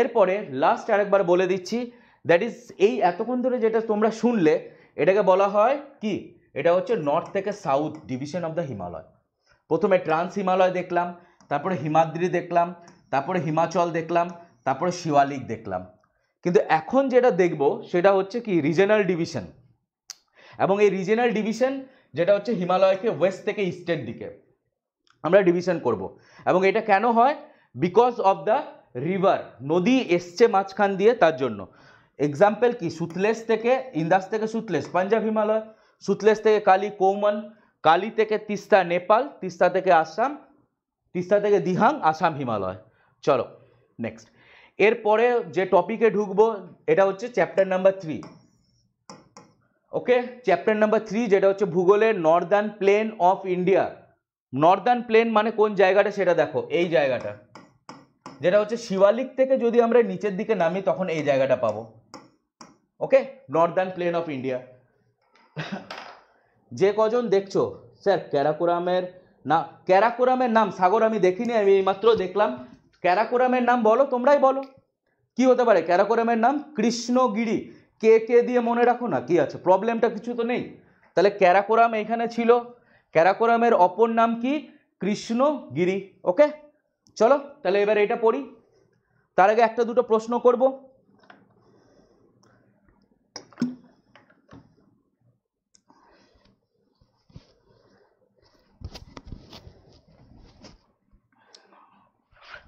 এরপরে লাস্ট আরেকবার বলে দিচ্ছি দ্যাট ইজ এই এতক্ষণ ধরে যেটা তোমরা শুনলে এটাকে বলা হয় কি এটা হচ্ছে নর্থ থেকে south division of the Himalaya প্রথমে ট্রান্স হিমালয় দেখলাম তারপরে হিমাদ্রি দেখলাম তারপরে হিমাচল দেখলাম তারপরে শিওয়ালিক দেখলাম কিন্তু এখন যেটা দেখব সেটা হচ্ছে কি রিজেনাল ডিভিশন এবং এই রিজেনাল ডিভিশন যেটা হচ্ছে হিমালয়কে ওয়েস্ট থেকে ইস্টের দিকে আমরা ডিভিশন করব। এবং এটা কেন হয় বিকজ অফ দ্য রিভার নদী এসছে মাঝখান দিয়ে তার জন্য এক্সাম্পল কি সুতলেস থেকে ইন্দাস থেকে সুতলেস পাঞ্জাব হিমালয় সুতলেস থেকে কালী কৌমন কালী থেকে তিস্তা নেপাল তিস্তা থেকে আসাম তিস্তা থেকে দিহাং আসাম হিমালয় চলো নেক্সট এরপরে যে টপিকে ঢুকবো এটা হচ্ছে chapter number three okay chapter number three যেটা হচ্ছে ভূগোলের northern plain of India northern plain মানে কোন জায়গাটা সেটা দেখো এই জায়গাটা যেটা হচ্ছে শিবালিক থেকে যদি আমরা নিচের দিকে নামি তখন এই জায়গাটা পাবো okay northern plain of India যে কজন দেখছো স্যার ক্যারাকোরামের না ক্যারাকোরামের নাম সাগর আমি দেখিনি আমি এইমাত্র দেখলাম ক্যারাকোরামের নাম বলো তোমরাই বলো কি হতে পারে ক্যারাকোরামের নাম কৃষ্ণগিরি কে কে দিয়ে মনে রাখো না কি আছে প্রবলেমটা কিছু তো নেই তাহলে ক্যারাকোরাম এখানে ছিল ক্যারাকোরামের অপর নাম কি কৃষ্ণগিরি ওকে চলো তাহলে এবার এটা পড়ি তার আগে একটা দুটো প্রশ্ন করবো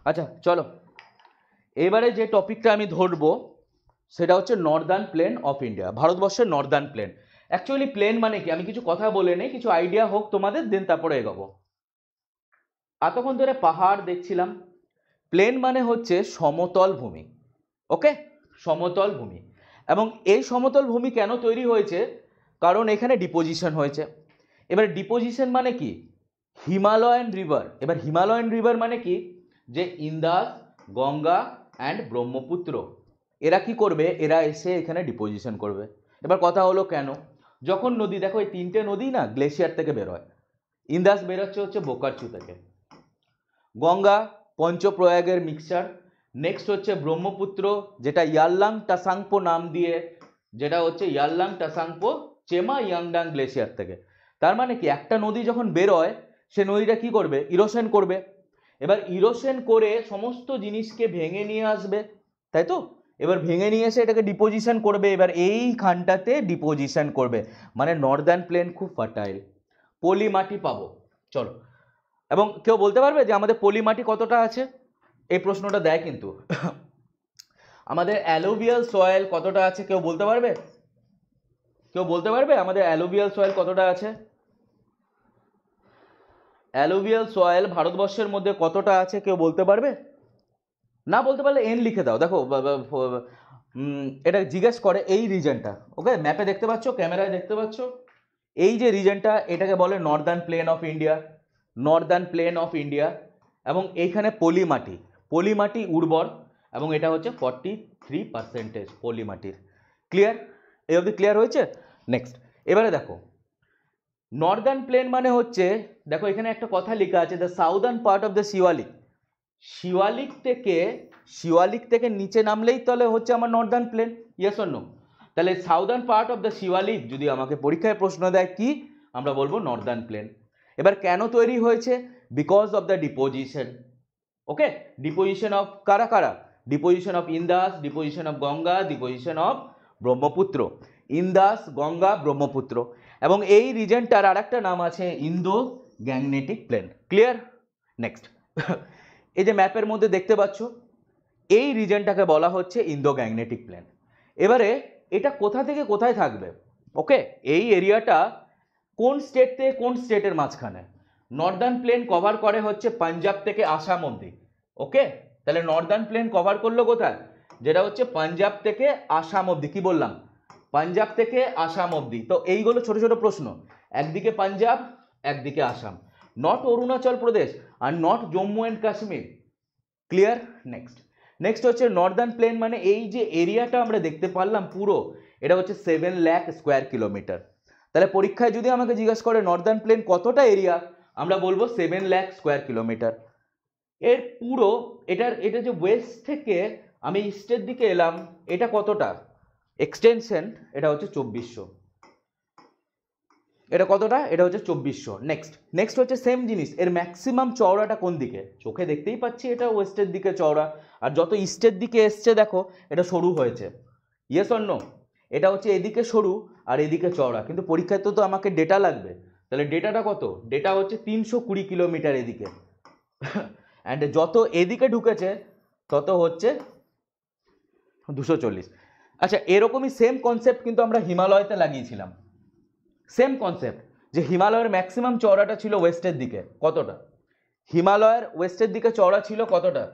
আচ্ছা চলো এবারে যে টপিকটা আমি ধরবো সেটা হচ্ছে নর্দার্ন প্লেন অফ ইন্ডিয়া ভারতবর্ষের নর্দার্ন প্লেন অ্যাকচুয়ালি প্লেন মানে কি আমি কিছু কথা বলে নেই কিছু আইডিয়া হোক তোমাদের দেন তারপরে এগোবো এতক্ষণ ধরে পাহাড় দেখছিলাম প্লেন মানে হচ্ছে সমতল ভূমি ওকে সমতল ভূমি এবং এই সমতল ভূমি কেন তৈরি হয়েছে কারণ এখানে ডিপোজিশন হয়েছে এবার ডিপোজিশন মানে কি হিমালয়ান রিভার এবার হিমালয়ান রিভার মানে কি যে ইন্দাস গঙ্গা অ্যান্ড ব্রহ্মপুত্র এরা কি করবে এরা এসে এখানে ডিপোজিশন করবে এবার কথা হলো কেন যখন নদী দেখো এই তিনটে নদী না গ্লেশিয়ার থেকে বেরোয় ইন্দাস বেরোচ্ছে হচ্ছে বোকারচু থেকে গঙ্গা পঞ্চপ্রয়াগের মিক্সচার নেক্সট হচ্ছে ব্রহ্মপুত্র যেটা ইয়াল্লাং টাসাংপো নাম দিয়ে যেটা হচ্ছে ইয়াল্লাং টাসাংপো চেমা ইয়াংডাং গ্লেশিয়ার থেকে তার মানে কি একটা নদী যখন বেরোয় সে নদীটা কি করবে ইরোশন করবে এবার ইরোশন করে সমস্ত জিনিসকে ভেঙে নিয়ে আসবে তাই তো এবার ভেঙে নিয়ে এসে এটাকে ডিপোজিশন করবে এবার এই খানটাতে ডিপোজিশন করবে মানে নর্দার্ন প্লেন খুব ফার্টাইল পলি মাটি পাবো চলো এবং কেউ বলতে পারবে যে আমাদের পলি মাটি কতটা আছে এই প্রশ্নটা দেয় কিন্তু আমাদের অ্যালোভিয়াল সয়েল কতটা আছে কেউ বলতে পারবে কেউ বলতে পারবে আমাদের অ্যালোভিয়াল সয়েল কতটা আছে অ্যালোভিয়াল সয়েল ভারতবর্ষের মধ্যে কতটা আছে কেউ বলতে পারবে না বলতে পারলে এন লিখে দাও দেখো এটা জিজ্ঞেস করে এই রিজনটা ওকে ম্যাপে দেখতে পাচ্ছ ক্যামেরায় দেখতে পাচ্ছ এই যে রিজনটা এটাকে বলে northern plain of India northern plain of India এবং এইখানে পলি মাটি পলি মাটি উর্বর এবং এটা হচ্ছে ফর্টি থ্রি পার্সেন্টেজ পলি মাটির ক্লিয়ার এই অবধি ক্লিয়ার হয়েছে নেক্সট এবারে দেখো নর্দার্ন প্লেন মানে হচ্ছে দেখো এখানে একটা কথা লেখা আছে the southern part of the Shiwalik Shiwalik থেকে শিওয়ালিক থেকে নিচে নামলেই তাহলে হচ্ছে আমার নর্দার্ন প্লেন ইয়েস অন্য তাহলে southern part of the Shiwalik যদি আমাকে পরীক্ষায় প্রশ্ন দেয় কি আমরা বলবো নর্দার্ন প্লেন এবার কেন তৈরি হয়েছে because of the deposition okay deposition of কারা কারা deposition of Indus deposition of Ganga deposition of Brahmaputra Indus Ganga Brahmaputra এবং এই রিজনটার আর একটা নাম আছে Indo Gangetic plain clear next এই যে ম্যাপের মধ্যে দেখতে পাচ্ছ এই রিজনটাকে বলা হচ্ছে ইন্দো গ্যাংনেটিক প্লেন এবারে এটা কোথা থেকে কোথায় থাকবে ওকে এই এরিয়াটা কোন স্টেট থেকে কোন স্টেটের মাঝখানে নর্দার্ন প্লেন কভার করে হচ্ছে পাঞ্জাব থেকে আসাম অব্দি ওকে তাহলে নর্দার্ন প্লেন কভার করলো কোথায় যেটা হচ্ছে পাঞ্জাব থেকে আসাম অব্দি কি বললাম পাঞ্জাব থেকে আসাম অবধি তো এইগুলো ছোট ছোট প্রশ্ন একদিকে পাঞ্জাব একদিকে আসাম নট অরুণাচল প্রদেশ আর not Jammu and Kashmir clear next next হচ্ছে নর্দার্ন প্লেন মানে এই যে এরিয়াটা আমরা দেখতে পারলাম পুরো এটা হচ্ছে সেভেন ল্যাক স্কোয়ার কিলোমিটার তাহলে পরীক্ষায় যদি আমাকে জিজ্ঞাসা করে নর্দার্ন প্লেন কতটা এরিয়া আমরা বলবো সেভেন ল্যাক স্কোয়ার কিলোমিটার এর পুরো এটার এটা যে ওয়েস্ট থেকে আমি ইস্টের দিকে এলাম এটা কতটা এক্সটেনশন এটা হচ্ছে চব্বিশশো এটা কতটা এটা হচ্ছে চব্বিশশো নেক্সট নেক্সট হচ্ছে সেম জিনিস এর ম্যাক্সিমাম চওড়াটা কোন দিকে চোখে দেখতেই পাচ্ছি এটা ওয়েস্টের দিকে চওড়া আর যত ইস্টের দিকে এসছে দেখো এটা সরু হয়েছে ইয়েস অন্য এটা হচ্ছে এদিকে সরু আর এদিকে চওড়া কিন্তু পরীক্ষায় তো তো আমাকে ডেটা লাগবে তাহলে ডেটাটা কত ডেটা হচ্ছে তিনশো কুড়ি কিলোমিটার এদিকে অ্যান্ড [laughs] যত এদিকে ঢুকেছে তত হচ্ছে দুশো চল্লিশ আচ্ছা এরকমই সেম কনসেপ্ট কিন্তু আমরা হিমালয়তে লাগিয়েছিলাম সেম কনসেপ্ট যে হিমালয়ের ম্যাক্সিমাম চওড়াটা ছিল ওয়েস্টের দিকে কতটা হিমালয়ের ওয়েস্টের দিকে চওড়া ছিল কতটা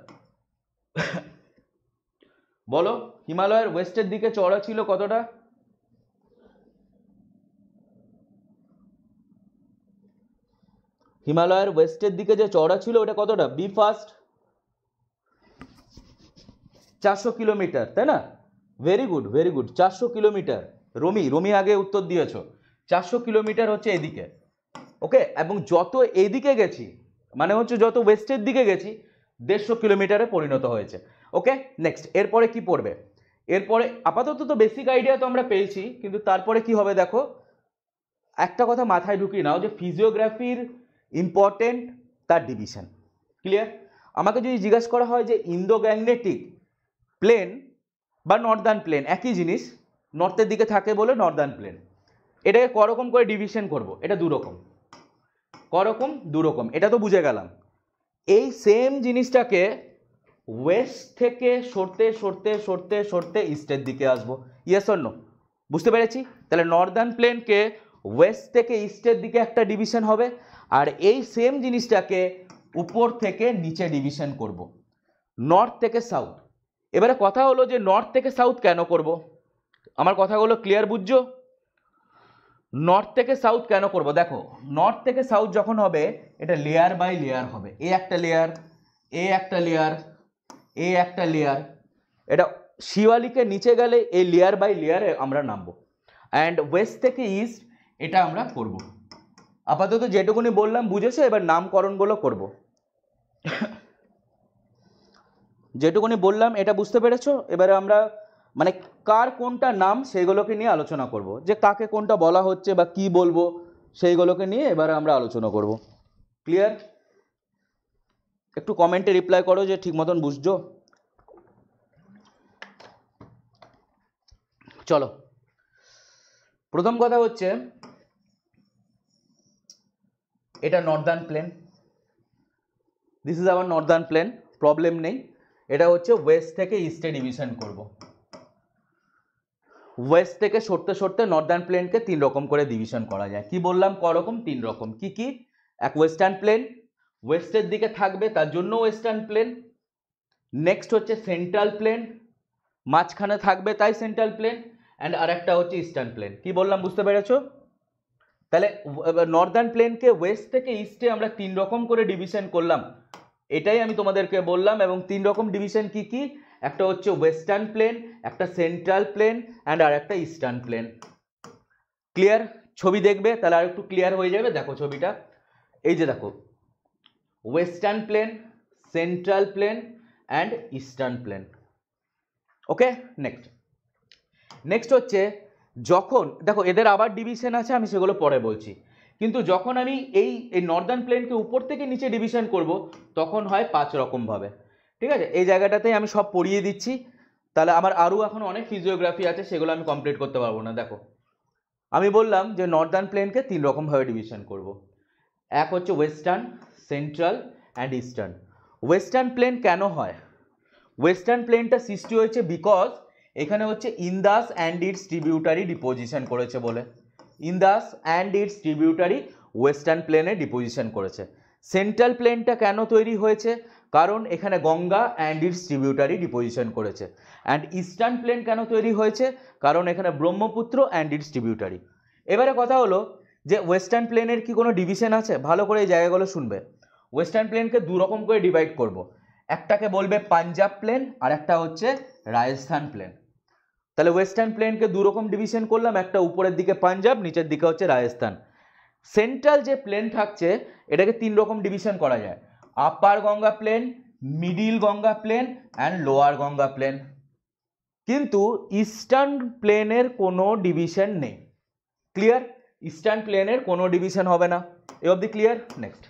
বলো হিমালয়ের ওয়েস্টের দিকে চওড়া ছিল কতটা হিমালয়ের ওয়েস্টের দিকে যে চওড়া ছিল ওটা কতটা বি ফার্স্ট চারশো কিলোমিটার তাই না ভেরি গুড ভেরি গুড চারশো কিলোমিটার রমি রমি আগে উত্তর দিয়েছ চারশো কিলোমিটার হচ্ছে এদিকে ওকে এবং যত এদিকে গেছি মানে হচ্ছে যত ওয়েস্টের দিকে গেছি দেড়শো কিলোমিটারে পরিণত হয়েছে ওকে নেক্সট এরপরে কি পড়বে এরপরে আপাতত তো বেসিক আইডিয়া তো আমরা পেয়েছি কিন্তু তারপরে কি হবে দেখো একটা কথা মাথায় ঢুকিয়ে নাও যে ফিজিওগ্রাফির ইম্পর্টেন্ট তার ডিভিশন ক্লিয়ার আমাকে যদি জিজ্ঞাসা করা হয় যে ইন্দো গ্যাংনেটিক প্লেন বা নর্দার্ন প্লেন একই জিনিস নর্থের দিকে থাকে বলে নর্দার্ন প্লেন এটাকে করকম করে ডিভিশন করব এটা দুরকম করকম দুরকম এটা তো বুঝে গেলাম এই সেম জিনিসটাকে ওয়েস্ট থেকে সরতে সরতে সরতে সরতে ইস্টের দিকে আসবো ইয়েস অন্য বুঝতে পেরেছি তাহলে নর্দার্ন প্লেনকে ওয়েস্ট থেকে ইস্টের দিকে একটা ডিভিশন হবে আর এই সেম জিনিসটাকে উপর থেকে নিচে ডিভিশন করব নর্থ থেকে সাউথ এবারে কথা হলো যে নর্থ থেকে সাউথ কেন করব। আমার কথাগুলো ক্লিয়ার বুঝছো নর্থ থেকে সাউথ কেন করব দেখো নর্থ থেকে সাউথ যখন হবে এটা লেয়ার বাই লেয়ার হবে এ একটা লেয়ার এ একটা লেয়ার এ একটা লেয়ার এটা শিওয়ালিকে নিচে গেলে এই লেয়ার বাই লেয়ারে আমরা নামবো অ্যান্ড ওয়েস্ট থেকে ইস্ট এটা আমরা করব আপাতত যেটুকুনি বললাম বুঝেছো এবার নামকরণগুলো করব যেটুকুনি বললাম এটা বুঝতে পেরেছ এবারে আমরা মানে কার কোনটা নাম সেইগুলোকে নিয়ে আলোচনা করব যে কাকে কোনটা বলা হচ্ছে বা কি বলবো সেইগুলোকে নিয়ে এবারে আমরা আলোচনা করব ক্লিয়ার একটু কমেন্টে রিপ্লাই করো যে ঠিক মতন বুঝছো চলো প্রথম কথা হচ্ছে এটা northern plain this is our northern plain problem নেই এটা হচ্ছে ওয়েস্ট থেকে ইস্টে ডিভিশন করব ওয়েস্ট থেকে সরতে সরতে নর্দার্ন প্লেনকে তিন রকম করে ডিভিশন করা যায় কি বললাম করকম তিন রকম কি কি এক ওয়েস্টার্ন প্লেন ওয়েস্টের দিকে থাকবে তার জন্য ওয়েস্টার্ন প্লেন নেক্সট হচ্ছে সেন্ট্রাল প্লেন মাঝখানে থাকবে তাই সেন্ট্রাল প্লেন অ্যান্ড আর একটা হচ্ছে ইস্টার্ন প্লেন কি বললাম বুঝতে পেরেছো তাহলে নর্দার্ন প্লেনকে ওয়েস্ট থেকে ইস্টে আমরা তিন রকম করে ডিভিশন করলাম এটাই আমি তোমাদেরকে বললাম এবং তিন রকম ডিভিশন কি কি একটা হচ্ছে ওয়েস্টার্ন প্লেন একটা সেন্ট্রাল প্লেন অ্যান্ড আর একটা ইস্টার্ন প্লেন ক্লিয়ার ছবি দেখবে তাহলে আর একটু ক্লিয়ার হয়ে যাবে দেখো ছবিটা এই যে দেখো western plain central plain and eastern plain okay next next হচ্ছে যখন দেখো এদের আবার ডিভিশন আছে আমি সেগুলো পরে বলছি কিন্তু যখন আমি এই এই নর্দার্ন প্লেনকে উপর থেকে নিচে ডিভিশন করব তখন হয় পাঁচ রকমভাবে ঠিক আছে এই জায়গাটাতেই আমি সব পড়িয়ে দিচ্ছি তাহলে আমার আরও এখন অনেক ফিজিওগ্রাফি আছে সেগুলো আমি কমপ্লিট করতে পারবো না দেখো আমি বললাম যে নর্দার্ন প্লেনকে তিন রকমভাবে ডিভিশন করব। এক হচ্ছে western central and eastern western plain কেন হয় ওয়েস্টার্ন প্লেনটা সৃষ্টি হয়েছে বিকজ এখানে হচ্ছে Indus and its tributary deposition করেছে বলে Indus and its tributary western প্লেনে ডিপোজিশন করেছে সেন্ট্রাল প্লেনটা কেন তৈরি হয়েছে কারণ এখানে Ganga and its tributary deposition করেছে অ্যান্ড ইস্টার্ন প্লেন কেন তৈরি হয়েছে কারণ এখানে ব্রহ্মপুত্র অ্যান্ড ইটস ট্রিবিউটারি এবারে কথা হলো যে ওয়েস্টার্ন প্লেনের কি কোনো ডিভিশন আছে ভালো করে এই জায়গাগুলো শুনবে ওয়েস্টার্ন প্লেনকে দুরকম করে ডিভাইড করব একটাকে বলবে পাঞ্জাব প্লেন আর একটা হচ্ছে রাজস্থান প্লেন তাহলে ওয়েস্টার্ন প্লেনকে দুরকম ডিভিশন করলাম একটা উপরের দিকে পাঞ্জাব নিচের দিকে হচ্ছে রাজস্থান সেন্ট্রাল যে প্লেন থাকছে এটাকে তিন রকম ডিভিশন করা যায় upper Ganga plain middle Ganga plain and lower Ganga plain কিন্তু ইস্টার্ন প্লেনের কোনো ডিভিশন নেই ক্লিয়ার ইস্টার্ন প্লেনের কোনো ডিভিশন হবে না এ of the clear next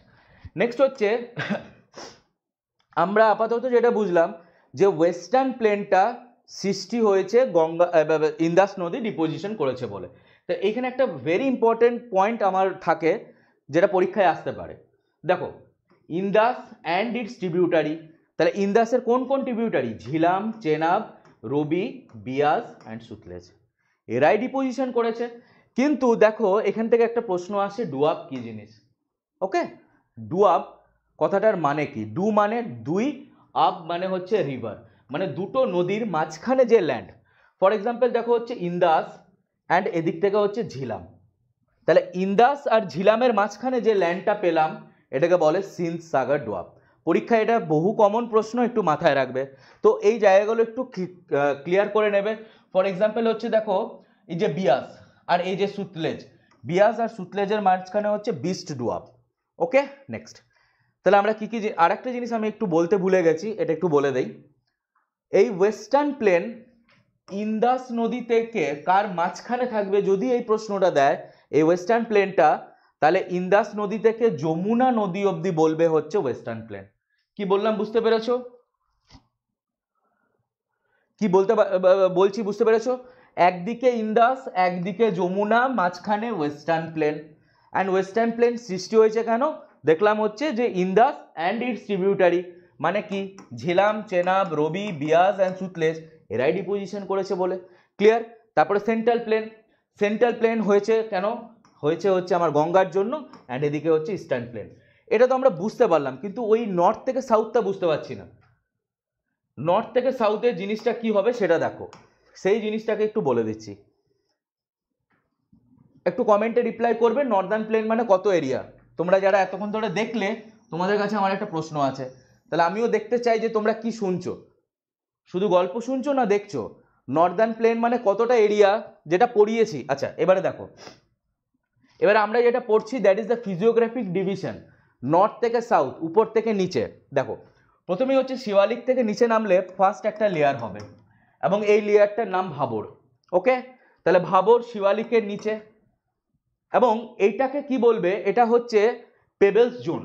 next হচ্ছে আমরা আপাতত যেটা বুঝলাম যে ওয়েস্টার্ন প্লেনটা সৃষ্টি হয়েছে গঙ্গা ইন্দাস নদী ডিপোজিশন করেছে বলে তো এইখানে একটা ভেরি ইম্পর্টেন্ট পয়েন্ট আমার থাকে যেটা পরীক্ষায় আসতে পারে দেখো ইন্দাস অ্যান্ড ইটস ট্রিবিউটারি তাহলে ইন্দাসের কোন কোন ট্রিবিউটারি ঝিলাম চেনাব রবি বিয়াস অ্যান্ড সুতলেজ এরাই ডিপোজিশন করেছে কিন্তু দেখো এখান থেকে একটা প্রশ্ন আসে ডুয়াব কি জিনিস ওকে ডুয়াব কথাটার মানে কি ডু মানে দুই আপ মানে হচ্ছে রিভার মানে দুটো নদীর মাঝখানে যে ল্যান্ড ফর এক্সাম্পল দেখো হচ্ছে ইন্দাস অ্যান্ড এদিক থেকে হচ্ছে ঝিলাম তাহলে ইন্দাস আর ঝিলামের মাঝখানে যে ল্যান্ডটা পেলাম এটাকে বলে সিন্স সাগর ডোয়াব পরীক্ষা এটা বহু কমন প্রশ্ন একটু মাথায় রাখবে তো এই জায়গাগুলো একটু ক্লিয়ার করে নেবে ফর এক্সাম্পল হচ্ছে দেখো এই যে বিয়াস আর এই যে সুতলেজ বিয়াস আর সুতলেজের মাঝখানে হচ্ছে বিস্ট ডুয়াব ওকে নেক্সট তাহলে আমরা কী কী আর একটা জিনিস আমি একটু বলতে ভুলে গেছি এটা একটু বলে দেই এই ওয়েস্টার্ন প্লেন ইন্দাস নদী থেকে কার মাঝখানে থাকবে যদি এই প্রশ্নটা দেয় এই ওয়েস্টার্ন প্লেনটা তাহলে ইন্দাস নদী থেকে যমুনা নদী অবধি বলবে হচ্ছে ওয়েস্টার্ন প্লেন কি বললাম বুঝতে পেরেছ কি বলতে বলছি বুঝতে পেরেছ একদিকে ইন্দাস একদিকে যমুনা মাঝখানে western plain and western plain সৃষ্টি হয়েছে কেন দেখলাম হচ্ছে যে ইন্দাস অ্যান্ড ইটস ট্রিবিউটারি মানে কি ঝিলাম চেনাব রবি বিয়াস অ্যান্ড সুতলেস এরাই ডিপোজিশন করেছে বলে ক্লিয়ার তারপরে সেন্ট্রাল প্লেন সেন্ট্রাল প্লেন হয়েছে কেন হয়েছে হচ্ছে আমার গঙ্গার জন্য অ্যান্ড এদিকে হচ্ছে ইস্টার্ন প্লেন এটা তো আমরা বুঝতে পারলাম কিন্তু ওই নর্থ থেকে সাউথটা বুঝতে পারছি না নর্থ থেকে সাউথের জিনিসটা কি হবে সেটা দেখো সেই জিনিসটাকে একটু বলে দিচ্ছি একটু কমেন্টে রিপ্লাই করবে নর্দার্ন প্লেন মানে কত এরিয়া তোমরা যারা এতক্ষণ ধরে দেখলে তোমাদের কাছে আমার একটা প্রশ্ন আছে তাহলে আমিও দেখতে চাই যে তোমরা কি শুনছো শুধু গল্প শুনছো না দেখছো নর্দার্ন প্লেন মানে কতটা এরিয়া যেটা পড়িয়েছি আচ্ছা এবারে দেখো এবারে আমরা যেটা পড়ছি that is the physiographic division north থেকে সাউথ উপর থেকে নিচে দেখো প্রথমেই হচ্ছে শিওয়ালিক থেকে নিচে নামলে ফার্স্ট একটা লেয়ার হবে এবং এই লেয়ারটার নাম ভাবর ওকে তাহলে ভাবর শিওয়ালিকের নিচে এবং এইটাকে কি বলবে এটা হচ্ছে পেবেলস জোন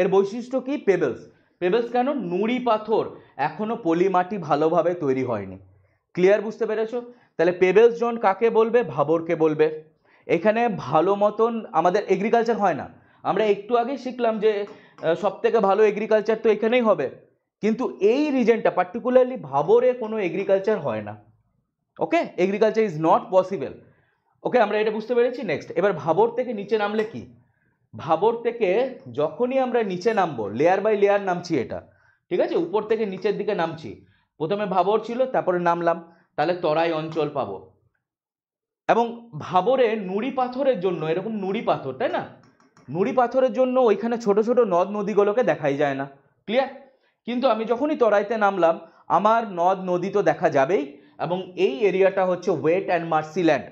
এর বৈশিষ্ট্য কি পেবেলস পেবেলস কেন নুড়ি পাথর এখনও পলিমাটি ভালোভাবে তৈরি হয়নি ক্লিয়ার বুঝতে পেরেছো তাহলে পেবেলস জোন কাকে বলবে ভাবরকে বলবে এখানে ভালো মতন আমাদের এগ্রিকালচার হয় না আমরা একটু আগে শিখলাম যে সব থেকে ভালো এগ্রিকালচার তো এখানেই হবে কিন্তু এই রিজনটা পার্টিকুলারলি ভাবরে কোনো এগ্রিকালচার হয় না okay agriculture is not possible okay আমরা এটা বুঝতে পেরেছি নেক্সট এবার ভাবর থেকে নিচে নামলে কি ভাবর থেকে যখনই আমরা নিচে নামবো লেয়ার বাই লেয়ার নামছি এটা ঠিক আছে উপর থেকে নিচের দিকে নামছি প্রথমে ভাবর ছিল তারপরে নামলাম তাহলে তরাই অঞ্চল পাবো এবং ভাবরে নুড়ি পাথরের জন্য এরকম নুড়ি পাথর তাই না নুড়ি পাথরের জন্য ওইখানে ছোট ছোট নদ নদীগুলোকে দেখাই যায় না ক্লিয়ার কিন্তু আমি যখনই তরাইতে নামলাম আমার নদ নদী তো দেখা যাবেই এবং এই এরিয়াটা হচ্ছে ওয়েট অ্যান্ড মার্সিল্যান্ড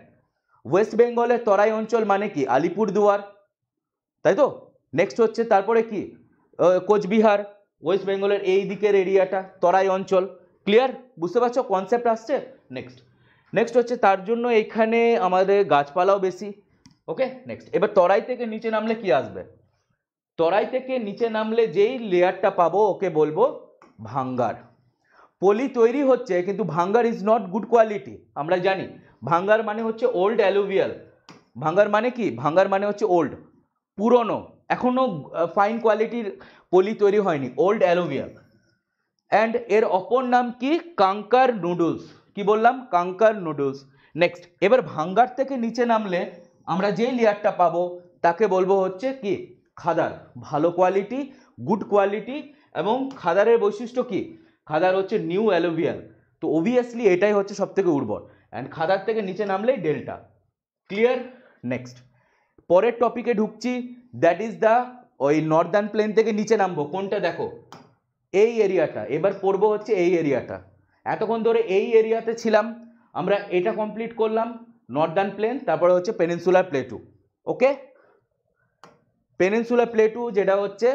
ওয়েস্ট বেঙ্গলের তরাই অঞ্চল মানে কি আলিপুরদুয়ার তাই তো নেক্সট হচ্ছে তারপরে কি কোচবিহার ওয়েস্ট বেঙ্গলের এই দিকের এরিয়াটা তরাই অঞ্চল ক্লিয়ার বুঝতে পারছো কনসেপ্ট আসছে নেক্সট নেক্সট হচ্ছে তার জন্য এখানে আমাদের গাছপালাও বেশি ওকে নেক্সট এবার তরাই থেকে নিচে নামলে কি আসবে তরাই থেকে নিচে নামলে যেই লেয়ারটা পাবো ওকে বলবো ভাঙ্গার পলি তৈরি হচ্ছে কিন্তু ভাঙ্গার ইজ নট গুড কোয়ালিটি আমরা জানি ভাঙ্গার মানে হচ্ছে ওল্ড অ্যালুভিয়াল ভাঙ্গার মানে কি ভাঙ্গার মানে হচ্ছে ওল্ড পুরনো এখনও ফাইন কোয়ালিটির পলি তৈরি হয়নি ওল্ড অ্যালোভিয়া অ্যান্ড এর অপর নাম কি কাঙ্কার নুডলস কি বললাম কাঙ্কার নুডলস নেক্সট এবার ভাঙ্গার থেকে নিচে নামলে আমরা যেই লেয়ারটা পাবো তাকে বলবো হচ্ছে কি খাদার ভালো কোয়ালিটি গুড কোয়ালিটি এবং খাদারের বৈশিষ্ট্য কি খাদার হচ্ছে নিউ অ্যালোভিয়াল তো অবভিয়াসলি এটাই হচ্ছে সবথেকে উর্বর অ্যান্ড খাদার থেকে নিচে নামলেই ডেল্টা ক্লিয়ার নেক্সট পরের টপিকে ঢুকছি দ্যাট ইজ দ্য ওই নর্দার্ন প্লেন থেকে নিচে নামবো কোনটা দেখো এই এরিয়াটা এবার পড়বো হচ্ছে এই এরিয়াটা এতক্ষণ ধরে এই এরিয়াতে ছিলাম আমরা এটা কমপ্লিট করলাম নর্দার্ন প্লেন তারপরে হচ্ছে পেনেন্সুলার প্লেটু ওকে পেনেন্সুলার প্লেটু যেটা হচ্ছে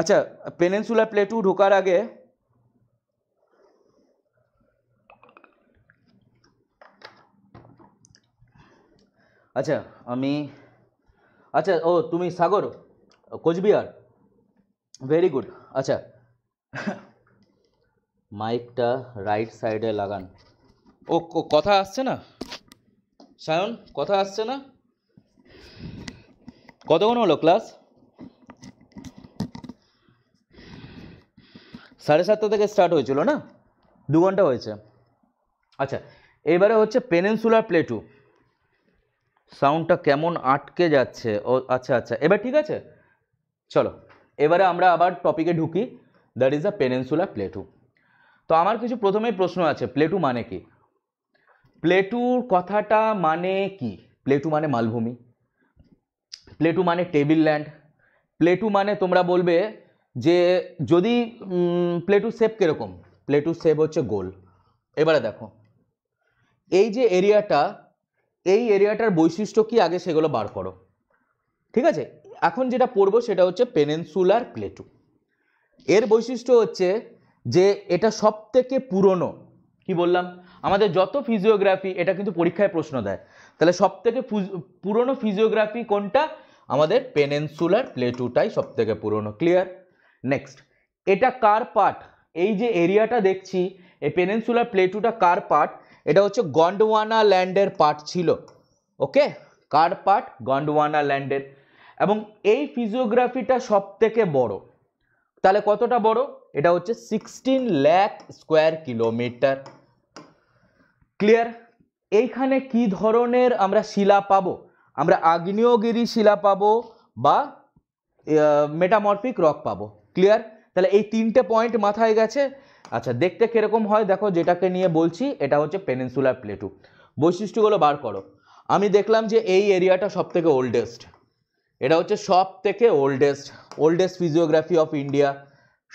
আচ্ছা পেনেন্সুলার প্লেটু ঢোকার আগে আচ্ছা আমি আচ্ছা ও তুমি সাগর কোচবিহার ভেরি গুড আচ্ছা মাইকটা রাইট সাইডে লাগান ও কথা আসছে না সায়ন কথা আসছে না কতক্ষণ হলো ক্লাস সাড়ে সাতটা থেকে স্টার্ট হয়েছিল না দু ঘন্টা হয়েছে আচ্ছা এবারে হচ্ছে পেনেন্সুলার প্লেটু সাউন্ডটা কেমন আটকে যাচ্ছে ও আচ্ছা আচ্ছা এবার ঠিক আছে চলো এবারে আমরা আবার টপিকে ঢুকি that is the peninsula plateau তো আমার কিছু প্রথমেই প্রশ্ন আছে প্লেটু মানে কি প্লেটুর কথাটা মানে কি প্লেটু মানে মালভূমি প্লেটু মানে টেবিল ল্যান্ড প্লেটু মানে তোমরা বলবে যে যদি প্লেটু শেপ কীরকম প্লেটু শেপ হচ্ছে গোল এবারে দেখো এই যে এরিয়াটা এই এরিয়াটার বৈশিষ্ট্য কি আগে সেগুলো বার করো ঠিক আছে এখন যেটা পড়বো সেটা হচ্ছে পেনেনসুলার প্লেটু এর বৈশিষ্ট্য হচ্ছে যে এটা সব থেকে পুরনো কি বললাম আমাদের যত ফিজিওগ্রাফি এটা কিন্তু পরীক্ষায় প্রশ্ন দেয় তাহলে সব থেকে পুরনো ফিজিওগ্রাফি কোনটা আমাদের পেনেনসুলার প্লেটুটাই সব থেকে পুরনো ক্লিয়ার নেক্সট এটা কার পার্ট এই যে এরিয়াটা দেখছি এই পেনেনসুলার প্লেটুটা কার পার্ট এটা হচ্ছে গন্ডওয়ানা ল্যান্ডের পার্ট ছিল ওকে কার পার্ট গন্ডওয়ানা ল্যান্ডের এবং এই ফিজিওগ্রাফিটা সব থেকে বড় তাহলে কতটা বড় এটা হচ্ছে sixteen lakh square kilometre clear এইখানে কি ধরনের আমরা শিলা পাবো আমরা আগ্নেয়গিরি শিলা পাবো বা মেটামরফিক রক পাবো ক্লিয়ার তাহলে এই তিনটে পয়েন্ট মাথায় গেছে আচ্ছা দেখতে কীরকম হয় দেখো যেটাকে নিয়ে বলছি এটা হচ্ছে পেনেন্সুলার প্লেটু বৈশিষ্ট্যগুলো বার করো আমি দেখলাম যে এই এরিয়াটা সব থেকে ওল্ডেস্ট এটা হচ্ছে সব থেকে oldest oldest physiography of India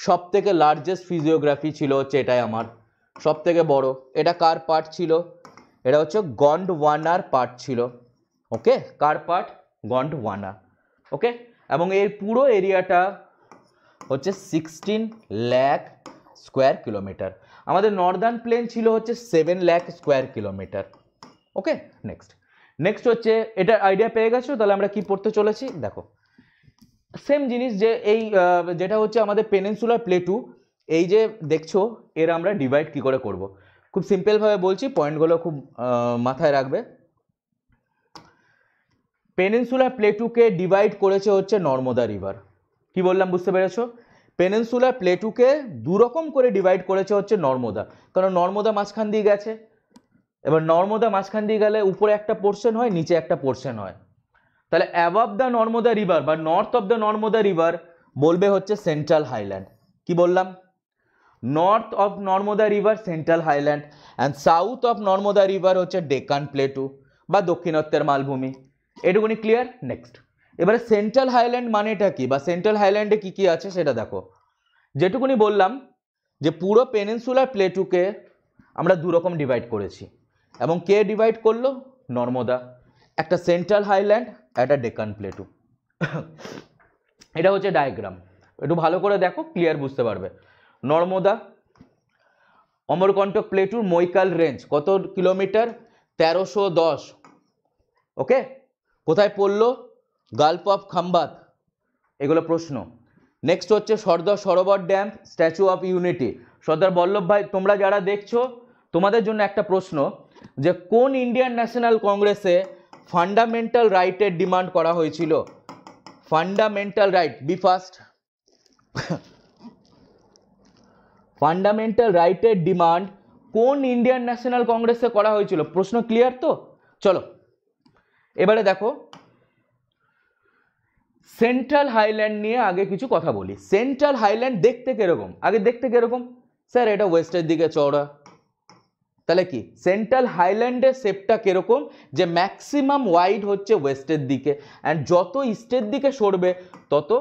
সব থেকে লার্জেস্ট ফিজিওগ্রাফি ছিল হচ্ছে এটাই আমার সব থেকে বড় এটা কার পার্ট ছিল এটা হচ্ছে গন্ড ওয়ানার পার্ট ছিল ওকে কার পার্ট গন্ড ওয়ানা ওকে এবং এর পুরো এরিয়াটা হচ্ছে সিক্সটিন ল্যাক স্কোয়ার কিলোমিটার আমাদের নর্দার্ন প্লেন ছিল হচ্ছে seven lakh square kilometre okay next next হচ্ছে এটা আইডিয়া পেয়ে গেছো তাহলে আমরা কি পড়তে চলেছি দেখো সেম জিনিস যে এই যেটা হচ্ছে আমাদের পেনেন্সুলার প্লেটু এই যে দেখছো এর আমরা ডিভাইড কি করে করব। খুব সিম্পলভাবে বলছি পয়েন্টগুলো খুব মাথায় রাখবে পেনেন্সুলার প্লেটুকে ডিভাইড করেছে হচ্ছে নর্মদা রিভার কি বললাম বুঝতে পেরেছো পেনেন্সুলার প্লেটুকে দুরকম করে ডিভাইড করেছে হচ্ছে নর্মদা কারণ নর্মদা মাঝখান দিয়ে গেছে এবার নর্মদা মাঝখান দিয়ে গেলে উপরে একটা পোর্শন হয় নিচে একটা পোর্শন হয় তাহলে অ্যাবাব দ্য নর্মদা রিভার বা north of the Narmada river বলবে হচ্ছে সেন্ট্রাল হাইল্যান্ড কি বললাম north of Narmada river central highland and south of Narmada river হচ্ছে ডেকান প্লেটু বা দক্ষিণত্বের মালভূমি এটুকুনি ক্লিয়ার নেক্সট এবারে সেন্ট্রাল হাইল্যান্ড মানেটা কি বা সেন্ট্রাল হাইল্যান্ডে কি কি আছে সেটা দেখো যেটুকুনি বললাম যে পুরো পেনেন্সুলার প্লেটুকে আমরা দুরকম ডিভাইড করেছি এবং কে ডিভাইড করলো নর্মদা একটা সেন্ট্রাল হাইল্যান্ড একটা ডেকান প্লেটু এটা হচ্ছে ডায়াগ্রাম একটু ভালো করে দেখো ক্লিয়ার বুঝতে পারবে নর্মদা অমরকণ্টক প্লেটুর মৈকাল রেঞ্জ কত কিলোমিটার তেরোশো দশ ওকে কোথায় পড়লো গাল্প অফ খাম্বাত এগুলো প্রশ্ন নেক্সট হচ্ছে Sardar Sarovar dam statue of unity Sardar Vallabh Bhai তোমরা যারা দেখছো তোমাদের জন্য একটা প্রশ্ন যে কোন ইন্ডিয়ান ন্যাশনাল কংগ্রেসে ফান্ডামেন্টাল রাইটের ডিমান্ড করা হয়েছিল fundamental right be first fundamental রাইটের ডিমান্ড কোন ইন্ডিয়ান ন্যাশনাল কংগ্রেসে করা হয়েছিল প্রশ্ন ক্লিয়ার তো চলো এবারে দেখো সেন্ট্রাল হাইল্যান্ড নিয়ে আগে কিছু কথা বলি সেন্ট্রাল হাইল্যান্ড দেখতে কীরকম আগে দেখতে কীরকম স্যার এটা ওয়েস্টের দিকে চওড়া তাহলে কি সেন্ট্রাল হাইল্যান্ডের শেপটা কীরকম যে ম্যাক্সিমাম ওয়াইড হচ্ছে ওয়েস্টের দিকে অ্যান্ড যত ইস্টের দিকে সরবে তত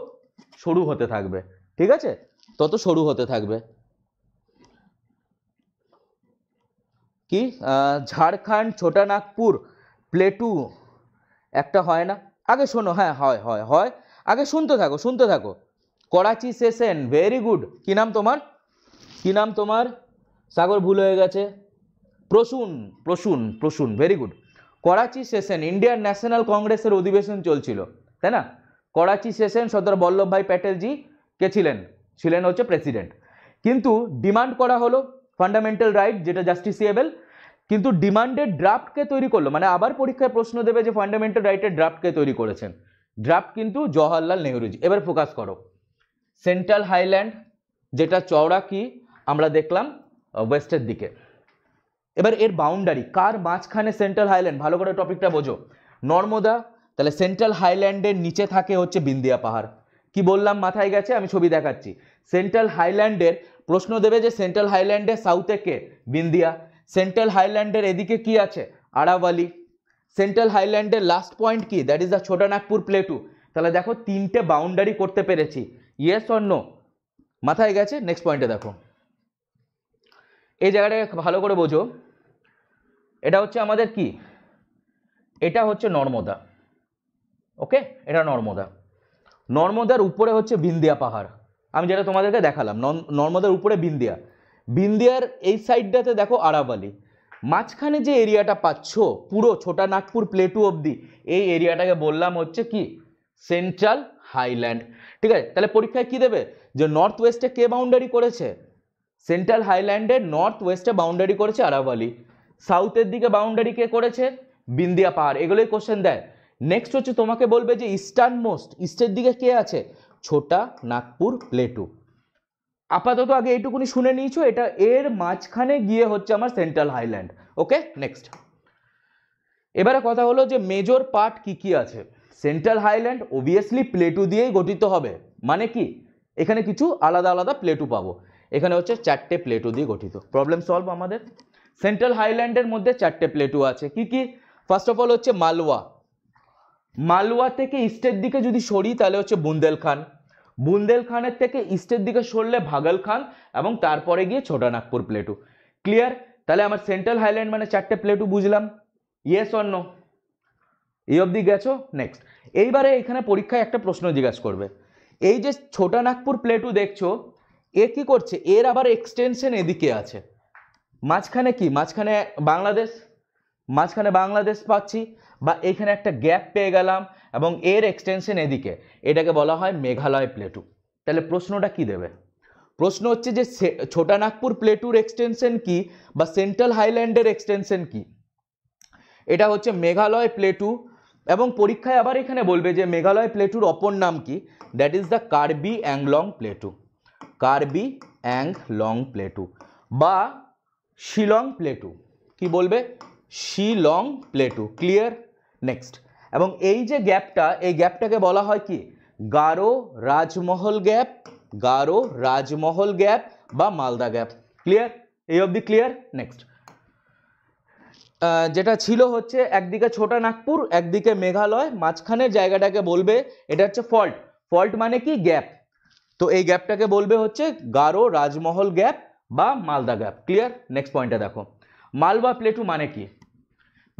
সরু হতে থাকবে ঠিক আছে তত সরু হতে থাকবে কি ঝাড়খণ্ড ছোটানাগপুর প্লেটু একটা হয় না আগে শোনো হ্যাঁ হয় হয় হয় আগে শুনতে থাকো শুনতে থাকো করাচি সেশন ভেরি গুড কী নাম তোমার কী নাম তোমার সাগর ভুল হয়ে গেছে Prasun Prasun Prasun very good Karachi session Indian national কংগ্রেসের অধিবেশন চলছিল তাই না করাচি সেশন সর্দার বল্লভভাই প্যাটেলজি কে ছিলেন ছিলেন হচ্ছে প্রেসিডেন্ট কিন্তু ডিমান্ড করা হলো ফান্ডামেন্টাল রাইট যেটা জাস্টিসিয়েবল কিন্তু ডিমান্ডের ড্রাফটকে তৈরি করলো মানে আবার পরীক্ষায় প্রশ্ন দেবে যে ফান্ডামেন্টাল রাইটের ড্রাফটকে তৈরি করেছেন ড্রাফট কিন্তু জওহরলাল নেহরুজি এবার ফোকাস করো সেন্ট্রাল হাইল্যান্ড যেটা চওড়া কি আমরা দেখলাম ওয়েস্টের দিকে এবার এর বাউন্ডারি কার মাঝখানে সেন্ট্রাল হাইল্যান্ড ভালো করে টপিকটা বোঝো নর্মদা তাহলে সেন্ট্রাল হাইল্যান্ডের নিচে থাকে হচ্ছে বিন্দিয়া পাহাড় কি বললাম মাথায় গেছে আমি ছবি দেখাচ্ছি সেন্ট্রাল হাইল্যান্ডের প্রশ্ন দেবে যে সেন্ট্রাল হাইল্যান্ডের সাউথে কে বিন্দিয়া সেন্ট্রাল হাইল্যান্ডের এদিকে কি আছে আরাবালি সেন্ট্রাল হাইল্যান্ডের লাস্ট পয়েন্ট কি that is the Chotanagpur plateau তাহলে দেখো তিনটে বাউন্ডারি করতে পেরেছি ইয়েস অন্য মাথায় গেছে নেক্সট পয়েন্টে দেখো এই জায়গাটাকে ভালো করে বোঝো এটা হচ্ছে আমাদের কি এটা হচ্ছে নর্মদা ওকে এটা নর্মদা নর্মদার উপরে হচ্ছে বিন্দিয়া পাহাড় আমি যেটা তোমাদেরকে দেখালাম নর্মদার উপরে বিন্দিয়া বিন্দিয়ার এই সাইডটাতে দেখো আরাবালি মাঝখানে যে এরিয়াটা পাচ্ছ পুরো ছোটা নাগপুর প্লেটু অবধি এই এরিয়াটাকে বললাম হচ্ছে কি সেন্ট্রাল হাইল্যান্ড ঠিক আছে তাহলে পরীক্ষায় কি দেবে যে নর্থ ওয়েস্টে কে বাউন্ডারি করেছে সেন্ট্রাল হাইল্যান্ডের নর্থ ওয়েস্টে বাউন্ডারি করেছে আরাবালি সাউথের দিকে বাউন্ডারি কে করেছে বিন্দিয়া পাহাড় এগুলোই কোশ্চেন দেয় নেক্সট হচ্ছে তোমাকে বলবে যে ইস্টার্ন মোস্ট ইস্টের দিকে কে আছে ছোটা নাগপুর প্লেটু আপাতত আগে এইটুকুনি শুনে নিয়েছো এটা এর মাঝখানে গিয়ে হচ্ছে আমার সেন্ট্রাল হাইল্যান্ড ওকে নেক্সট এবারে কথা হলো যে মেজর পার্ট কি কি আছে সেন্ট্রাল হাইল্যান্ড ওবিয়াসলি প্লেটু দিয়েই গঠিত হবে মানে কি এখানে কিছু আলাদা আলাদা প্লেটু পাবো এখানে হচ্ছে চারটে প্লেটু দিয়ে গঠিত প্রবলেম সলভ আমাদের সেন্ট্রাল হাইল্যান্ডের মধ্যে চারটে প্লেটু আছে কি কি ফার্স্ট অফ অল হচ্ছে মালওয়া মালওয়া থেকে ইস্টের দিকে যদি সরি তাহলে হচ্ছে বুন্দেলখান্ড বুন্দেলখানের থেকে ইস্টের দিকে সরলে ভাগলখান এবং তারপরে গিয়ে ছোটা নাগপুর প্লেটু ক্লিয়ার তাহলে আমার সেন্ট্রাল হাইল্যান্ড মানে চারটে প্লেটু বুঝলাম ইয়েস অন্য এই অবধি গেছো নেক্সট এইবারে এখানে পরীক্ষায় একটা প্রশ্ন জিজ্ঞাসা করবে এই যে ছোটা নাগপুর প্লেটু দেখছো এ কি করছে এর আবার এক্সটেনশন এদিকে আছে মাঝখানে কি মাঝখানে বাংলাদেশ মাঝখানে বাংলাদেশ পাচ্ছি বা এখানে একটা গ্যাপ পেয়ে গেলাম এবং এর এক্সটেনশন এদিকে এটাকে বলা হয় মেঘালয় প্লেটু তাহলে প্রশ্নটা কি দেবে প্রশ্ন হচ্ছে যে ছোটানাগপুর প্লেটুর এক্সটেনশন কি বা সেন্ট্রাল হাইল্যান্ডের এক্সটেনশন কি এটা হচ্ছে মেঘালয় প্লেটু এবং পরীক্ষায় আবার এখানে বলবে যে মেঘালয় প্লেটুর অপর নাম কি that is the Karbi Anglong plateau Karbi Anglong plateau বা শিলং প্লেটু কি বলবে শিলং প্লেটু ক্লিয়ার নেক্সট এবং এই যে গ্যাপটা এই গ্যাপটাকে বলা হয় কি গারো রাজমহল গ্যাপ গারো রাজমহল গ্যাপ বা মালদা গ্যাপ ক্লিয়ার এই অবধি ক্লিয়ার নেক্সট যেটা ছিল হচ্ছে একদিকে ছোটা নাগপুর একদিকে মেঘালয় মাঝখানের জায়গাটাকে বলবে এটা হচ্ছে ফল্ট ফল্ট মানে কি গ্যাপ তো এই গ্যাপটাকে বলবে হচ্ছে গারো রাজমহল গ্যাপ বা মালদা গ্যাপ ক্লিয়ার নেক্সট পয়েন্টটা দেখো মালবা প্লেটু মানে কি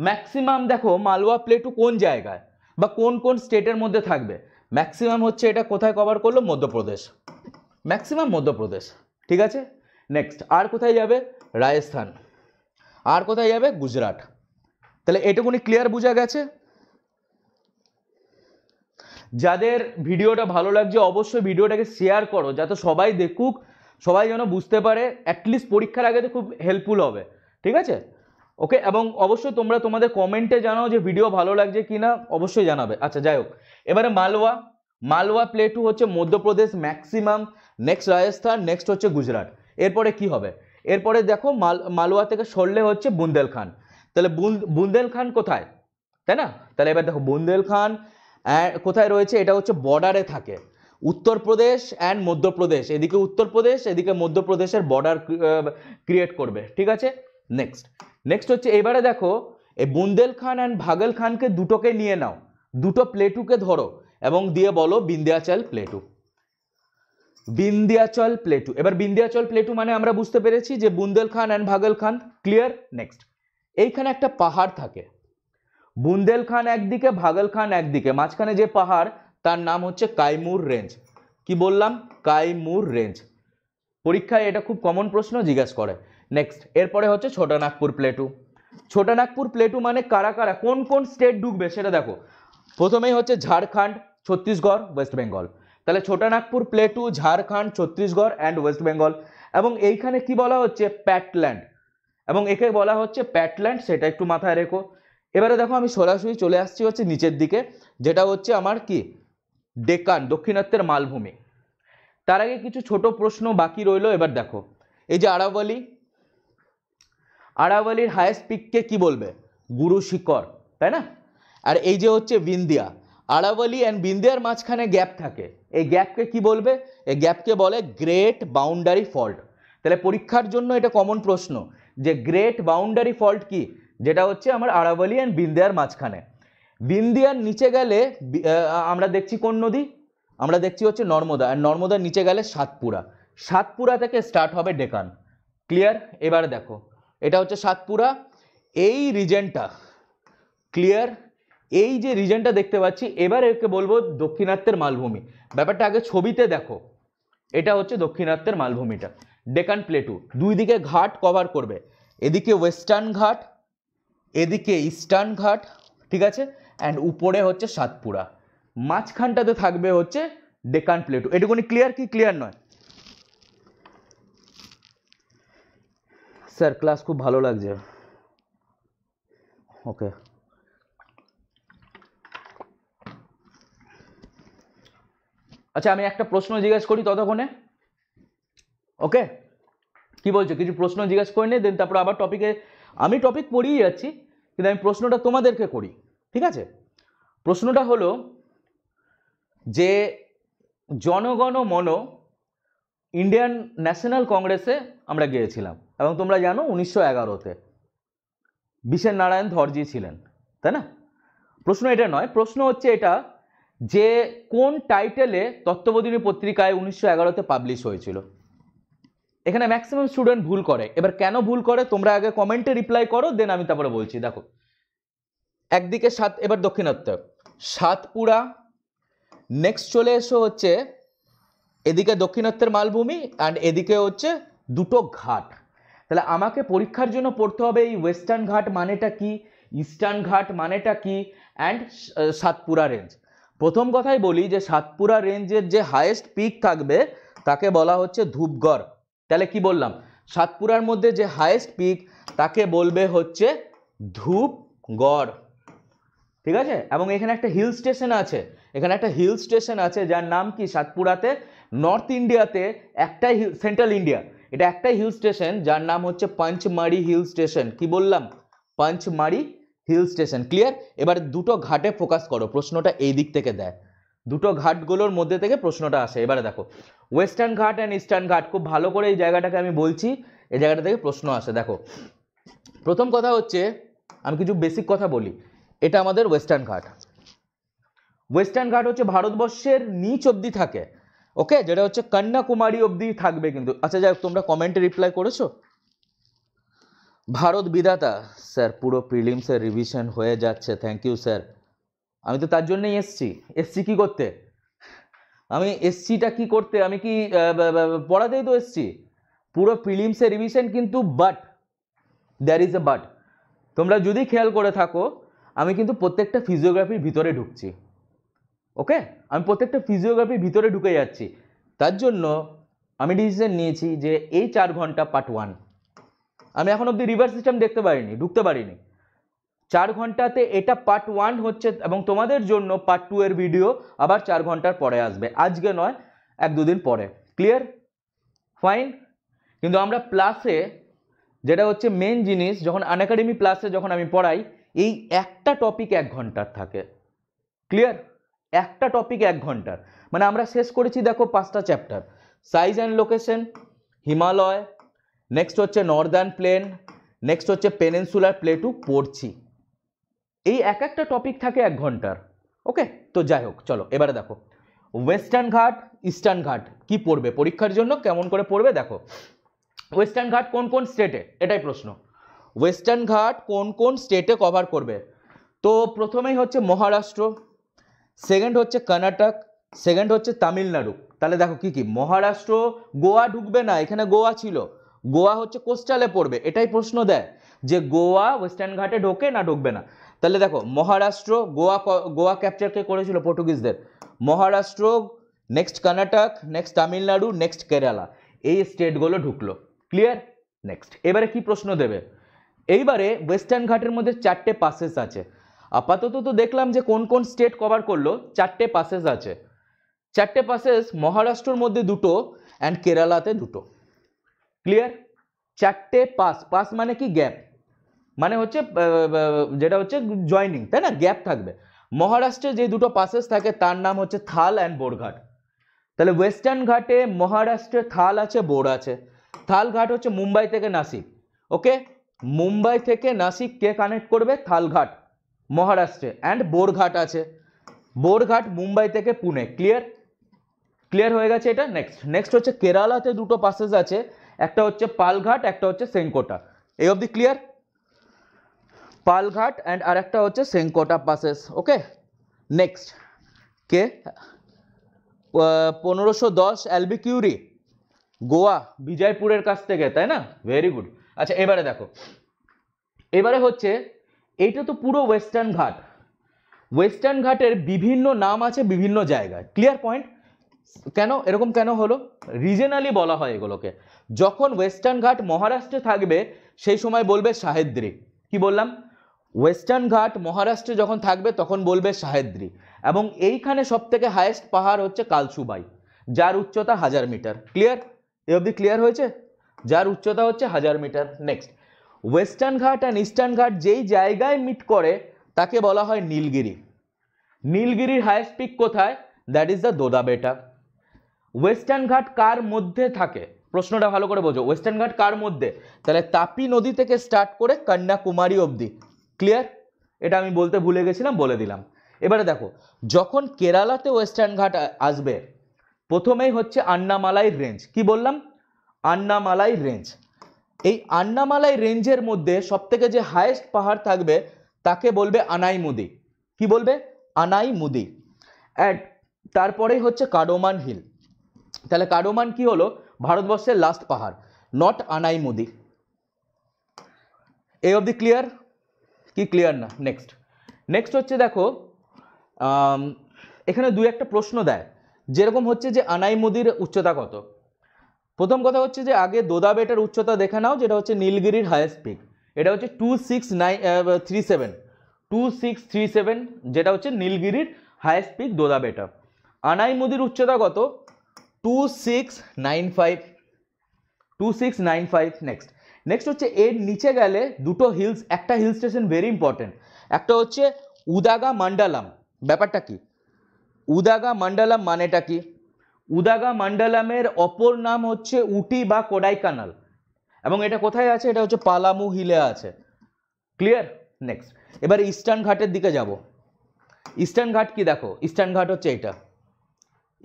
ম্যাক্সিমাম দেখো মালওয়া প্লেটু কোন জায়গায় বা কোন কোন স্টেটের মধ্যে থাকবে ম্যাক্সিমাম হচ্ছে এটা কোথায় কভার করলো মধ্যপ্রদেশ ম্যাক্সিমাম মধ্যপ্রদেশ ঠিক আছে নেক্সট আর কোথায় যাবে রাজস্থান আর কোথায় যাবে গুজরাট তাহলে এটুকুনি ক্লিয়ার বোঝা গেছে যাদের ভিডিওটা ভালো লাগছে অবশ্যই ভিডিওটাকে শেয়ার করো যাতে সবাই দেখুক সবাই যেন বুঝতে পারে অ্যাটলিস্ট পরীক্ষার আগে তো খুব হেল্পফুল হবে ঠিক আছে ওকে এবং অবশ্যই তোমরা তোমাদের কমেন্টে জানাও যে ভিডিও ভালো লাগছে কি না অবশ্যই জানাবে আচ্ছা যাই হোক এবারে মালওয়া মালওয়া প্লেটু হচ্ছে Madhya Pradesh maximum next Rajasthan next হচ্ছে গুজরাট এরপরে কি হবে এরপরে দেখো মাল মালওয়া থেকে সরলে হচ্ছে বুন্দেলখান তাহলে বুন্দেলখান কোথায় তাই না তাহলে এবার দেখো বুন্দেলখান কোথায় রয়েছে এটা হচ্ছে বর্ডারে থাকে উত্তরপ্রদেশ অ্যান্ড মধ্যপ্রদেশ এদিকে উত্তরপ্রদেশ এদিকে মধ্যপ্রদেশের বর্ডার ক্রিয়েট করবে ঠিক আছে নেক্সট নেক্সট হচ্ছে এবারে দেখো এই বুন্দেলখান অ্যান্ড ভাগল খানকে দুটোকে নিয়ে নাও দুটো প্লেটুকে ধরো এবং দিয়ে বলো বিন্দিয়াচল প্লেটু বিন্দিয়াচল প্লেটু এবার বিন্দিয়াচল প্লেটু মানে আমরা বুঝতে পেরেছি যে Bundelkhand and Baghelkhand clear next এইখানে একটা পাহাড় থাকে বুন্দেল খান একদিকে ভাগল খান একদিকে মাঝখানে যে পাহাড় তার নাম হচ্ছে কাইমুর রেঞ্জ কি বললাম কাইমুর রেঞ্জ পরীক্ষায় এটা খুব কমন প্রশ্ন জিজ্ঞাসা করে নেক্সট এরপরে হচ্ছে ছোটানাগপুর প্লেটু ছোটানাগপুর প্লেটু মানে কারা কারা কোন কোন স্টেট ঢুকবে সেটা দেখো প্রথমেই হচ্ছে ঝাড়খণ্ড ছত্তিশগড় ওয়েস্ট বেঙ্গল তাহলে Chotanagpur plateau Jharkhand Chhattisgarh and West Bengal এবং এইখানে কি বলা হচ্ছে প্যাটল্যান্ড এবং একে বলা হচ্ছে প্যাটল্যান্ড সেটা একটু মাথায় রেখো এবারে দেখো আমি সরাসরি চলে আসছি হচ্ছে নিচের দিকে যেটা হচ্ছে আমার কি ডেকান দক্ষিণাত্যের মালভূমি তার আগে কিছু ছোট প্রশ্ন বাকি রইল এবার দেখো এই যে আরাবলি আরাবালির হায়েস্ট পিককে কি বলবে গুরু শিকর তাই না আর এই যে হচ্ছে বিন্দিয়া আরাবালি অ্যান্ড বিন্দিয়ার মাঝখানে গ্যাপ থাকে এই গ্যাপকে কি বলবে এই গ্যাপকে বলে গ্রেট বাউন্ডারি ফল্ট তাহলে পরীক্ষার জন্য এটা কমন প্রশ্ন যে গ্রেট বাউন্ডারি ফল্ট কি যেটা হচ্ছে আমার আরাবালি অ্যান্ড বিন্দিয়ার মাঝখানে বিন্দিয়ার নিচে গেলে আমরা দেখছি কোন নদী আমরা দেখছি হচ্ছে নর্মদা আর নর্মদার নিচে গেলে সাতপুরা সাতপুরা থেকে স্টার্ট হবে ডেকান ক্লিয়ার এবারে দেখো এটা হচ্ছে সাতপুরা এই রিজেনটা ক্লিয়ার এই যে রিজেনটা দেখতে পাচ্ছি এবার একে বলবো দক্ষিণাত্যের মালভূমি ব্যাপারটা আগে ছবিতে দেখো এটা হচ্ছে দক্ষিণাত্যের মালভূমিটা ডেকান প্লেটু দুই দিকে ঘাট কভার করবে এদিকে ওয়েস্টার্ন ঘাট এদিকে ইস্টার্ন ঘাট ঠিক আছে অ্যান্ড উপরে হচ্ছে সাতপুরা মাঝখানটাতে থাকবে হচ্ছে ডেকান প্লেটু এটুকুনি ক্লিয়ার কি ক্লিয়ার নয় স্যার ক্লাস খুব ভালো লাগছে ওকে আচ্ছা আমি একটা প্রশ্ন জিজ্ঞেস করি ততক্ষণে ওকে কি বলছো কিছু প্রশ্ন জিজ্ঞেস করে নে দেন তারপর আবার টপিকে আমি টপিক পড়িয়ে যাচ্ছি কিন্তু আমি প্রশ্নটা তোমাদেরকে করি ঠিক আছে প্রশ্নটা হলো যে জনগণ মন ইন্ডিয়ান ন্যাশনাল কংগ্রেসে আমরা গিয়েছিলাম এবং তোমরা জানো উনিশশো এগারোতে বিশেন নারায়ণ ধরজি ছিলেন তাই না প্রশ্ন এটা নয় প্রশ্ন হচ্ছে এটা যে কোন টাইটেলে তত্ত্ববোধিনী পত্রিকায় উনিশশো এগারোতে পাবলিশ হয়েছিল এখানে ম্যাক্সিমাম স্টুডেন্ট ভুল করে এবার কেন ভুল করে তোমরা আগে কমেন্টে রিপ্লাই করো দেন আমি তারপরে বলছি দেখো একদিকে সাত এবার দক্ষিণাত্য সাতপুরা নেক্সট চলে এসো হচ্ছে এদিকে দক্ষিণত্বের মালভূমি অ্যান্ড এদিকে হচ্ছে দুটো ঘাট তাহলে আমাকে পরীক্ষার জন্য পড়তে হবে এই ওয়েস্টার্ন ঘাট মানেটা কি ইস্টার্ন ঘাট মানেটা কি অ্যান্ড সাতপুরা রেঞ্জ প্রথম কথাই বলি যে সাতপুরা রেঞ্জের যে হায়েস্ট পিক থাকবে তাকে বলা হচ্ছে ধূপগড় তাহলে কি বললাম সাতপুরার মধ্যে যে হায়েস্ট পিক তাকে বলবে হচ্ছে ধূপগড় ঠিক আছে এবং এখানে একটা হিল স্টেশন আছে এখানে একটা হিল স্টেশন আছে যার নাম কি সাতপুরাতে নর্থ ইন্ডিয়াতে একটাই হিল সেন্ট্রাল ইন্ডিয়া এটা একটাই হিল স্টেশন যার নাম হচ্ছে পাঞ্চমারি হিল স্টেশন কি বললাম পাঞ্চমারি হিল স্টেশন ক্লিয়ার এবার দুটো ঘাটে ফোকাস করো প্রশ্নটা এই দিক থেকে দেয় দুটো ঘাটগুলোর মধ্যে থেকে প্রশ্নটা আসে এবারে দেখো ওয়েস্টার্ন ঘাট অ্যান্ড ইস্টার্ন ঘাট খুব ভালো করে এই জায়গাটাকে আমি বলছি এই জায়গাটা থেকে প্রশ্ন আসে দেখো প্রথম কথা হচ্ছে আমি কিছু বেসিক কথা বলি এটা আমাদের ওয়েস্টার্ন ঘাট ওয়েস্টার্ন ঘাট হচ্ছে ভারতবর্ষের নিচ অবধি থাকে ওকে যেটা হচ্ছে কন্যাকুমারী অবধি থাকবে কিন্তু আচ্ছা যাই তোমরা কমেন্টে রিপ্লাই করেছো ভারত বিধাতা স্যার পুরো প্রিলিমসের রিভিশন হয়ে যাচ্ছে থ্যাংক ইউ স্যার আমি তো তার জন্যই এসছি এসছি কী করতে আমি এসসিটা কি করতে আমি কি পড়াতেই তো এসছি পুরো প্রিলিমসের রিভিশন কিন্তু but there is a but তোমরা যদি খেয়াল করে থাকো আমি কিন্তু প্রত্যেকটা ফিজিওগ্রাফির ভিতরে ঢুকছি ওকে আমি প্রত্যেকটা ফিজিওগ্রাফির ভিতরে ঢুকে যাচ্ছি তার জন্য আমি ডিসিশন নিয়েছি যে এই চার ঘন্টা পার্ট ওয়ান আমি এখন অবধি রিভার্স সিস্টেম দেখতে পারিনি ঢুকতে পারিনি চার ঘন্টাতে এটা পার্ট ওয়ান হচ্ছে এবং তোমাদের জন্য পার্ট টু এর ভিডিও আবার চার ঘন্টার পরে আসবে আজকে নয় এক দুদিন পরে ক্লিয়ার ফাইন কিন্তু আমরা প্লাসে যেটা হচ্ছে মেন জিনিস যখন আনএকাডেমি প্লাসে যখন আমি পড়াই এই একটা টপিক এক ঘন্টার থাকে ক্লিয়ার একটা টপিক এক ঘন্টার মানে আমরা শেষ করেছি দেখো পাঁচটা chapter size and location Himalaya next হচ্ছে নর্দার্ন প্লেন নেক্সট হচ্ছে পেনেন্সুলার প্লেটু পড়ছি এই এক একটা টপিক থাকে এক ঘন্টার ওকে তো যাই হোক চলো এবারে দেখো ওয়েস্টার্ন ঘাট ইস্টার্ন ঘাট কি পড়বে পরীক্ষার জন্য কেমন করে পড়বে দেখো ওয়েস্টার্ন ঘাট কোন কোন স্টেটে এটাই প্রশ্ন ওয়েস্টার্ন ঘাট কোন কোন স্টেটে কভার করবে তো প্রথমেই হচ্ছে মহারাষ্ট্র সেকেন্ড হচ্ছে কর্ণাটক সেকেন্ড হচ্ছে তামিলনাড়ু তাহলে দেখো কি কি মহারাষ্ট্র গোয়া ঢুকবে না এখানে গোয়া ছিল গোয়া হচ্ছে কোস্টালে পড়বে এটাই প্রশ্ন দেয় যে গোয়া ওয়েস্টার্ন ঘাটে ঢোকে না ঢুকবে না তাহলে দেখো মহারাষ্ট্র গোয়া গোয়া কে করেছিল পর্তুগিজদের Maharashtra next Karnataka next Tamil Nadu next Kerala এই স্টেটগুলো ঢুকলো ক্লিয়ার নেক্সট এবারে কি প্রশ্ন দেবে এইবারে ওয়েস্টার্ন ঘাটের মধ্যে চারটে পাসেস আছে আপাতত তো দেখলাম যে কোন কোন স্টেট কভার করলো চারটে পাসেস আছে চারটে পাসেস মহারাষ্ট্রর মধ্যে দুটো অ্যান্ড কেরালাতে দুটো ক্লিয়ার চারটে পাস পাস মানে কি গ্যাপ মানে হচ্ছে যেটা হচ্ছে জয়নিং তাই না গ্যাপ থাকবে মহারাষ্ট্রে যে দুটো পাসেস থাকে তার নাম হচ্ছে থাল অ্যান্ড বোরঘাট তাহলে ওয়েস্টার্ন ঘাটে মহারাষ্ট্রে থাল আছে বোর আছে থাল ঘাট হচ্ছে মুম্বাই থেকে নাসিক ওকে মুম্বাই থেকে নাসিক কে কানেক্ট করবে থালঘাট মহারাষ্ট্রে অ্যান্ড বোরঘাট আছে বোরঘাট মুম্বাই থেকে পুনে ক্লিয়ার ক্লিয়ার হয়ে গেছে এটা নেক্সট নেক্সট হচ্ছে কেরালাতে দুটো পাসেস আছে একটা হচ্ছে পালঘাট একটা হচ্ছে সেঙ্কোটা এই অব্দি ক্লিয়ার পালঘাট অ্যান্ড আরেকটা হচ্ছে সেঙ্কোটা পাসেস ওকে নেক্সট কে পনেরোশো দশ অ্যালবি কিউরি গোয়া বিজয়পুরের কাছ থেকে তাই না ভেরি গুড আচ্ছা এবারে দেখো এবারে হচ্ছে এইটা তো পুরো ওয়েস্টার্ন ঘাট ওয়েস্টার্ন ঘাটের বিভিন্ন নাম আছে বিভিন্ন জায়গায় ক্লিয়ার পয়েন্ট কেন এরকম কেন হলো রিজেনালি বলা হয় এগুলোকে যখন ওয়েস্টার্ন ঘাট মহারাষ্ট্রে থাকবে সেই সময় বলবে সাহেদ্রি কি বললাম ওয়েস্টার্ন ঘাট মহারাষ্ট্রে যখন থাকবে তখন বলবে সাহেদ্রি এবং এইখানে সবথেকে হায়েস্ট পাহাড় হচ্ছে কালসুবাই যার উচ্চতা হাজার মিটার ক্লিয়ার এ অবধি ক্লিয়ার হয়েছে যার উচ্চতা হচ্ছে হাজার metre next western ghat and eastern ghat যেই জায়গায় মিট করে তাকে বলা হয় নীলগিরি নীলগিরির হায়েস্ট পিক কোথায় that is the Doddabetta western ghat কার মধ্যে থাকে প্রশ্নটা ভালো করে বোঝো ওয়েস্টার্ন ঘাট কার মধ্যে তাহলে তাপি নদী থেকে স্টার্ট করে কন্যাকুমারী অবধি ক্লিয়ার এটা আমি বলতে ভুলে গেছিলাম বলে দিলাম এবারে দেখো যখন কেরালাতে ওয়েস্টার্ন ঘাট আসবে প্রথমেই হচ্ছে আন্নামালাই রেঞ্জ কি বললাম আন্নামালাই রেঞ্জ এই আন্নামালাই রেঞ্জের মধ্যে সবথেকে যে হায়েস্ট পাহাড় থাকবে তাকে বলবে আনাই মুদি কি বলবে আনাই মুদি অ্যান্ড তারপরেই হচ্ছে কাডোমান হিল তাহলে কাডোমান কি হলো ভারতবর্ষের লাস্ট পাহাড় নট আনাই মুদি এই অব দি ক্লিয়ার কি ক্লিয়ার না নেক্সট নেক্সট হচ্ছে দেখো এখানে দু একটা প্রশ্ন দেয় যেরকম হচ্ছে যে মুদির উচ্চতা কত প্রথম কথা হচ্ছে যে আগে দোদা বেটার উচ্চতা দেখে নাও যেটা হচ্ছে নীলগিরির হায়েস্ট পিক এটা হচ্ছে two six nine three seven two six three seven যেটা হচ্ছে নীলগিরির হায়েস্ট পিক দোদা বেটা আনাই মুদির উচ্চতা কত two six nine five two six nine five next next হচ্ছে এর নিচে গেলে দুটো হিলস একটা হিল স্টেশন ভেরি ইম্পর্টেন্ট একটা হচ্ছে উদাগা মান্ডালাম ব্যাপারটা কি উদাগা মান্ডালাম মানেটা কি উদাগা মান্ডালামের অপর নাম হচ্ছে উটি বা কোডাইকানাল এবং এটা কোথায় আছে এটা হচ্ছে পালামু হিলে আছে ক্লিয়ার নেক্সট এবার ইস্টার্ন ঘাটের দিকে যাব ইস্টার্ন ঘাট কি দেখো ইস্টার্ন ঘাট হচ্ছে এটা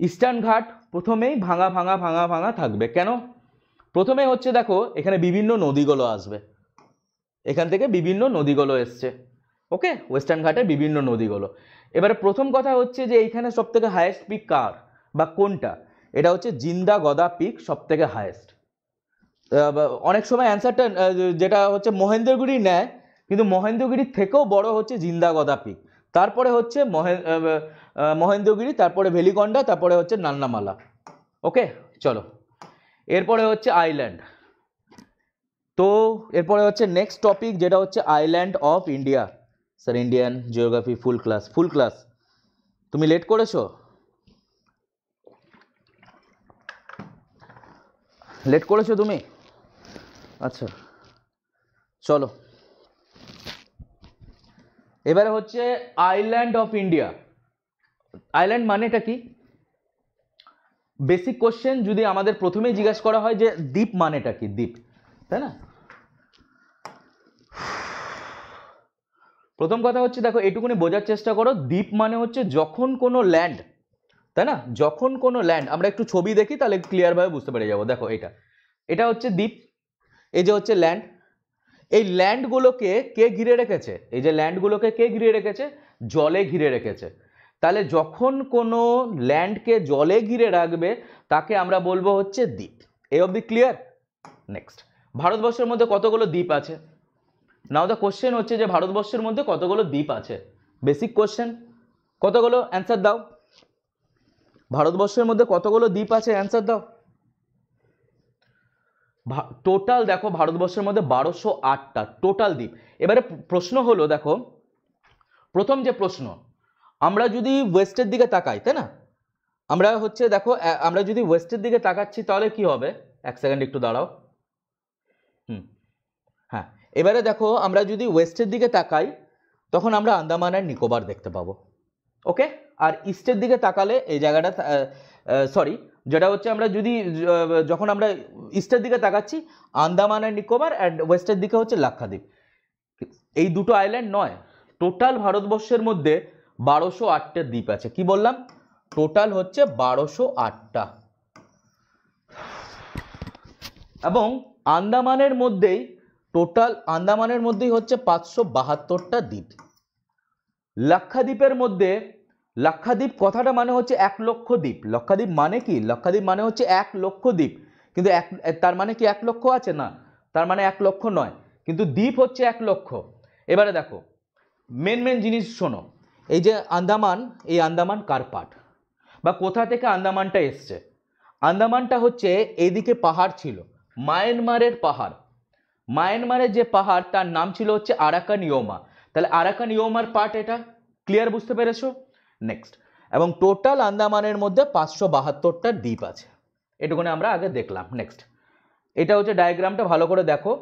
ইস্টার্ন ঘাট প্রথমেই ভাঙা ভাঙা ভাঙা ভাঙা থাকবে কেন প্রথমে হচ্ছে দেখো এখানে বিভিন্ন নদীগুলো আসবে এখান থেকে বিভিন্ন নদীগুলো এসছে ওকে ওয়েস্টার্ন ঘাটে বিভিন্ন নদীগুলো এবারে প্রথম কথা হচ্ছে যে এইখানে সব থেকে হায়েস্ট পিক কার বা কোনটা এটা হচ্ছে জিন্দা গদা পিক সব থেকে হায়েস্ট অনেক সময় অ্যান্সারটা যেটা হচ্ছে মহেন্দ্রগিরি নেয় কিন্তু মহেন্দ্রগিরির থেকেও বড় হচ্ছে জিন্দা গদা পিক তারপরে হচ্ছে মহেন্দ্রগিরি তারপরে ভেলিকন্ডা তারপরে হচ্ছে নান্নামালা ওকে চলো এরপরে হচ্ছে আইল্যান্ড তো এরপরে হচ্ছে নেক্সট টপিক যেটা হচ্ছে island of India sir Indian geography full class full class তুমি লেট করেছো লেট করেছো তুমি আচ্ছা চলো এবারে হচ্ছে আইল্যান্ড অফ ইন্ডিয়া আইল্যান্ড মানেটা কি বেসিক কোশ্চেন যদি আমাদের প্রথমেই জিজ্ঞাসা করা হয় যে দ্বীপ মানেটা কি দ্বীপ তাই না প্রথম কথা হচ্ছে দেখো এটুকুনি বোঝার চেষ্টা করো দ্বীপ মানে হচ্ছে যখন কোনো ল্যান্ড তাই না যখন কোনো ল্যান্ড আমরা একটু ছবি দেখি তাহলে ক্লিয়ারভাবে বুঝতে পেরে যাবো দেখো এটা এটা হচ্ছে দ্বীপ এই যে হচ্ছে ল্যান্ড এই ল্যান্ডগুলোকে কে ঘিরে রেখেছে এই যে ল্যান্ডগুলোকে কে ঘিরে রেখেছে জলে ঘিরে রেখেছে তাহলে যখন কোনো ল্যান্ডকে জলে ঘিরে রাখবে তাকে আমরা বলবো হচ্ছে দ্বীপ এ অব দি ক্লিয়ার নেক্সট ভারতবর্ষের মধ্যে কতগুলো দ্বীপ আছে নাও দা কোশ্চেন হচ্ছে যে ভারতবর্ষের মধ্যে কতগুলো দ্বীপ আছে বেসিক কোশ্চেন কতগুলো অ্যান্সার দাও ভারতবর্ষের মধ্যে কতগুলো দ্বীপ আছে অ্যান্সার দাও টোটাল দেখো ভারতবর্ষের মধ্যে বারোশো আটটা টোটাল দ্বীপ এবারে প্রশ্ন হলো দেখো প্রথম যে প্রশ্ন আমরা যদি ওয়েস্টের দিকে তাকাই তাই না আমরা হচ্ছে দেখো আমরা যদি ওয়েস্টের দিকে তাকাচ্ছি তাহলে কি হবে এক সেকেন্ড একটু দাঁড়াও হুম হ্যাঁ এবারে দেখো আমরা যদি ওয়েস্টের দিকে তাকাই তখন আমরা আন্দামান আর নিকোবর দেখতে পাবো ওকে আর ইস্টের দিকে তাকালে এই জায়গাটা সরি যেটা হচ্ছে আমরা যদি যখন আমরা ইস্টের দিকে তাকাচ্ছি আন্দামান অ্যান্ড নিকোবর অ্যান্ড ওয়েস্টের দিকে হচ্ছে লাক্ষাদ্বীপ এই দুটো আইল্যান্ড নয় টোটাল ভারতবর্ষের মধ্যে বারোশো আটটা দ্বীপ আছে কি বললাম টোটাল হচ্ছে বারোশো আটটা এবং আন্দামানের মধ্যেই টোটাল আন্দামানের মধ্যেই হচ্ছে পাঁচশো বাহাত্তরটা দ্বীপ লাক্ষাদ্বীপের মধ্যে লক্ষাদ্বীপ কথাটা মানে হচ্ছে এক লক্ষ দ্বীপ লক্ষাদ্বীপ মানে কি লক্ষাদ্বীপ মানে হচ্ছে এক লক্ষ দ্বীপ কিন্তু এক তার মানে কি এক লক্ষ আছে না তার মানে এক লক্ষ নয় কিন্তু দ্বীপ হচ্ছে এক লক্ষ এবারে দেখো মেন মেন জিনিস শোনো এই যে আন্দামান এই আন্দামান কার পাট বা কোথা থেকে আন্দামানটা এসছে আন্দামানটা হচ্ছে এইদিকে পাহাড় ছিল মায়ানমারের পাহাড় মায়ানমারের যে পাহাড় তার নাম ছিল হচ্ছে আরাকান ইয়োমা তাহলে আরাকান ইয়োমার পার্ট এটা ক্লিয়ার বুঝতে পেরেছো নেক্সট এবং টোটাল আন্দামানের মধ্যে পাঁচশো বাহাত্তরটা দ্বীপ আছে এটুকুনি আমরা আগে দেখলাম নেক্সট এটা হচ্ছে ডায়াগ্রামটা ভালো করে দেখো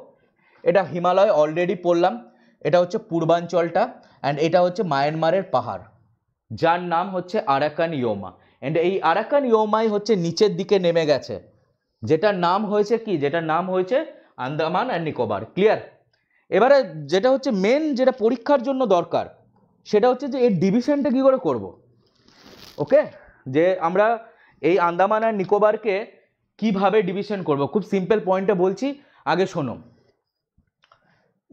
এটা হিমালয় অলরেডি পড়লাম এটা হচ্ছে পূর্বাঞ্চলটা অ্যান্ড এটা হচ্ছে মায়ানমারের পাহাড় যার নাম হচ্ছে আরাকান ইয়োমা অ্যান্ড এই আরাকান ইয়োমাই হচ্ছে নিচের দিকে নেমে গেছে যেটার নাম হয়েছে কি যেটার নাম হয়েছে আন্দামান অ্যান্ড নিকোবার ক্লিয়ার এবারে যেটা হচ্ছে মেন যেটা পরীক্ষার জন্য দরকার সেটা হচ্ছে যে এর ডিভিশনটা কী করে করব ওকে যে আমরা এই আন্দামান আর নিকোবারকে কিভাবে ডিভিশন করব খুব সিম্পল পয়েন্টে বলছি আগে শোনো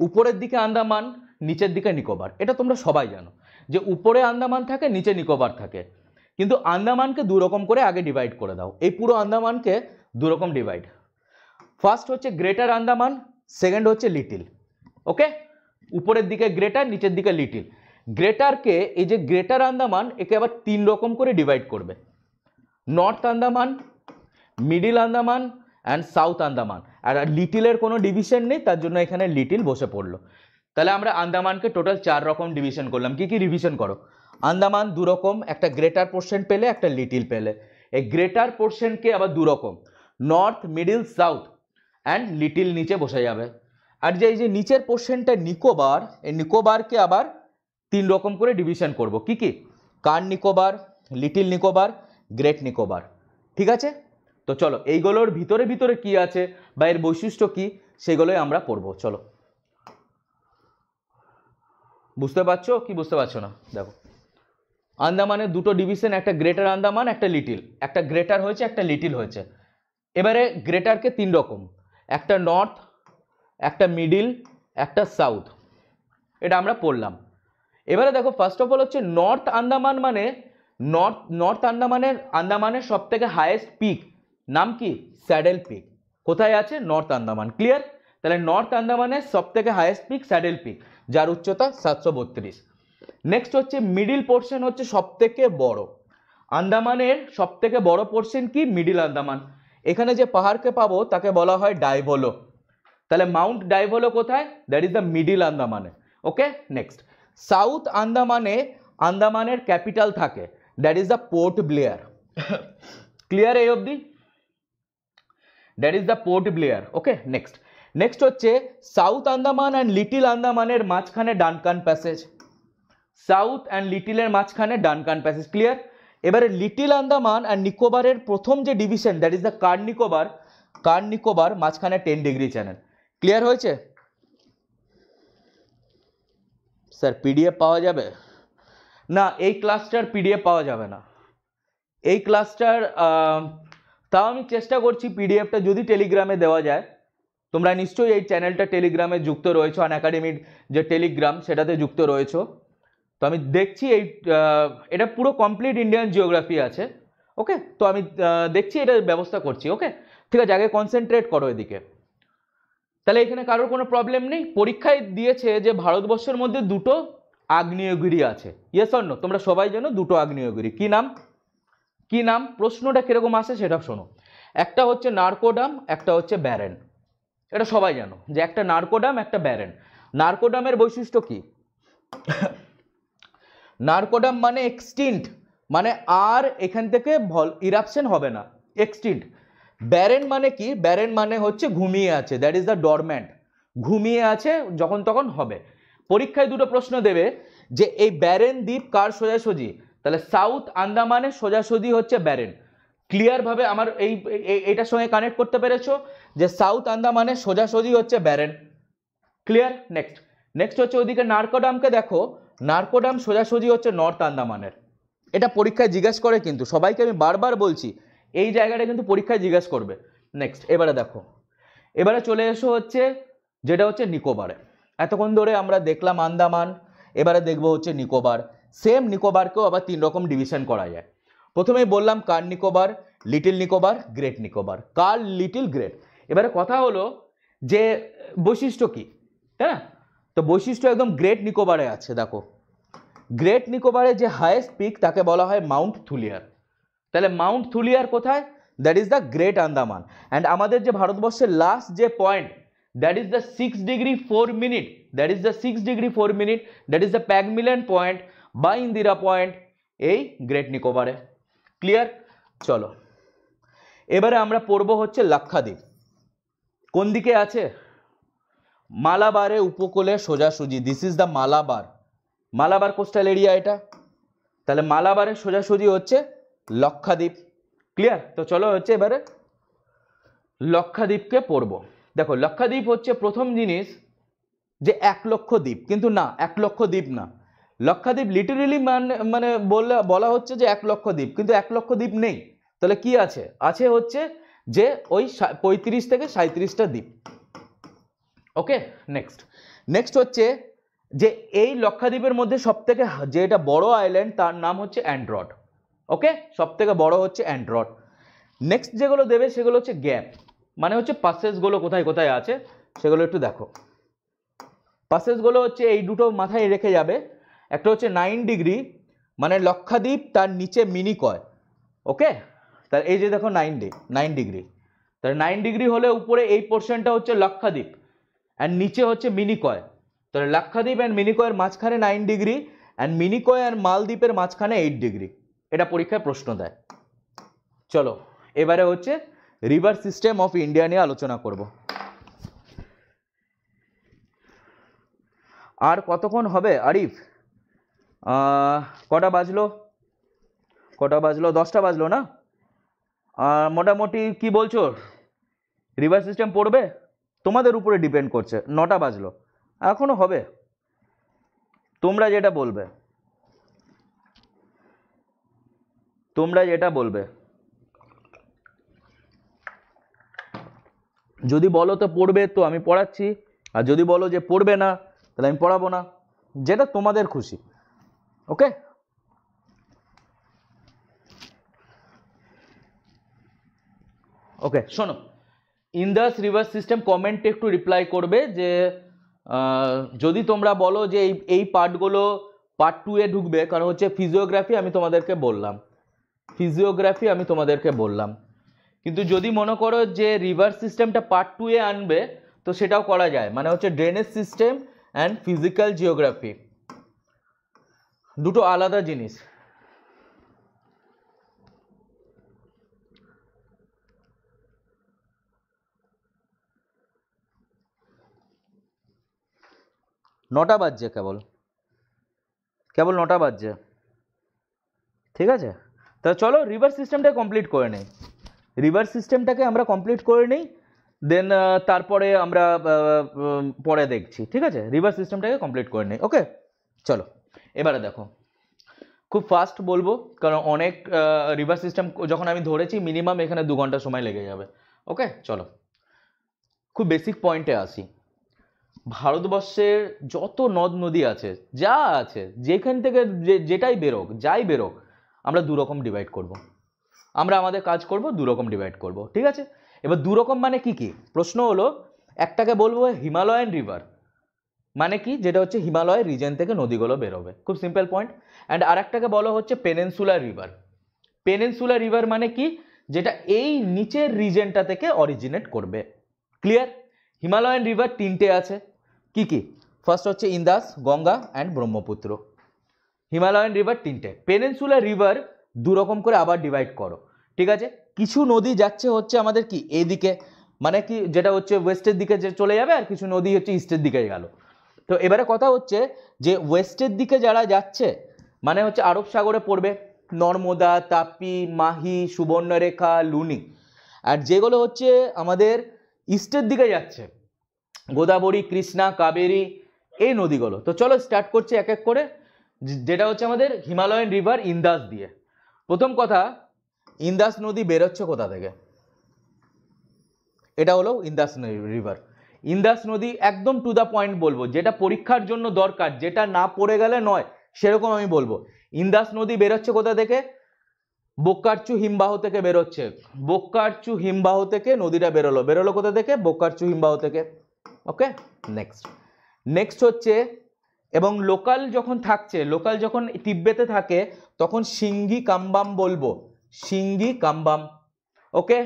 উপরের দিকে আন্দামান নিচের দিকে নিকোবার এটা তোমরা সবাই জানো যে উপরে আন্দামান থাকে নিচে নিকোবার থাকে কিন্তু আন্দামানকে দুরকম করে আগে ডিভাইড করে দাও এই পুরো আন্দামানকে দুরকম ডিভাইড ফার্স্ট হচ্ছে গ্রেটার আন্দামান সেকেন্ড হচ্ছে লিটিল ওকে উপরের দিকে গ্রেটার নিচের দিকে লিটিল গ্রেটারকে এই যে গ্রেটার আন্দামান একে আবার তিন রকম করে ডিভাইড করবে North Andaman Middle Andaman and South Andaman আর লিটিলের কোনো ডিভিশন নেই তার জন্য এখানে লিটিল বসে পড়লো তাহলে আমরা আন্দামানকে টোটাল চার রকম ডিভিশন করলাম কি কি রিভিশন করো আন্দামান দুরকম একটা গ্রেটার পোর্শন পেলে একটা লিটিল পেলে এই গ্রেটার পোর্শনকে আবার দুরকম North Middle South and Little নিচে বসে যাবে আর যে এই যে নিচের পোর্শনটা নিকোবার এই নিকোবারকে আবার তিন রকম করে ডিভিশন করব কি কি কার নিকোবার লিটিল নিকোবার গ্রেট নিকোবার ঠিক আছে তো চলো এইগুলোর ভিতরে ভিতরে কি আছে বা এর বৈশিষ্ট্য কি সেগুলোই আমরা পড়ব চলো বুঝতে পারছো কি বুঝতে পারছো না দেখো আন্দামানের দুটো ডিভিশন একটা গ্রেটার আন্দামান একটা লিটিল একটা গ্রেটার হয়েছে একটা লিটিল হয়েছে এবারে গ্রেটারকে তিন রকম একটা নর্থ একটা মিডিল একটা সাউথ এটা আমরা পড়লাম এবারে দেখো ফার্স্ট অফ অল হচ্ছে নর্থ আন্দামান মানে নর্থ নর্থ আন্দামানের আন্দামানের সব থেকে হায়েস্ট পিক নাম কি স্যাডেল পিক কোথায় আছে নর্থ আন্দামান ক্লিয়ার তাহলে নর্থ আন্দামানের সব থেকে হায়েস্ট পিক স্যাডেল পিক যার উচ্চতা সাতশো বত্রিশ নেক্সট হচ্ছে মিডিল পোর্শন হচ্ছে সব থেকে বড় আন্দামানের সব থেকে বড় পোর্শন কি মিডিল আন্দামান এখানে যে পাহাড়কে পাবো তাকে বলা হয় ডাইভোলো তাহলে মাউন্ট ডাইভোলো কোথায় দ্যাট ইজ দ্য মিডিল আন্দামানে ওকে নেক্সট সাউথ আন্দামানে আন্দামানের ক্যাপিটাল থাকে that is the Port Blair clear এই অবধি that is the Port Blair okay next next হচ্ছে সাউথ আন্দামান অ্যান্ড লিটিল আন্দামানের মাঝখানে Duncan Passage South and Little মাঝখানে ডানকান প্যাসেজ ক্লিয়ার এবারে লিটিল আন্দামান অ্যান্ড নিকোবারের প্রথম যে division that is the Car Nicobar Car Nicobar মাঝখানে টেন ডিগ্রি চ্যানেল ক্লিয়ার হয়েছে স্যার পিডিএফ পাওয়া যাবে না এই ক্লাসটার পিডিএফ পাওয়া যাবে না এই ক্লাসটার তাও আমি চেষ্টা করছি পিডিএফটা যদি টেলিগ্রামে দেওয়া যায় তোমরা নিশ্চয়ই এই চ্যানেলটা টেলিগ্রামে যুক্ত রয়েছো আন একাডেমির যে টেলিগ্রাম সেটাতে যুক্ত রয়েছো তো আমি দেখছি এই এটা পুরো কমপ্লিট ইন্ডিয়ান জিওগ্রাফি আছে ওকে তো আমি দেখছি এটার ব্যবস্থা করছি ওকে ঠিক আছে আগে কনসেন্ট্রেট করো এদিকে তাহলে এখানে কারোর কোনো প্রবলেম নেই পরীক্ষায় দিয়েছে যে ভারতবর্ষের মধ্যে দুটো আগ্নেয়গিরি আছে ইয়েস অন্য তোমরা সবাই জানো দুটো আগ্নেয়গিরি কি নাম কি নাম প্রশ্নটা কীরকম আসে সেটা শোনো একটা হচ্ছে নার্কোডাম একটা হচ্ছে ব্যারেন এটা সবাই জানো যে একটা নার্কোডাম একটা ব্যারেন নার্কোডামের বৈশিষ্ট্য কি নার্কোডাম মানে এক্সটিন্ট মানে আর এখান থেকে ভল ইরাপশন হবে না এক্সটিন্ট ব্যারেন মানে কি ব্যারেন মানে হচ্ছে ঘুমিয়ে আছে দ্যাট ইজ দ্য ডরম্যান্ট ঘুমিয়ে আছে যখন তখন হবে পরীক্ষায় দুটো প্রশ্ন দেবে যে এই ব্যারেন দ্বীপ কার সোজাসুজি তাহলে সাউথ আন্দামানে সোজাসুজি হচ্ছে ব্যারেন ক্লিয়ারভাবে আমার এই এটার সঙ্গে কানেক্ট করতে পেরেছো যে সাউথ আন্দামানে সোজাসুজি হচ্ছে ব্যারেন ক্লিয়ার নেক্সট নেক্সট হচ্ছে ওদিকে নার্কোডামকে দেখো নার্কোডাম সোজাসুজি হচ্ছে নর্থ আন্দামানের এটা পরীক্ষায় জিজ্ঞেস করে কিন্তু সবাইকে আমি বারবার বলছি এই জায়গাটা কিন্তু পরীক্ষায় জিজ্ঞাসা করবে নেক্সট এবারে দেখো এবারে চলে এসো হচ্ছে যেটা হচ্ছে নিকোবারে এতক্ষণ ধরে আমরা দেখলাম আন্দামান এবারে দেখবো হচ্ছে নিকোবার সেম নিকোবারকেও আবার তিন রকম ডিভিশন করা যায় প্রথমেই বললাম Car Nicobar Little Nicobar Great Nicobar Car Little Great এবারে কথা হলো যে বৈশিষ্ট্য কি তাই না তো বৈশিষ্ট্য একদম গ্রেট নিকোবারে আছে দেখো গ্রেট নিকোবারে যে হায়েস্ট পিক তাকে বলা হয় মাউন্ট থুলিয়ার তাহলে মাউন্ট থুলিয়ার কোথায় that is the Great Andaman and আমাদের যে ভারতবর্ষের লাস্ট যে point that is the six degree four minute that is the six degree four minute that is the Pygmalion Point বা ইন্দিরা পয়েন্ট এই গ্রেট নিকোবারে clear চলো এবারে আমরা পড়ব হচ্ছে লাক্ষাদ্বীপ কোন দিকে আছে মালাবারে উপকূলে সোজাসুজি this is the Malabar Malabar coastal area এটা তাহলে মালাবারের সোজাসুজি হচ্ছে লক্ষাদ্বীপ ক্লিয়ার তো চলো হচ্ছে এবারে লক্ষাদ্বীপকে পড়ব দেখো লক্ষাদ্বীপ হচ্ছে প্রথম জিনিস যে এক লক্ষ দ্বীপ কিন্তু না এক লক্ষ দ্বীপ না লক্ষাদ্বীপ লিটারেলি মানে মানে বললে বলা হচ্ছে যে এক লক্ষ দ্বীপ কিন্তু এক লক্ষ দ্বীপ নেই তাহলে কি আছে আছে হচ্ছে যে ওই পঁয়ত্রিশ থেকে সাঁত্রিশটা দ্বীপ ওকে নেক্সট নেক্সট হচ্ছে যে এই লক্ষাদ্বীপের মধ্যে সব থেকে যেটা বড় আইল্যান্ড তার নাম হচ্ছে অ্যান্ড্রড ওকে সব থেকে বড় হচ্ছে অ্যান্ড্রয়েড নেক্সট যেগুলো দেবে সেগুলো হচ্ছে গ্যাপ মানে হচ্ছে পাসেসগুলো কোথায় কোথায় আছে সেগুলো একটু দেখো পাসেসগুলো হচ্ছে এই দুটো মাথায় রেখে যাবে একটা হচ্ছে নাইন ডিগ্রি মানে লক্ষাদ্বীপ তার নিচে মিনি কয় ওকে তার এই যে দেখো নাইন ডি নাইন ডিগ্রি তার নাইন ডিগ্রি হলে উপরে এই পোর্শনটা হচ্ছে লক্ষাদ্বীপ অ্যান্ড নিচে হচ্ছে মিনিকয় তাহলে লক্ষাদ্বীপ অ্যান্ড মিনিকয়ের মাঝখানে nine degree and Minicoy and মালদ্বীপের মাঝখানে এইট ডিগ্রি এটা পরীক্ষায় প্রশ্ন দেয় চলো এবারে হচ্ছে রিভার সিস্টেম অফ ইন্ডিয়া নিয়ে আলোচনা করব আর কতক্ষণ হবে আরিফ কটা বাজলো কটা বাজলো দশটা বাজলো না আর মোটামুটি কি বলছো রিভার সিস্টেম পড়বে তোমাদের উপরে ডিপেন্ড করছে নটা বাজলো এখনও হবে তোমরা যেটা বলবে তোমরা যেটা বলবে যদি বলো তো পড়বে তো আমি পড়াচ্ছি আর যদি বলো যে পড়বে না তাহলে আমি পড়াবো না যেটা তোমাদের খুশি ওকে ওকে শোনো ইন্দাস রিভার্স সিস্টেম কমেন্টে একটু রিপ্লাই করবে যে যদি তোমরা বলো যে এই এই পার্টগুলো পার্ট টু এ ঢুকবে কারণ হচ্ছে ফিজিওগ্রাফি আমি তোমাদেরকে বললাম ফিজিওগ্রাফি আমি তোমাদেরকে বললাম কিন্তু যদি মনে করো যে রিভার সিস্টেমটা পার্ট টু এ আনবে তো সেটাও করা যায় মানে হচ্ছে drainage system and physical geography দুটো আলাদা জিনিস নটা বাজছে কেবল কেবল নটা বাজছে ঠিক আছে তা চলো রিভার্স সিস্টেমটা কমপ্লিট করে নেই রিভার্স সিস্টেমটাকে আমরা কমপ্লিট করে নিই দেন তারপরে আমরা পরে দেখছি ঠিক আছে রিভার্স সিস্টেমটাকে কমপ্লিট করে নিই ওকে চলো এবারে দেখো খুব ফাস্ট বলবো কারণ অনেক রিভার্স সিস্টেম যখন আমি ধরেছি মিনিমাম এখানে দু ঘন্টা সময় লেগে যাবে ওকে চলো খুব বেসিক পয়েন্টে আসি ভারতবর্ষের যত নদ নদী আছে যা আছে যেখান থেকে যেটাই বেরোক যাই বেরোক আমরা দু রকম ডিভাইড করব। আমরা আমাদের কাজ করব দু রকম ডিভাইড করব ঠিক আছে এবার দু রকম মানে কি কি প্রশ্ন হলো একটাকে বলবো হিমালয়ান রিভার মানে কি যেটা হচ্ছে হিমালয় রিজেন থেকে নদীগুলো বেরোবে খুব সিম্পল পয়েন্ট অ্যান্ড আরেকটাকে বলো হচ্ছে পেনেনসুলা রিভার পেনেনসুলা রিভার মানে কি যেটা এই নিচের রিজেনটা থেকে অরিজিনেট করবে ক্লিয়ার হিমালয়ান রিভার তিনটে আছে কি কি ফার্স্ট হচ্ছে Indus Ganga and Brahmaputra Himalayan river তিনটে পেনেন্সুলা রিভার দু রকম করে আবার ডিভাইড করো ঠিক আছে কিছু নদী যাচ্ছে হচ্ছে আমাদের কি এদিকে মানে কি যেটা হচ্ছে ওয়েস্টের দিকে যে চলে যাবে আর কিছু নদী হচ্ছে ইস্টের দিকে গেল তো এবারে কথা হচ্ছে যে ওয়েস্টের দিকে যারা যাচ্ছে মানে হচ্ছে আরব সাগরে পড়বে নর্মদা তাপি মাহি সুবর্ণরেখা লুনি আর যেগুলো হচ্ছে আমাদের ইস্টের দিকে যাচ্ছে গোদাবরী কৃষ্ণা কাবেরী এই নদীগুলো তো চলো স্টার্ট করছে এক এক করে যেটা হচ্ছে আমাদের হিমালয়ান রিভার ইন্দাস দিয়ে প্রথম কথা ইন্দাস নদী বেরোচ্ছে কোথা থেকে এটা হলো ইন্দাস রিভার ইন্দাস নদী একদম টু দ্য পয়েন্ট বলবো যেটা পরীক্ষার জন্য দরকার যেটা না পড়ে গেলে নয় সেরকম আমি বলবো ইন্দাস নদী বেরোচ্ছে কোথা থেকে বোকারচু হিমবাহ থেকে বেরোচ্ছে বোকারচু হিমবাহ থেকে নদীটা বেরোলো বেরোলো কোথা থেকে বোকারচু হিমবাহ থেকে ওকে নেক্সট নেক্সট হচ্ছে এবং লোকাল যখন থাকছে লোকাল যখন তিব্বেতে থাকে তখন সিঙ্গি কাম্বাম বলবো সিঙ্গি কাম্বাম ওকে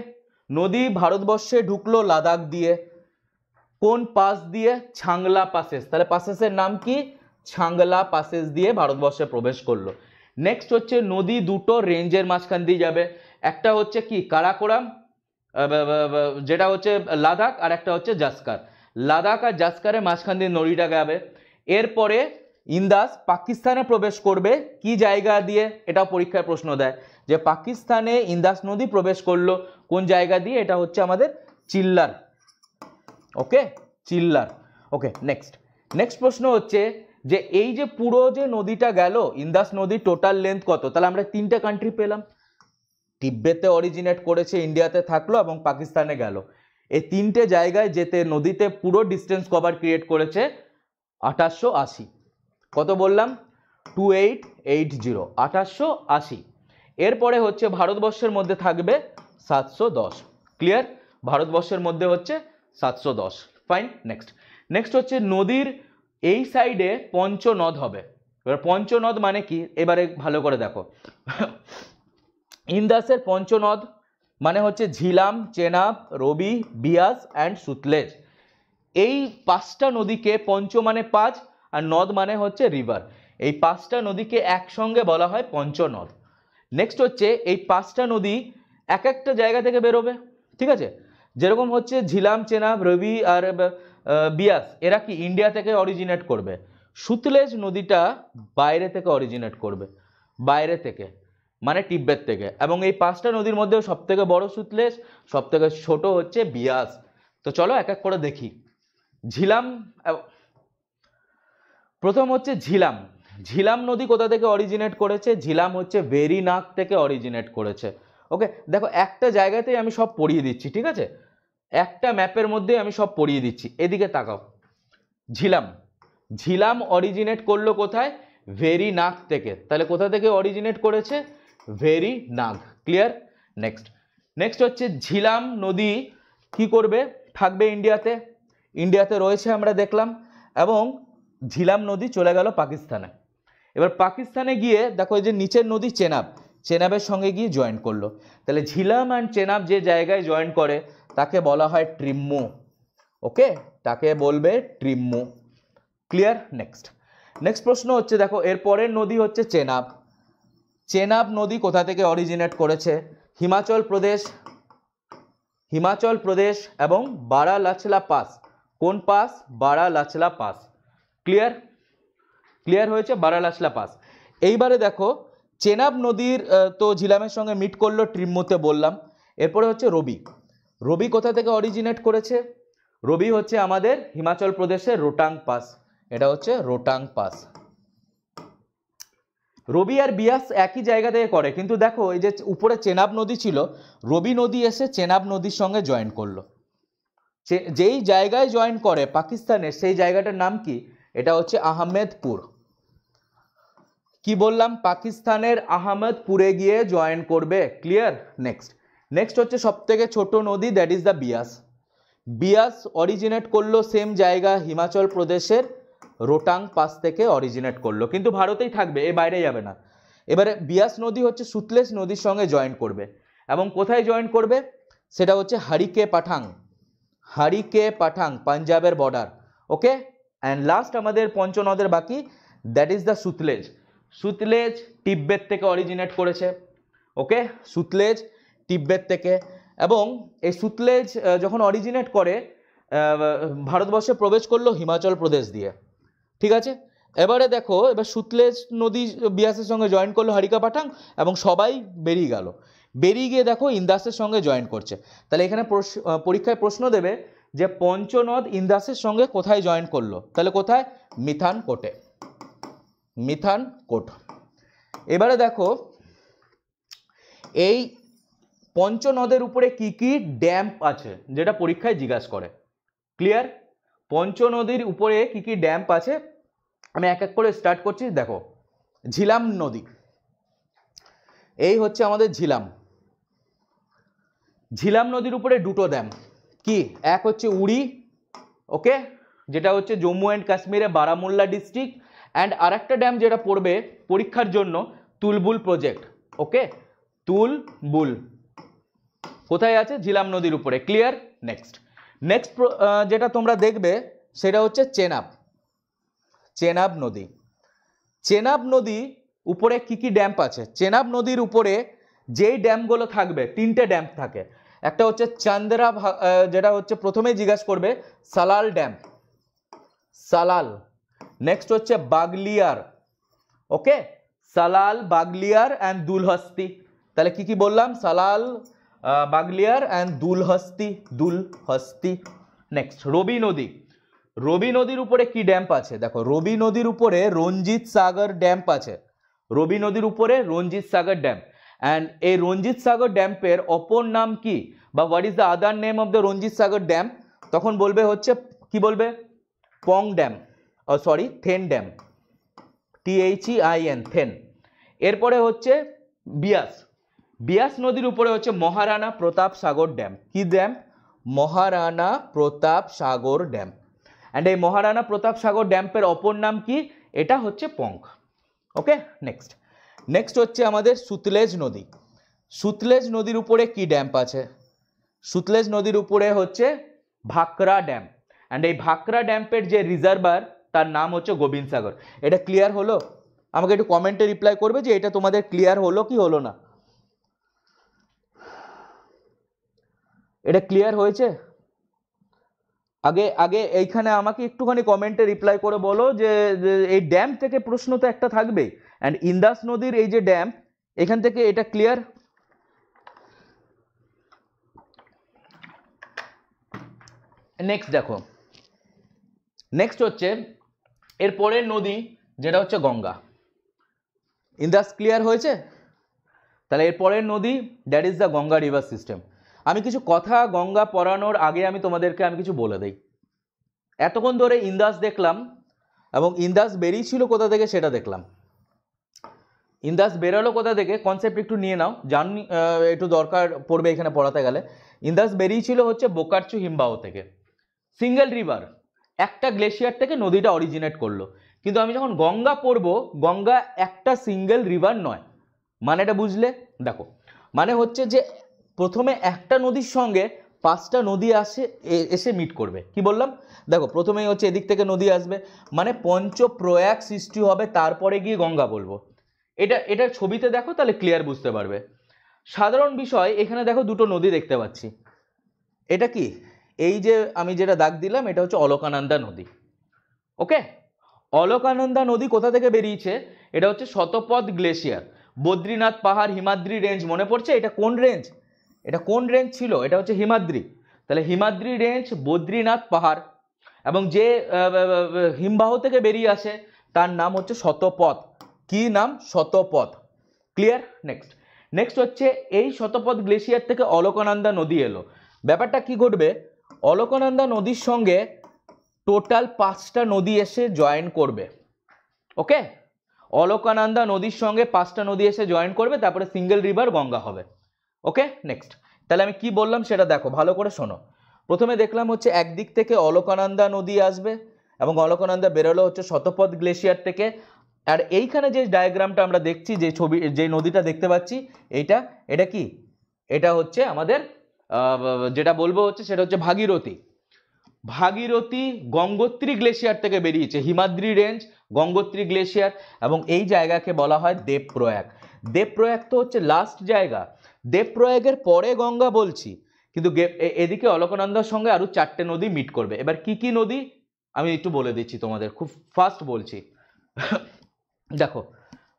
নদী ভারতবর্ষে ঢুকলো লাদাখ দিয়ে কোন পাস দিয়ে ছাংলা পাসেস তাহলে পাসেসের নাম কি ছাংলা পাসেস দিয়ে ভারতবর্ষে প্রবেশ করলো নেক্সট হচ্ছে নদী দুটো রেঞ্জের মাঝখান দিয়ে যাবে একটা হচ্ছে কি কারাকোরাম যেটা হচ্ছে লাদাখ আর একটা হচ্ছে জাস্কার লাদাখ আর জাস্কারের মাঝখান দিয়ে নদীটা যাবে এরপরে ইন্দাস পাকিস্তানে প্রবেশ করবে কি জায়গা দিয়ে এটা পরীক্ষায় প্রশ্ন দেয় যে পাকিস্তানে ইন্দাস নদী প্রবেশ করলো কোন জায়গা দিয়ে এটা হচ্ছে আমাদের চিল্লার ওকে চিল্লার ওকে নেক্সট নেক্সট প্রশ্ন হচ্ছে যে এই যে পুরো যে নদীটা গেল ইন্দাস নদী টোটাল লেন্থ কত তাহলে আমরা তিনটে কান্ট্রি পেলাম টিব্বেতে অরিজিনেট করেছে ইন্ডিয়াতে থাকলো এবং পাকিস্তানে গেল এই তিনটে জায়গায় যেতে নদীতে পুরো ডিস্টেন্স কভার ক্রিয়েট করেছে আঠাশশো আশি কত বললাম টু এইট এইট জিরো আঠাশশো আশি এরপরে হচ্ছে ভারতবর্ষের মধ্যে থাকবে সাতশো দশ ক্লিয়ার ভারতবর্ষের মধ্যে হচ্ছে সাতশো দশ ফাইন নেক্সট নেক্সট হচ্ছে নদীর এই সাইডে পঞ্চনদ হবে এবার পঞ্চনদ মানে কি এবারে ভালো করে দেখো ইন্দাসের পঞ্চনদ মানে হচ্ছে ঝিলাম চেনাব রবি বিয়াস অ্যান্ড সুতলেজ এই পাঁচটা নদীকে পঞ্চ মানে পাঁচ আর নদ মানে হচ্ছে রিভার এই পাঁচটা নদীকে একসঙ্গে বলা হয় পঞ্চনদ নেক্সট হচ্ছে এই পাঁচটা নদী এক একটা জায়গা থেকে বেরোবে ঠিক আছে যেরকম হচ্ছে ঝিলাম চেনাব রবি আর বিয়াস এরা কি ইন্ডিয়া থেকে অরিজিনেট করবে সুতলেজ নদীটা বাইরে থেকে অরিজিনেট করবে বাইরে থেকে মানে টিব্বেত থেকে এবং এই পাঁচটা নদীর মধ্যে সবথেকে বড় সুতলেজ সবথেকে ছোট হচ্ছে বিয়াস তো চলো এক এক করে দেখি ঝিলাম প্রথম হচ্ছে ঝিলাম ঝিলাম নদী কোথা থেকে অরিজিনেট করেছে ঝিলাম হচ্ছে বেরিনাগ থেকে অরিজিনেট করেছে ওকে দেখো একটা জায়গাতেই আমি সব পড়িয়ে দিচ্ছি ঠিক আছে একটা ম্যাপের মধ্যে আমি সব পড়িয়ে দিচ্ছি এদিকে তাকাও ঝিলাম ঝিলাম অরিজিনেট করলো কোথায় ভেরি নাক থেকে তাহলে কোথা থেকে অরিজিনেট করেছে ভেরি নাক ক্লিয়ার নেক্সট নেক্সট হচ্ছে ঝিলাম নদী কি করবে থাকবে ইন্ডিয়াতে ইন্ডিয়াতে রয়েছে আমরা দেখলাম এবং ঝিলাম নদী চলে গেল পাকিস্তানে এবার পাকিস্তানে গিয়ে দেখো এই যে নিচের নদী চেনাব চেনাবের সঙ্গে গিয়ে জয়েন করলো তাহলে ঝিলাম অ্যান্ড চেনাব যে জায়গায় জয়েন করে তাকে বলা হয় ট্রিম্মু ওকে তাকে বলবে ট্রিম্মু ক্লিয়ার নেক্সট নেক্সট প্রশ্ন হচ্ছে দেখো এর পরের নদী হচ্ছে চেনাব চেনাব নদী কোথা থেকে অরিজিনেট করেছে হিমাচল প্রদেশ হিমাচল প্রদেশ এবং বারা লাচলা পাস কোন পাস বারা লাচলা পাস ক্লিয়ার ক্লিয়ার হয়েছে বারা লাচলা পাস এইবারে দেখো চেনাব নদীর তো ঝিলামের সঙ্গে মিট করলো ট্রিমমুতে বললাম এরপরে হচ্ছে রবি রবি কোথা থেকে অরিজিনেট করেছে রবি হচ্ছে আমাদের হিমাচল প্রদেশের রোটাং পাস এটা হচ্ছে রোটাং পাস রবি আর বিয়াস একই জায়গা থেকে করে কিন্তু দেখো এই যে উপরে চেনাব নদী ছিল রবি নদী এসে চেনাব নদীর সঙ্গে জয়েন করলো যেই জায়গায় জয়েন করে পাকিস্তানের সেই জায়গাটার নাম কি এটা হচ্ছে আহমেদপুর কি বললাম পাকিস্তানের আহমেদপুরে গিয়ে জয়েন করবে ক্লিয়ার নেক্সট নেক্সট হচ্ছে সবথেকে ছোট নদী that is the Beas Beas originate করলো সেম জায়গা হিমাচল প্রদেশের রোটাং পাস থেকে অরিজিনেট করলো কিন্তু ভারতেই থাকবে এ বাইরে যাবে না এবারে বিয়াস নদী হচ্ছে সুতলেশ নদীর সঙ্গে জয়েন করবে এবং কোথায় জয়েন করবে সেটা হচ্ছে হারিকে পাঠাং হারিকে পাঠাং পাঞ্জাবের বর্ডার ওকে অ্যান্ড লাস্ট আমাদের পঞ্চনদের বাকি that is the Sutlej Sutlej Tibet থেকে অরিজিনেট করেছে ওকে সুতলেজ টিব্বেত থেকে এবং এই সুতলেজ যখন অরিজিনেট করে ভারতবর্ষে প্রবেশ করলো হিমাচল প্রদেশ দিয়ে ঠিক আছে এবারে দেখো এবার সুতলেজ নদী বিহাসের সঙ্গে জয়েন করলো হারিকা পাঠাং এবং সবাই বেরিয়ে গেল বেরিয়ে গিয়ে দেখো ইন্দাসের সঙ্গে জয়েন করছে তাহলে এখানে পরীক্ষায় প্রশ্ন দেবে যে পঞ্চনদ ইন্দাসের সঙ্গে কোথায় জয়েন করলো তাহলে কোথায় মিথান কোটে মিথান কোট এবারে দেখো এই পঞ্চনদের উপরে কি কি ড্যাম আছে যেটা পরীক্ষায় জিজ্ঞাস করে ক্লিয়ার পঞ্চনদীর উপরে কি কি ড্যাম্প আছে আমি এক এক করে স্টার্ট করছি দেখো ঝিলাম নদী এই হচ্ছে আমাদের ঝিলাম ঝিলাম নদীর উপরে দুটো ড্যাম কি এক হচ্ছে উড়ি ওকে যেটা হচ্ছে জম্মু অ্যান্ড কাশ্মীরে বারামুল্লা ডিস্ট্রিক্ট অ্যান্ড আরেকটা ড্যাম যেটা পড়বে পরীক্ষার জন্য তুলবুল প্রজেক্ট ওকে তুলবুল কোথায় আছে ঝিলাম নদীর উপরে ক্লিয়ার নেক্সট নেক্সট যেটা তোমরা দেখবে সেটা হচ্ছে চেনাব চেনাব নদী চেনাব নদী উপরে কি কি ড্যাম্প আছে চেনাব নদীর উপরে যেই ড্যামগুলো থাকবে তিনটে ড্যাম্প থাকে একটা হচ্ছে চান্দ্রা যেটা হচ্ছে প্রথমেই জিজ্ঞাসা করবে সালাল ড্যাম সালাল নেক্সট হচ্ছে বাগলিয়ার ওকে সালাল বাগলিয়ার অ্যান্ড দুলহস্তি তাহলে কি কি বললাম সালাল বাগলিয়ার অ্যান্ড দুলহস্তি দুলহস্তি নেক্সট রবি নদী রবি নদীর উপরে কি ড্যাম্প আছে দেখো রবি নদীর উপরে রঞ্জিত সাগর ড্যাম্প আছে রবি নদীর উপরে রঞ্জিত সাগর ড্যাম্প অ্যান্ড এই রঞ্জিত সাগর ড্যাম্পের অপর নাম কি বা what is the other name of the Ranjit Sagar dam তখন বলবে হচ্ছে কি বলবে Pong dam sorry Thein dam T H E N Thein এরপরে হচ্ছে বিয়াস বিয়াস নদীর উপরে হচ্ছে মহারানা প্রতাপ সাগর ড্যাম কি dam Maharana Pratap Sagar dam and এই মহারানা প্রতাপ সাগর ড্যাম্পের অপর নাম কি এটা হচ্ছে পঙ্ক ওকে নেক্সট নেক্সট হচ্ছে আমাদের সুতলেজ নদী সুতলেজ নদীর উপরে কি ড্যাম আছে সুতলেজ নদীর উপরে হচ্ছে ভাকরা ড্যাম অ্যান্ড এই ভাকরা ড্যাম্পের যে রিজার্ভার তার নাম হচ্ছে গোবিন্দ সাগর এটা ক্লিয়ার হলো আমাকে একটু কমেন্টে রিপ্লাই করবে যে এটা তোমাদের ক্লিয়ার হলো কি হলো না এটা ক্লিয়ার হয়েছে আগে আগে এইখানে আমাকে একটুখানি কমেন্টে রিপ্লাই করে বলো যে এই ড্যাম থেকে প্রশ্ন তো একটা থাকবেই অ্যান্ড ইন্দাস নদীর এই যে ড্যাম এখান থেকে এটা ক্লিয়ার নেক্সট দেখো নেক্সট হচ্ছে এরপরের নদী যেটা হচ্ছে গঙ্গা ইন্দাস ক্লিয়ার হয়েছে তাহলে এরপরের নদী that is the Ganga river system আমি কিছু কথা গঙ্গা পড়ানোর আগে আমি তোমাদেরকে আমি কিছু বলে দিই এতক্ষণ ধরে ইন্দাস দেখলাম এবং ইন্দাস বেরিয়েছিল কোথা থেকে সেটা দেখলাম ইন্দাস বেরোলো কোথা থেকে কনসেপ্ট একটু নিয়ে নাও জান একটু দরকার পড়বে এখানে পড়াতে গেলে ইন্দাস বেরিয়েছিল হচ্ছে বোকারচু হিমবাহ থেকে সিঙ্গেল রিভার একটা গ্লেশিয়ার থেকে নদীটা অরিজিনেট করলো কিন্তু আমি যখন গঙ্গা পড়ব গঙ্গা একটা সিঙ্গেল রিভার নয় মানে এটা বুঝলে দেখো মানে হচ্ছে যে প্রথমে একটা নদীর সঙ্গে পাঁচটা নদী আসে এসে মিট করবে কি বললাম দেখো প্রথমেই হচ্ছে এদিক থেকে নদী আসবে মানে পঞ্চপ্রয়াগ সৃষ্টি হবে তারপরে গিয়ে গঙ্গা বলবো এটা এটা ছবিতে দেখো তাহলে ক্লিয়ার বুঝতে পারবে সাধারণ বিষয় এখানে দেখো দুটো নদী দেখতে পাচ্ছি এটা কি এই যে আমি যেটা দাগ দিলাম এটা হচ্ছে অলকানন্দা নদী ওকে অলকানন্দা নদী কোথা থেকে বেরিয়েছে এটা হচ্ছে শতপথ গ্লেশিয়ার বদ্রীনাথ পাহাড় হিমাদ্রি রেঞ্জ মনে পড়ছে এটা কোন রেঞ্জ এটা কোন রেঞ্জ ছিল এটা হচ্ছে হিমাদ্রি তাহলে হিমাদ্রি রেঞ্জ বদ্রীনাথ পাহাড় এবং যে হিমবাহ থেকে বেরিয়ে আসে তার নাম হচ্ছে শতপথ কি নাম শতপথ ক্লিয়ার নেক্সট নেক্সট হচ্ছে এই শতপথ গ্লেশিয়ার থেকে অলকানন্দা নদী এলো ব্যাপারটা কি ঘটবে অলোকানন্দা নদীর সঙ্গে টোটাল পাঁচটা নদী এসে জয়েন করবে ওকে অলকানন্দা নদীর সঙ্গে পাঁচটা নদী এসে জয়েন করবে তারপরে সিঙ্গেল রিভার গঙ্গা হবে ওকে নেক্সট তাহলে আমি কি বললাম সেটা দেখো ভালো করে শোনো প্রথমে দেখলাম হচ্ছে একদিক থেকে অলকানন্দা নদী আসবে এবং অলকানন্দা বেরোলো হচ্ছে শতপথ গ্লেশিয়ার থেকে আর এইখানে যে ডায়াগ্রামটা আমরা দেখছি যে ছবি যে নদীটা দেখতে পাচ্ছি এটা এটা কি এটা হচ্ছে আমাদের যেটা বলবো হচ্ছে সেটা হচ্ছে ভাগীরথী ভাগীরথী গঙ্গোত্রী গ্লেশিয়ার থেকে বেরিয়েছে হিমাদ্রি রেঞ্জ গঙ্গোত্রী গ্লেশিয়ার এবং এই জায়গাকে বলা হয় দেবপ্রয়াগ দেবপ্রয়াগ তো হচ্ছে লাস্ট জায়গা দেবপ্রয়াগের পরে গঙ্গা বলছি কিন্তু এদিকে অলকনন্দার সঙ্গে আরও চারটে নদী মিট করবে এবার কি কি নদী আমি একটু বলে দিচ্ছি তোমাদের খুব ফাস্ট বলছি দেখো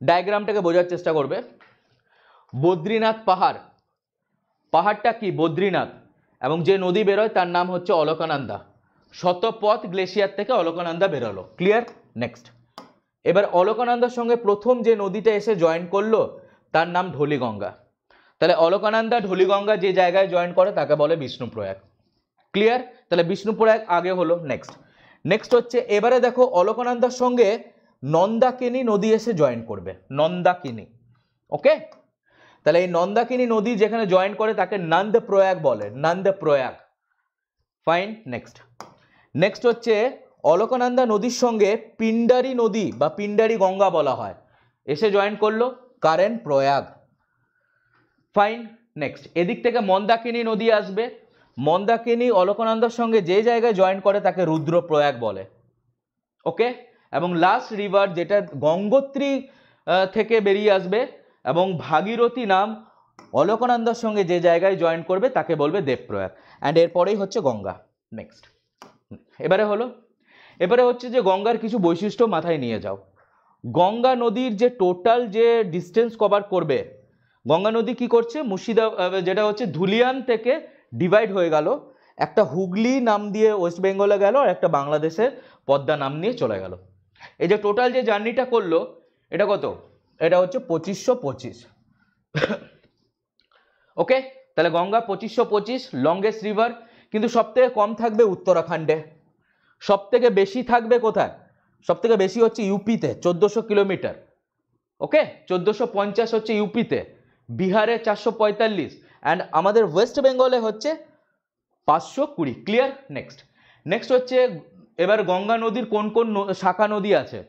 ডায়াগ্রামটাকে বোঝার চেষ্টা করবে বদ্রীনাথ পাহাড় পাহাড়টা কি বদ্রীনাথ এবং যে নদী বেরোয় তার নাম হচ্ছে অলকানন্দা শতপথ গ্লেশিয়ার থেকে অলকানন্দা বেরোলো ক্লিয়ার নেক্সট এবার অলকানন্দার সঙ্গে প্রথম যে নদীটা এসে জয়েন করলো তার নাম ঢলিগঙ্গা তাহলে অলকানন্দা ঢলিগঙ্গা যে জায়গায় জয়েন করে তাকে বলে বিষ্ণুপ্রয়াগ ক্লিয়ার তাহলে বিষ্ণুপ্রয়াগ আগে হলো নেক্সট নেক্সট হচ্ছে এবারে দেখো অলকানন্দার সঙ্গে নন্দাকিনী নদী এসে জয়েন করবে নন্দাকিনী ওকে তাহলে এই নন্দাকিনী নদী যেখানে জয়েন করে তাকে নন্দ প্রয়াগ বলে Nand Prayag fine next next হচ্ছে অলকানন্দা নদীর সঙ্গে পিণ্ডারি নদী বা পিণ্ডারি গঙ্গা বলা হয় এসে জয়েন করলো কারেন প্রয়াগ ফাইন নেক্সট এদিক থেকে মন্দাকিনী নদী আসবে মন্দাকিনী অলকানন্দার সঙ্গে যে জায়গায় জয়েন করে তাকে রুদ্র প্রয়াগ বলে ওকে এবং লাস্ট রিভার যেটা গঙ্গোত্রী থেকে বেরিয়ে আসবে এবং ভাগীরথী নাম অলোকানন্দার সঙ্গে যে জায়গায় জয়েন করবে তাকে বলবে দেবপ্রয়াগ অ্যান্ড এরপরেই হচ্ছে গঙ্গা নেক্সট এবারে হলো এবারে হচ্ছে যে গঙ্গার কিছু বৈশিষ্ট্য মাথায় নিয়ে যাও গঙ্গা নদীর যে টোটাল যে ডিস্টেন্স কভার করবে গঙ্গা নদী কি করছে মুর্শিদা যেটা হচ্ছে ধুলিয়ান থেকে ডিভাইড হয়ে গেল একটা হুগলি নাম দিয়ে ওয়েস্ট বেঙ্গলে গেল আর একটা বাংলাদেশের পদ্মা নাম নিয়ে চলে গেল এই যে টোটাল যে জার্নিটা করলো এটা কত এটা হচ্ছে পঁচিশশো পঁচিশ ওকে তাহলে গঙ্গা পঁচিশশো পঁচিশ লংগেস্ট রিভার কিন্তু সবথেকে কম থাকবে উত্তরাখণ্ডে সবথেকে বেশি থাকবে কোথায় সবথেকে বেশি হচ্ছে ইউপিতে চোদ্দোশো কিলোমিটার ওকে চোদ্দোশো পঞ্চাশ হচ্ছে ইউপিতে বিহারে চারশো পঁয়তাল্লিশ অ্যান্ড আমাদের ওয়েস্ট বেঙ্গলে হচ্ছে পাঁচশো কুড়ি ক্লিয়ার নেক্সট নেক্সট হচ্ছে এবার গঙ্গা নদীর কোন কোন শাখা নদী আছে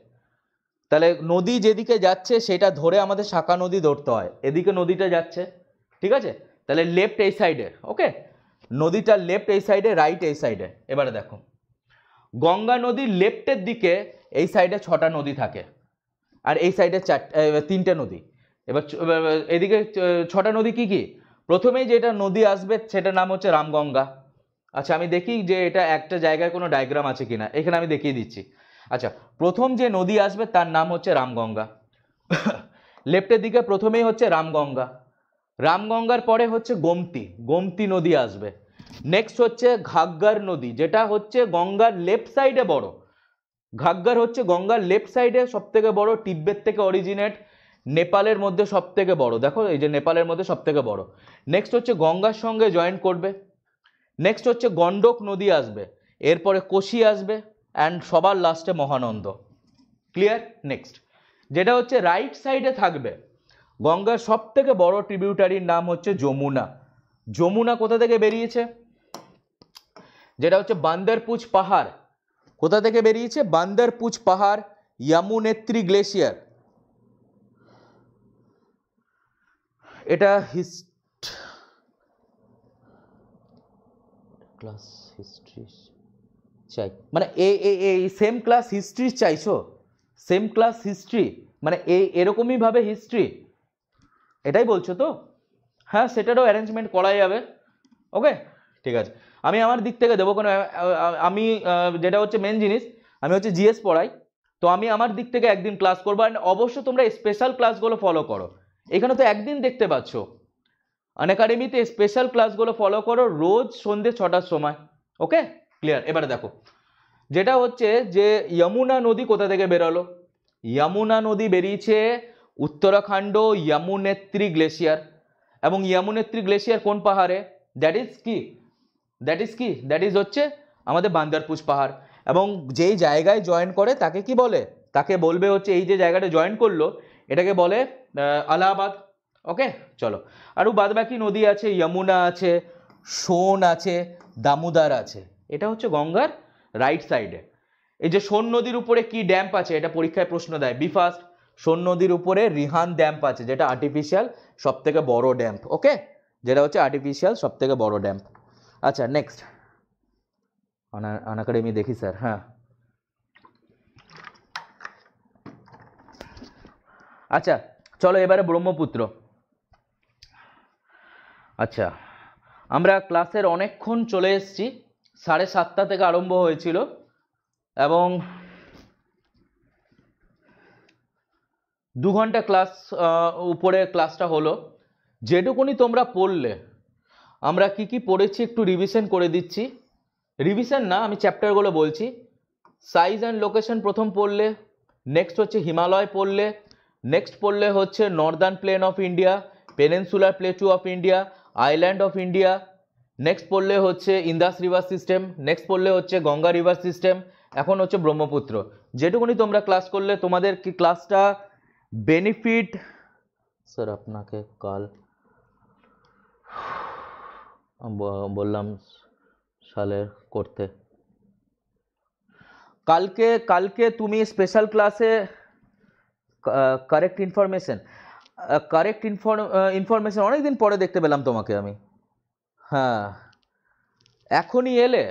তাহলে নদী যেদিকে যাচ্ছে সেটা ধরে আমাদের শাখা নদী ধরতে হয় এদিকে নদীটা যাচ্ছে ঠিক আছে তাহলে লেফট এই সাইডে ওকে নদীটা লেফট এই সাইডে রাইট এই সাইডে এবারে দেখো গঙ্গা নদীর লেফটের দিকে এই সাইডে ছটা নদী থাকে আর এই সাইডে চারটে তিনটে নদী এবার এদিকে ছটা নদী কি কি প্রথমেই যেটা নদী আসবে সেটার নাম হচ্ছে রামগঙ্গা আচ্ছা আমি দেখি যে এটা একটা জায়গায় কোনো ডায়াগ্রাম আছে কিনা এখানে আমি দেখিয়ে দিচ্ছি আচ্ছা প্রথম যে নদী আসবে তার নাম হচ্ছে রামগঙ্গা লেফটের দিকে প্রথমেই হচ্ছে রামগঙ্গা রামগঙ্গার পরে হচ্ছে গোমতি গোমতি নদী আসবে নেক্সট হচ্ছে ঘাগ্গার নদী যেটা হচ্ছে গঙ্গার লেফট সাইডে বড় ঘাগ্গার হচ্ছে গঙ্গার লেফট সাইডে সবথেকে বড় টিব্বের থেকে অরিজিনেট নেপালের মধ্যে সবথেকে বড় দেখো এই যে নেপালের মধ্যে সবথেকে বড় নেক্সট হচ্ছে গঙ্গার সঙ্গে জয়েন করবে নেক্সট হচ্ছে গণ্ডক নদী আসবে এরপরে কোশি আসবে অ্যান্ড সবার লাস্টে মহানন্দ ক্লিয়ার নেক্সট যেটা হচ্ছে রাইট সাইডে থাকবে গঙ্গার সব থেকে বড় ট্রিবিউটারির নাম হচ্ছে যমুনা যমুনা কোথা থেকে বেরিয়েছে যেটা হচ্ছে বান্দারপুজ পাহাড় কোথা থেকে বেরিয়েছে বান্দারপুজ পাহাড় ইয়ামুনেত্রী গ্লেশিয়ার এটা হিস ক্লাস হিস্ট্রি চাই মানে এ এই সেম ক্লাস হিস্ট্রি চাইছো সেম ক্লাস হিস্ট্রি মানে এই এরকমইভাবে হিস্ট্রি এটাই বলছো তো হ্যাঁ সেটারও অ্যারেঞ্জমেন্ট করাই যাবে ওকে ঠিক আছে আমি আমার দিক থেকে দেবো কোনো আমি যেটা হচ্ছে মেন জিনিস আমি হচ্ছে জিএস পড়াই তো আমি আমার দিক থেকে একদিন ক্লাস করবো অ্যান্ড অবশ্য তোমরা স্পেশাল ক্লাসগুলো ফলো করো এখানে তো একদিন দেখতে পাচ্ছ আনএকাডেমিতে স্পেশাল ক্লাসগুলো ফলো করো রোজ সন্ধে ছটার সময় ওকে ক্লিয়ার এবারে দেখো যেটা হচ্ছে যে যমুনা নদী কোথা থেকে বেরোলো যমুনা নদী বেরিয়েছে উত্তরাখণ্ড যমুনেত্রী গ্লেশিয়ার এবং যমুনেত্রী গ্লেশিয়ার কোন পাহাড়ে দ্যাট ইজ কি দ্যাট ইজ কি দ্যাট ইজ হচ্ছে আমাদের বান্দারপুজ পাহাড় এবং যেই জায়গায় জয়েন করে তাকে কি বলে তাকে বলবে হচ্ছে এই যে জায়গাটা জয়েন করলো এটাকে বলে আলাহাবাদ ওকে চলো আরও বাদবাকি নদী আছে যমুনা আছে সোন আছে দামোদার আছে এটা হচ্ছে গঙ্গার রাইট সাইডে এই যে সোন নদীর উপরে কি ড্যাম্প আছে এটা পরীক্ষায় প্রশ্ন দেয় বি ফার্স্ট সোন নদীর উপরে রিহান ড্যাম্প আছে যেটা আর্টিফিশিয়াল সব থেকে বড় ড্যাম্প ওকে যেটা হচ্ছে আর্টিফিশিয়াল সব থেকে বড় ড্যাম্প আচ্ছা নেক্সট আনা আনাকাডেমি দেখি স্যার হ্যাঁ আচ্ছা চলো এবারে ব্রহ্মপুত্র আচ্ছা আমরা ক্লাসের অনেকক্ষণ চলে এসেছি সাড়ে সাতটা থেকে আরম্ভ হয়েছিল এবং দু ঘন্টা ক্লাস উপরে ক্লাসটা হলো যেটুকুনি তোমরা পড়লে আমরা কি কি পড়েছি একটু রিভিশন করে দিচ্ছি রিভিশন না আমি চ্যাপ্টারগুলো বলছি সাইজ অ্যান্ড লোকেশন প্রথম পড়লে নেক্সট হচ্ছে হিমালয় পড়লে নেক্সট পড়লে হচ্ছে northern plain of India peninsular plateau of India island of India next পড়লে হচ্ছে ইন্দাস রিভার সিস্টেম নেক্সট পড়লে হচ্ছে গঙ্গা রিভার সিস্টেম এখন হচ্ছে ব্রহ্মপুত্র যেটুকুনি তোমরা ক্লাস করলে তোমাদের কি ক্লাসটা বেনিফিট স্যার আপনাকে কাল বললাম সালের করতে কালকে কালকে তুমি স্পেশাল ক্লাসে correct information correct inform information অনেক দিন পরে দেখতে পেলাম তোমাকে আমি হ্যাঁ এখনই এলে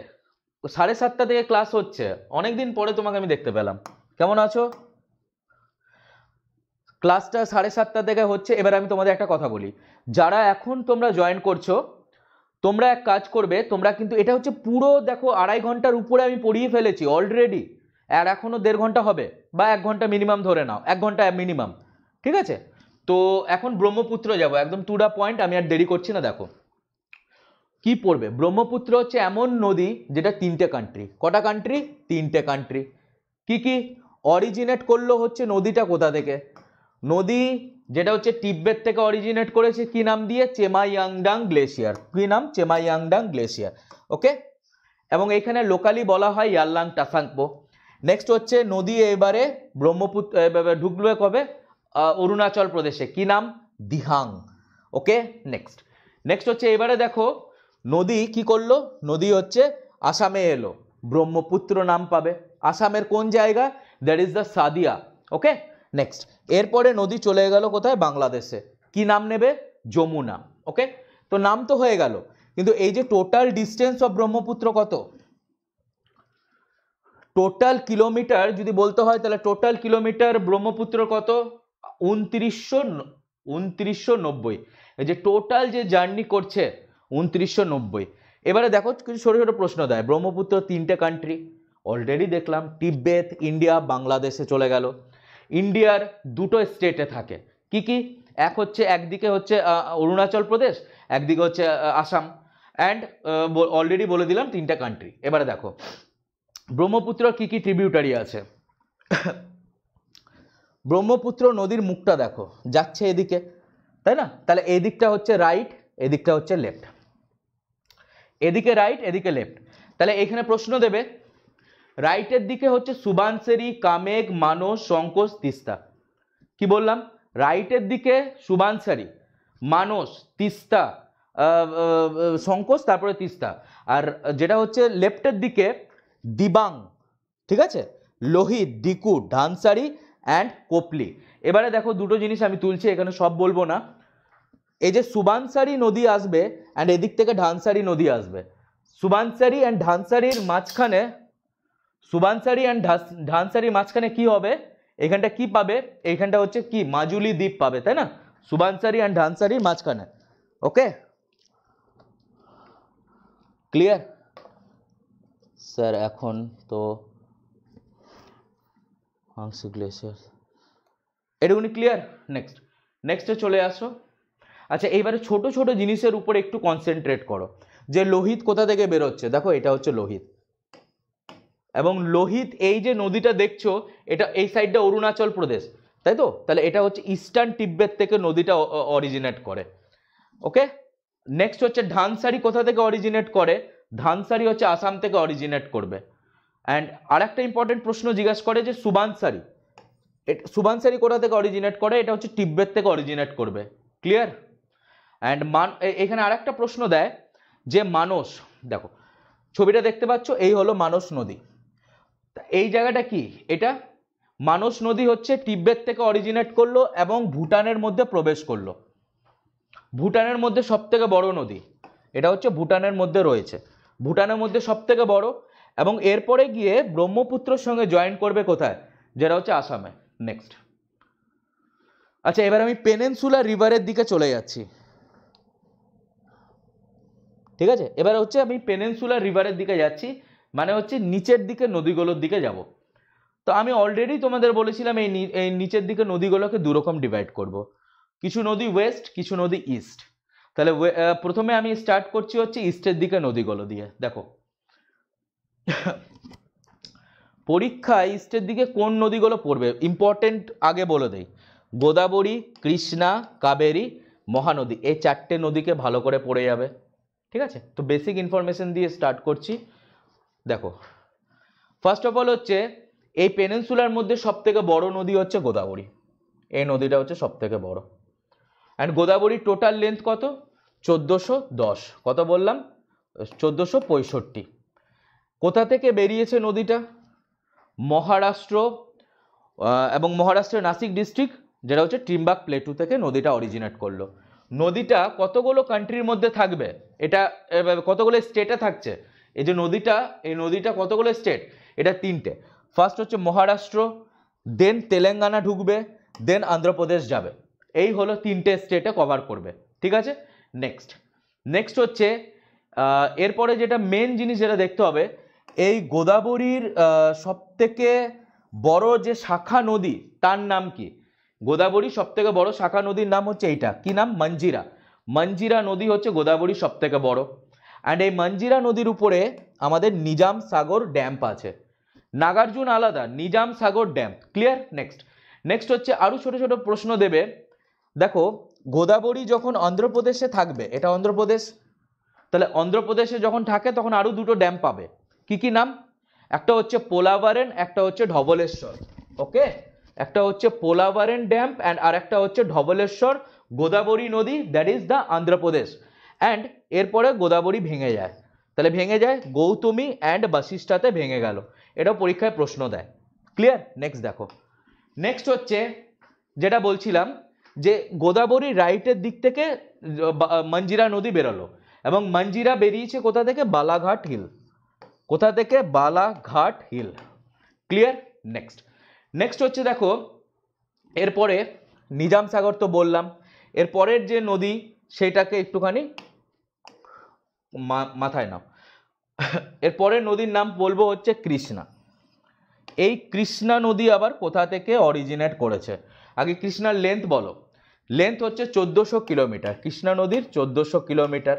সাড়ে সাতটা থেকে ক্লাস হচ্ছে অনেক দিন পরে তোমাকে আমি দেখতে পেলাম কেমন আছো ক্লাসটা সাড়ে সাতটা থেকে হচ্ছে এবার আমি তোমাদের একটা কথা বলি যারা এখন তোমরা জয়েন করছো তোমরা এক কাজ করবে তোমরা কিন্তু এটা হচ্ছে পুরো দেখো আড়াই ঘন্টার উপরে আমি পড়িয়ে ফেলেছি অলরেডি আর এখনও দেড় ঘন্টা হবে বা এক ঘন্টা মিনিমাম ধরে নাও এক ঘন্টা মিনিমাম ঠিক আছে তো এখন ব্রহ্মপুত্র যাব একদম টুডা পয়েন্ট আমি আর দেরি করছি না দেখো কি পড়বে ব্রহ্মপুত্র হচ্ছে এমন নদী যেটা তিনটে কান্ট্রি কটা কান্ট্রি তিনটে কান্ট্রি কি কি অরিজিনেট করলো হচ্ছে নদীটা কোথা থেকে নদী যেটা হচ্ছে তিব্বেত থেকে অরিজিনেট করেছে কি নাম দিয়ে চেমাইয়াংডাং গ্লেশিয়ার কি নাম চেমাইয়াংডাং গ্লেশিয়ার ওকে এবং এখানে লোকালি বলা হয় ইয়াল্লাং টাসাংপো নেক্সট হচ্ছে নদী এবারে ব্রহ্মপুত্র ঢুকলো কবে অরুণাচল প্রদেশে কি নাম দিহাং ওকে নেক্সট নেক্সট হচ্ছে এবারে দেখো নদী কি করলো নদী হচ্ছে আসামে এলো ব্রহ্মপুত্র নাম পাবে আসামের কোন জায়গা that is the Sadiya okay next এরপরে নদী চলে গেল কোথায় বাংলাদেশে কি নাম নেবে যমুনা ওকে তো নাম তো হয়ে গেল কিন্তু এই যে টোটাল ডিস্টেন্স অফ ব্রহ্মপুত্র কত টোটাল কিলোমিটার যদি বলতে হয় তাহলে টোটাল কিলোমিটার ব্রহ্মপুত্র কত উনত্রিশশো উনত্রিশশো নব্বই যে টোটাল যে জার্নি করছে উনত্রিশশো নব্বই এবারে দেখো কিছু ছোটো ছোটো প্রশ্ন দেয় ব্রহ্মপুত্র তিনটে কান্ট্রি অলরেডি দেখলাম তিব্বেত ইন্ডিয়া বাংলাদেশে চলে গেল ইন্ডিয়ার দুটো স্টেটে থাকে কি কি এক হচ্ছে একদিকে হচ্ছে অরুণাচল প্রদেশ একদিকে হচ্ছে আসাম অ্যান্ড অলরেডি বলে দিলাম তিনটা কান্ট্রি এবারে দেখো ব্রহ্মপুত্র কি কি ট্রিবিউটারি আছে ব্রহ্মপুত্র নদীর মুখটা দেখো যাচ্ছে এদিকে তাই না তাহলে এদিকটা হচ্ছে রাইট এদিকটা হচ্ছে লেফট এদিকে রাইট এদিকে লেফট তাহলে এখানে প্রশ্ন দেবে রাইটের দিকে হচ্ছে সুবানসেরি কামেক মানস সংকোচ তিস্তা কি বললাম রাইটের দিকে সুবানসারি মানস তিস্তা সংকোচ তারপরে তিস্তা আর যেটা হচ্ছে লেফটের দিকে দিবাং ঠিক আছে লোহিত দিকু ঢানসারি অ্যান্ড কোপলি এবারে দেখো দুটো জিনিস আমি তুলছি এখানে সব বলবো না এই যে সুবানসারি নদী আসবে অ্যান্ড এদিক থেকে ঢানসারি নদী আসবে সুবানসারি অ্যান্ড ঢানসারির মাঝখানে সুবানসারি অ্যান্ড ঢানসারির মাঝখানে কি হবে এখানটা কি পাবে এইখানটা হচ্ছে কি মাজুলি দ্বীপ পাবে তাই না সুবানসারি অ্যান্ড ঢানসারির মাঝখানে ওকে ক্লিয়ার স্যার এখন তো also গ্লেসিয়ার এটুকুনি ক্লিয়ার নেক্সট নেক্সটে চলে আসো আচ্ছা এইবারে ছোট ছোট জিনিসের উপর একটু কনসেন্ট্রেট করো যে লোহিত কোথা থেকে বেরোচ্ছে দেখো এটা হচ্ছে লোহিত এবং লোহিত এই যে নদীটা দেখছো এটা এই সাইডটা অরুণাচল প্রদেশ তাই তো তাহলে এটা হচ্ছে ইস্টার্ন তিব্বত থেকে নদীটা অরিজিনেট করে ওকে নেক্সট হচ্ছে ধানসারি কোথা থেকে অরিজিনেট করে ধানসারি হচ্ছে আসাম থেকে অরিজিনেট করবে অ্যান্ড আর একটা ইম্পর্টেন্ট প্রশ্ন জিজ্ঞাসা করে যে সুবানসারি সুবানসারি কোথা থেকে অরিজিনেট করে এটা হচ্ছে তিব্বেত থেকে অরিজিনেট করবে ক্লিয়ার অ্যান্ড মান এখানে আর একটা প্রশ্ন দেয় যে মানস দেখো ছবিটা দেখতে পাচ্ছ এই হলো মানস নদী এই জায়গাটা কি এটা মানস নদী হচ্ছে তিব্বেত থেকে অরিজিনেট করলো এবং ভুটানের মধ্যে প্রবেশ করলো ভুটানের মধ্যে সবথেকে বড় নদী এটা হচ্ছে ভুটানের মধ্যে রয়েছে ভুটানের মধ্যে সবথেকে বড় এবং এরপরে গিয়ে ব্রহ্মপুত্রর সঙ্গে জয়েন করবে কোথায় যেটা হচ্ছে আসামে নেক্সট আচ্ছা এবার আমি পেনেনসুলা রিভারের দিকে চলে যাচ্ছি ঠিক আছে এবার হচ্ছে আমি পেনেনসুলা রিভারের দিকে যাচ্ছি মানে হচ্ছে নিচের দিকে নদীগুলোর দিকে যাব তো আমি অলরেডি তোমাদের বলেছিলাম এই এই নিচের দিকে নদীগুলোকে দুরকম ডিভাইড করব। কিছু নদী ওয়েস্ট কিছু নদী ইস্ট তাহলে প্রথমে আমি স্টার্ট করছি হচ্ছে ইস্টের দিকে নদীগুলো দিয়ে দেখো পরীক্ষায় ইস্টের দিকে কোন নদীগুলো পড়বে ইম্পর্টেন্ট আগে বলে দেই গোদাবরী কৃষ্ণা কাবেরী মহানদী এই চারটে নদীকে ভালো করে পড়ে যাবে ঠিক আছে তো বেসিক ইনফরমেশন দিয়ে স্টার্ট করছি দেখো ফার্স্ট অফ অল হচ্ছে এই পেনেনসুলার মধ্যে সবথেকে বড় নদী হচ্ছে গোদাবরী এই নদীটা হচ্ছে সবথেকে বড় অ্যান্ড গোদাবরী টোটাল লেন্থ কত চোদ্দোশো দশ কত বললাম চোদ্দোশো পঁয়ষট্টি কোথা থেকে বেরিয়েছে নদীটা মহারাষ্ট্র এবং মহারাষ্ট্রের নাসিক ডিস্ট্রিক্ট যেটা হচ্ছে টিম্বাক প্লেটু থেকে নদীটা অরিজিনেট করলো নদীটা কতগুলো কান্ট্রির মধ্যে থাকবে এটা কতগুলো স্টেটে থাকছে এই যে নদীটা এই নদীটা কতগুলো স্টেট এটা তিনটে ফার্স্ট হচ্ছে মহারাষ্ট্র দেন তেলেঙ্গানা ঢুকবে দেন আন্ধ্রপ্রদেশ যাবে এই হলো তিনটে স্টেটে কভার করবে ঠিক আছে নেক্সট নেক্সট হচ্ছে এরপরে যেটা মেন জিনিস যেটা দেখতে হবে এই গোদাবরীর সবথেকে বড় যে শাখা নদী তার নাম কি গোদাবরী সবথেকে বড় শাখা নদীর নাম হচ্ছে এইটা কি নাম মঞ্জিরা মঞ্জিরা নদী হচ্ছে গোদাবরী সবথেকে বড় অ্যান্ড এই মঞ্জিরা নদীর উপরে আমাদের নিজাম সাগর ড্যাম্প আছে নাগার্জুন আলাদা Nizam Sagar dam clear next next হচ্ছে আরও ছোট ছোট প্রশ্ন দেবে দেখো গোদাবরী যখন অন্ধ্রপ্রদেশে থাকবে এটা অন্ধ্রপ্রদেশ তাহলে অন্ধ্রপ্রদেশে যখন থাকে তখন আরও দুটো ড্যাম পাবে কি কি নাম একটা হচ্ছে পোলাভারেন একটা হচ্ছে ধবলেশ্বর ওকে একটা হচ্ছে পোলাভারেন ড্যাম অ্যান্ড আর একটা হচ্ছে ধবলেশ্বর গোদাবরী নদী that is the Andhra Pradesh and এরপরে গোদাবরী ভেঙে যায় তাহলে ভেঙে যায় গৌতমী অ্যান্ড বাসিষ্ঠাতে ভেঙে গেল এটাও পরীক্ষায় প্রশ্ন দেয় ক্লিয়ার নেক্সট দেখো নেক্সট হচ্ছে যেটা বলছিলাম যে গোদাবরী রাইটের দিক থেকে মঞ্জিরা নদী বেরোলো এবং মঞ্জিরা বেরিয়েছে কোথা থেকে বালাঘাট হিল কোথা থেকে Balaghat hill clear next next হচ্ছে দেখো এরপরে নিজাম সাগর তো বললাম এরপরের যে নদী সেটাকে একটুখানি মাথায় নাও এরপরের নদীর নাম বলবো হচ্ছে কৃষ্ণা এই কৃষ্ণা নদী আবার কোথা থেকে অরিজিনেট করেছে আগে কৃষ্ণার লেন্থ বলো লেন্থ হচ্ছে চোদ্দোশো কিলোমিটার কৃষ্ণা নদীর চোদ্দোশো কিলোমিটার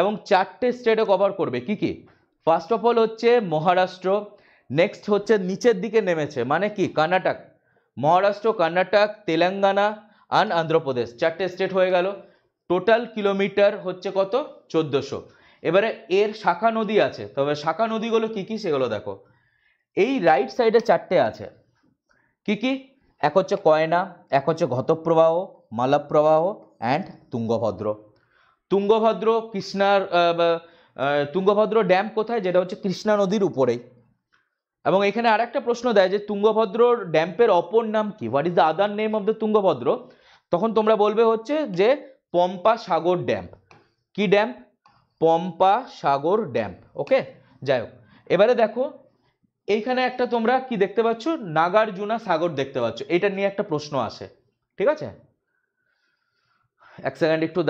এবং চারটে স্টেটে কভার করবে কি কি ফার্স্ট অফ অল হচ্ছে মহারাষ্ট্র নেক্সট হচ্ছে নিচের দিকে নেমেছে মানে কি কর্ণাটক মহারাষ্ট্র কর্ণাটক তেলেঙ্গানা আর অন্ধ্রপ্রদেশ চারটে স্টেট হয়ে গেল টোটাল কিলোমিটার হচ্ছে কত চোদ্দোশো এবারে এর শাখা নদী আছে তবে শাখা নদীগুলো কি কি সেগুলো দেখো এই রাইট সাইডে চারটে আছে কি কি এক হচ্ছে কয়না এক হচ্ছে ঘতপ্রবাহ মালাপ্রবাহ অ্যান্ড তুঙ্গভদ্র তুঙ্গভদ্র কৃষ্ণার তুঙ্গভদ্র ড্যাম কোথায় যেটা হচ্ছে কৃষ্ণা নদীর উপরেই এবং এখানে আর একটা প্রশ্ন দেয় যে তুঙ্গভদ্র ড্যাম্পের অপর নাম কি what is the other name of the Tungabhadra তখন তোমরা বলবে হচ্ছে যে পম্পা সাগর ড্যাম্প কি dam Pampa Sagar dam okay যাই হোক এবারে দেখো এইখানে একটা তোমরা কি দেখতে পাচ্ছ নাগার্জুনা সাগর দেখতে পাচ্ছ এটা নিয়ে একটা প্রশ্ন আসে ঠিক আছে এক সেকেন্ড একটু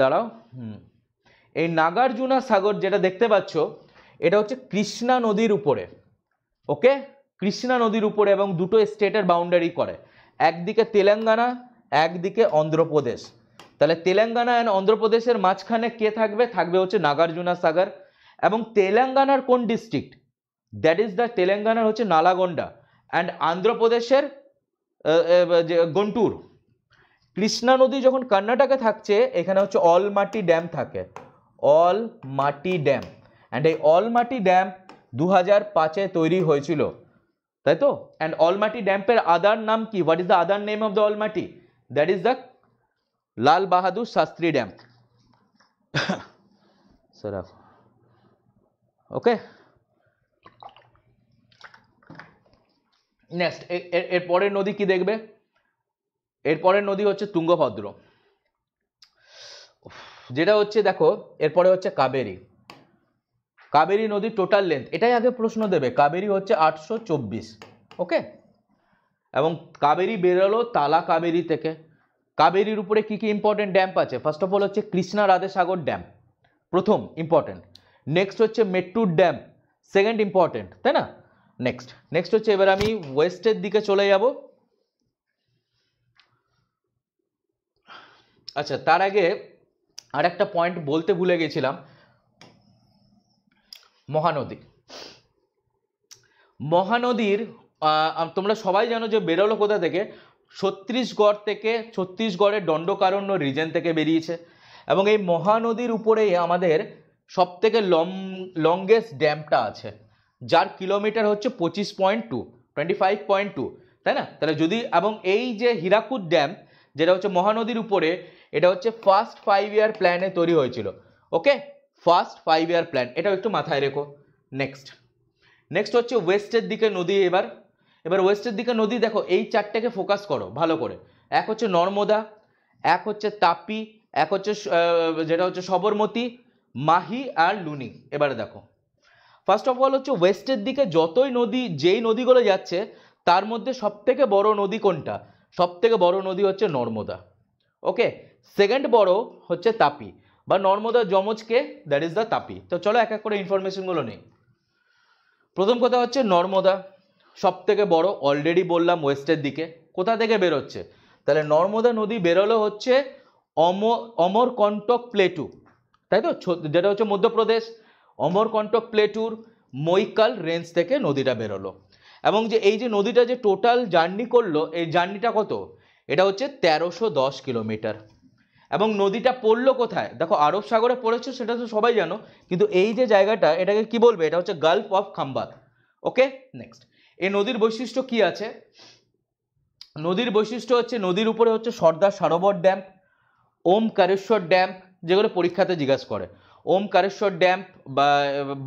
দাঁড়াও হুম এই নাগার্জুনা সাগর যেটা দেখতে পাচ্ছ এটা হচ্ছে কৃষ্ণা নদীর উপরে ওকে কৃষ্ণা নদীর উপরে এবং দুটো স্টেটের বাউন্ডারি করে একদিকে তেলেঙ্গানা একদিকে অন্ধ্রপ্রদেশ তাহলে তেলেঙ্গানা অ্যান্ড অন্ধ্রপ্রদেশের মাঝখানে কে থাকবে থাকবে হচ্ছে নাগার্জুনা সাগর এবং তেলেঙ্গানার কোন ডিস্ট্রিক্ট দ্যাট ইজ দ্য তেলেঙ্গানার হচ্ছে নালাগোন্ডা অ্যান্ড আন্ধ্রপ্রদেশের যে গন্টুর কৃষ্ণা নদী যখন কর্ণাটকে থাকছে এখানে হচ্ছে অলমাটি ড্যাম থাকে অলমাটি ড্যাম অ্যান্ড এই অলমাটি ড্যাম দু হাজার পাঁচে তৈরি হয়েছিল তাই তো অ্যান্ড অলমাটি ড্যাম্পের আদার নাম কি what is the other name of the Almatti that is the Lal Bahadur Shastri dam okay next এর পরের নদী কি দেখবে এরপরের নদী হচ্ছে তুঙ্গভদ্র যেটা হচ্ছে দেখো এরপরে হচ্ছে কাবেরি কাবেরি নদীর টোটাল লেন্থ এটাই আগে প্রশ্ন দেবে কাবেরি হচ্ছে আটশো ওকে এবং কাবেরি বেরোলো তালা কাবেরি থেকে কাবেরির উপরে কি কি ইম্পর্টেন্ট ড্যাম্প আছে ফার্স্ট অফ অল হচ্ছে কৃষ্ণা রাধে সাগর ড্যাম প্রথম ইম্পর্টেন্ট নেক্সট হচ্ছে মেট্টুর ড্যাম সেকেন্ড ইম্পর্টেন্ট তাই না নেক্সট নেক্সট হচ্ছে এবার আমি ওয়েস্টের দিকে চলে যাব আচ্ছা তার আগে আর একটা পয়েন্ট বলতে ভুলে গেছিলাম মহানদী মহানদীর তোমরা সবাই জানো যে বেরোলো কোথা থেকে ছত্তিশগড় থেকে ছত্তিশগড়ের দণ্ডকারণ্য রিজেন থেকে বেরিয়েছে এবং এই মহানদীর উপরেই আমাদের সব থেকে লং লংগেস্ট ড্যামটা আছে যার কিলোমিটার হচ্ছে পঁচিশ point two twenty five point two তাই না তাহলে যদি এবং এই যে হীরাকুদ ড্যাম যেটা হচ্ছে মহানদীর উপরে এটা হচ্ছে ফার্স্ট ফাইভ ইয়ার প্ল্যানে তৈরি হয়েছিল okay first five year plan এটাও একটু মাথায় রেখো নেক্সট নেক্সট হচ্ছে ওয়েস্টের দিকে নদী এবার এবার ওয়েস্টের দিকে নদী দেখো এই চারটাকে ফোকাস করো ভালো করে এক হচ্ছে নর্মদা এক হচ্ছে তাপি এক হচ্ছে যেটা হচ্ছে সবরমতী মাহি আর লুনি এবারে দেখো ফার্স্ট অফ অল হচ্ছে ওয়েস্টের দিকে যতই নদী যেই নদীগুলো যাচ্ছে তার মধ্যে সবথেকে বড় নদী কোনটা সবথেকে বড় নদী হচ্ছে নর্মদা ওকে সেকেন্ড বড় হচ্ছে তাপি বা নর্মদা যমজকে দ্যাট ইজ দ্য তাপি তো চলো এক এক করে ইনফরমেশনগুলো নেই প্রথম কথা হচ্ছে নর্মদা সব থেকে বড় অলরেডি বললাম ওয়েস্টের দিকে কোথা থেকে বেরোচ্ছে তাহলে নর্মদা নদী বেরোলো হচ্ছে অমর অমরকণ্টক প্লেটু তাই তো যেটা হচ্ছে মধ্যপ্রদেশ অমরকণ্টক প্লেটুর মৈকাল রেঞ্জ থেকে নদীটা বেরোলো এবং যে এই যে নদীটা যে টোটাল জার্নি করলো এই জার্নিটা কত এটা হচ্ছে তেরোশো দশ কিলোমিটার এবং নদীটা পড়লো কোথায় দেখো আরব সাগরে পড়েছে সেটা তো সবাই জানো কিন্তু এই যে জায়গাটা এটাকে কি বলবে এটা হচ্ছে gulf of Khambhat okay next এই নদীর বৈশিষ্ট্য কি আছে নদীর বৈশিষ্ট্য হচ্ছে নদীর উপরে হচ্ছে সর্দার সারোবর ড্যাম ওম কারেশ্বর ড্যাম যেগুলো পরীক্ষাতে জিজ্ঞাসা করে ওম কারেশ্বর ড্যাম বা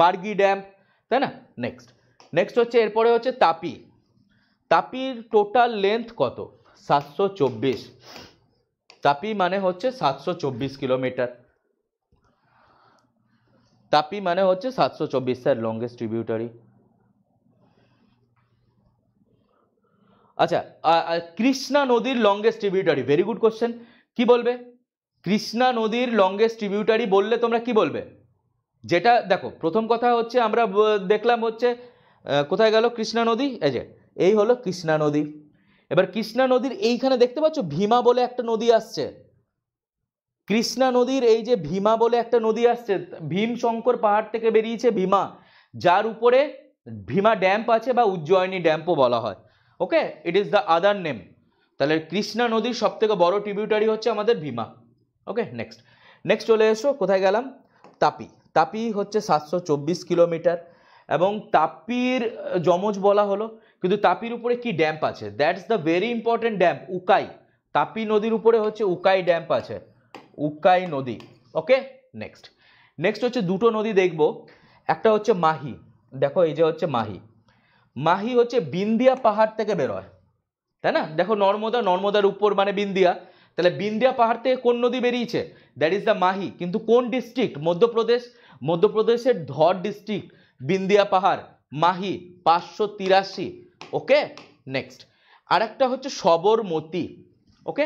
বার্গি ড্যাম তাই না নেক্সট নেক্সট হচ্ছে এরপরে হচ্ছে তাপি তাপির টোটাল লেন্থ কত সাতশো চব্বিশ তাপি মানে হচ্ছে সাতশো চব্বিশ কিলোমিটার তাপি মানে হচ্ছে সাতশো চব্বিশ স্যার লংগেস্ট ট্রিবিউটারি আচ্ছা কৃষ্ণা নদীর longest tributary very good question কি বলবে কৃষ্ণা নদীর লংগেস্ট ট্রিবিউটারি বললে তোমরা কি বলবে যেটা দেখো প্রথম কথা হচ্ছে আমরা দেখলাম হচ্ছে কোথায় গেল কৃষ্ণা নদী এই যে এই হলো কৃষ্ণা নদী এবার কৃষ্ণা নদীর এইখানে দেখতে পাচ্ছ ভীমা বলে একটা নদী আসছে কৃষ্ণা নদীর এই যে ভীমা বলে একটা নদী আসছে ভীম শঙ্কর পাহাড় থেকে বেরিয়েছে ভীমা যার উপরে ভীমা ড্যাম্প আছে বা উজ্জয়নী ড্যাম্পও বলা হয় okay it is the other name তাহলে কৃষ্ণা নদীর সব থেকে বড় ট্রিবিউটারি হচ্ছে আমাদের ভীমা ওকে নেক্সট নেক্সট চলে এসো কোথায় গেলাম তাপি তাপি হচ্ছে সাতশো কিলোমিটার এবং তাপির যমজ বলা হলো কিন্তু তাপির উপরে কি ড্যাম্প আছে that's the very important dam Ukai Tapi নদীর উপরে হচ্ছে উকাই ড্যাম্প আছে উকাই নদী ওকে নেক্সট নেক্সট হচ্ছে দুটো নদী দেখব একটা হচ্ছে মাহি দেখো এই যে হচ্ছে মাহি মাহি হচ্ছে বিন্দিয়া পাহাড় থেকে বেরোয় তাই না দেখো নর্মদা নর্মদার উপর মানে বিন্দিয়া তাহলে বিন্দিয়া পাহাড় থেকে কোন নদী বেরিয়েছে দ্যাট ইজ দ্য মাহি কিন্তু কোন ডিস্ট্রিক্ট মধ্যপ্রদেশ মধ্যপ্রদেশের ধর ডিস্ট্রিক্ট বিন্দিয়া পাহাড় মাহি পাঁচশো তিরাশি ওকে নেক্সট আর একটা হচ্ছে সবরমতি ওকে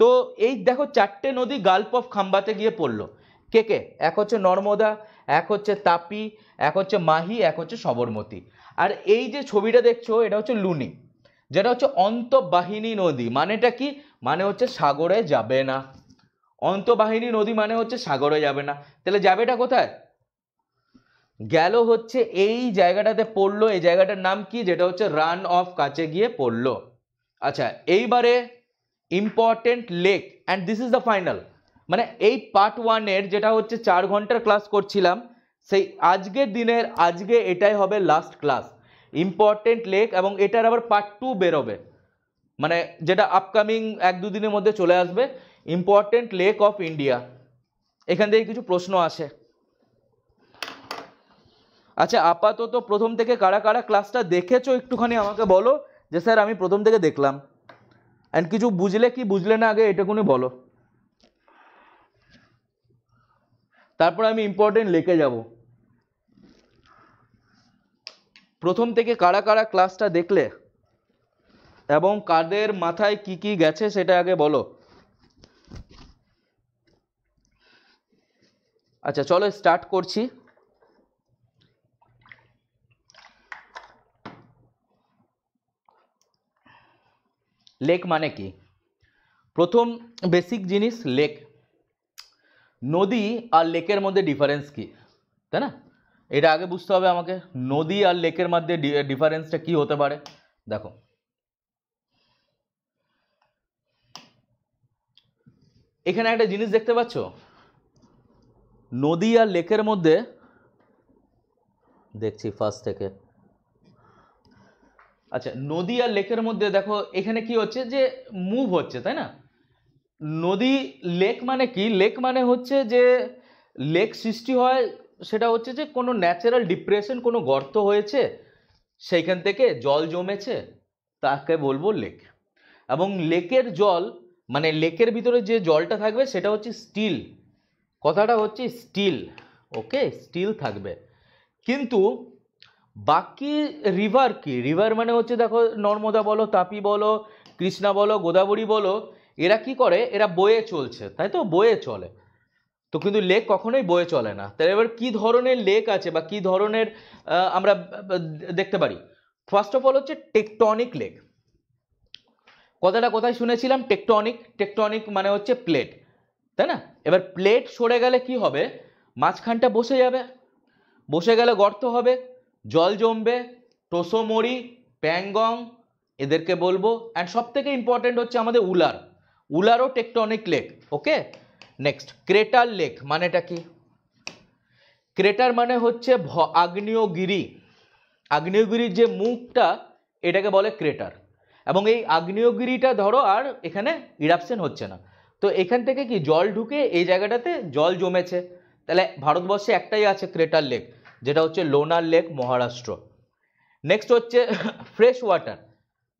তো এই দেখো চারটে নদী গাল্প অফ খাম্বাতে গিয়ে পড়লো কে কে এক হচ্ছে নর্মদা এক হচ্ছে তাপি এক হচ্ছে মাহি এক হচ্ছে সবরমতি আর এই যে ছবিটা দেখছো এটা হচ্ছে লুনি যেটা হচ্ছে অন্তবাহিনী নদী মানেটা কি মানে হচ্ছে সাগরে যাবে না অন্তবাহিনী নদী মানে হচ্ছে সাগরে যাবে না তাহলে যাবেটা কোথায় গেল হচ্ছে এই জায়গাটাতে পড়লো এই জায়গাটার নাম কি যেটা হচ্ছে রান অফ কাছে গিয়ে পড়লো আচ্ছা এইবারে important lake and this is the final মানে এই পার্ট ওয়ানের যেটা হচ্ছে চার ঘন্টার ক্লাস করছিলাম সেই আজকের দিনের আজকে এটাই হবে লাস্ট ক্লাস ইম্পর্টেন্ট লেক এবং এটার আবার পার্ট টু বেরোবে মানে যেটা আপকামিং এক দুদিনের মধ্যে চলে আসবে ইম্পর্টেন্ট লেক অফ ইন্ডিয়া এখান থেকে কিছু প্রশ্ন আসে আচ্ছা আপাতত প্রথম থেকে কারা কারা ক্লাসটা দেখেছো একটুখানি আমাকে বলো যে স্যার আমি প্রথম থেকে দেখলাম অ্যান্ড কিছু বুঝলে কি বুঝলে না আগে এটাকুনি বলো তারপর আমি ইম্পর্টেন্ট লিখে যাব প্রথম থেকে কারা কারা ক্লাসটা দেখলে এবং কাদের মাথায় কি কি গেছে সেটা আগে বলো আচ্ছা চলো স্টার্ট করছি লেক মানে কি প্রথম বেসিক জিনিস লেক নদী আর লেকের মধ্যে ডিফারেন্স কি তাই না এটা আগে বুঝতে হবে আমাকে নদী আর লেকের মধ্যে ডিফারেন্সটা কি হতে পারে দেখো এখানে একটা জিনিস দেখতে পাচ্ছ নদী আর লেকের মধ্যে দেখছি ফার্স্ট থেকে আচ্ছা নদী আর লেকের মধ্যে দেখো এখানে কি হচ্ছে যে মুভ হচ্ছে তাই না নদী লেক মানে কি লেক মানে হচ্ছে যে লেক সৃষ্টি হয় সেটা হচ্ছে যে কোনো ন্যাচারাল ডিপ্রেশন কোনো গর্ত হয়েছে সেইখান থেকে জল জমেছে তাকে বলবো লেক এবং লেকের জল মানে লেকের ভিতরে যে জলটা থাকবে সেটা হচ্ছে স্টিল কথাটা হচ্ছে স্টিল ওকে স্টিল থাকবে কিন্তু বাকি রিভার কি রিভার মানে হচ্ছে দেখো নর্মদা বলো তাপি বলো কৃষ্ণা বলো গোদাবরী বলো এরা কি করে এরা বয়ে চলছে তাই তো বয়ে চলে তো কিন্তু লেক কখনোই বয়ে চলে না তাহলে এবার কী ধরনের লেক আছে বা কী ধরনের আমরা দেখতে পারি ফার্স্ট অফ অল হচ্ছে টেকটনিক লেক কথাটা কোথায় শুনেছিলাম টেকটনিক টেকটনিক মানে হচ্ছে প্লেট তাই না এবার প্লেট সরে গেলে কি হবে মাঝখানটা বসে যাবে বসে গেলে গর্ত হবে জল জমবে টোসোমরি প্যাংগং এদেরকে বলবো অ্যান্ড সব থেকে ইম্পর্টেন্ট হচ্ছে আমাদের উলার উলারও tectonic lake okay next crater lake মানেটা কি ক্রেটার মানে হচ্ছে আগ্নেয়গিরি আগ্নেয়গিরির যে মুখটা এটাকে বলে ক্রেটার এবং এই আগ্নেয়গিরিটা ধরো আর এখানে ইরাপশন হচ্ছে না তো এখান থেকে কি জল ঢুকে এই জায়গাটাতে জল জমেছে তাহলে ভারতবর্ষে একটাই আছে ক্রেটার লেক যেটা হচ্ছে লোনার লেক মহারাষ্ট্র নেক্সট হচ্ছে ফ্রেশ ওয়াটার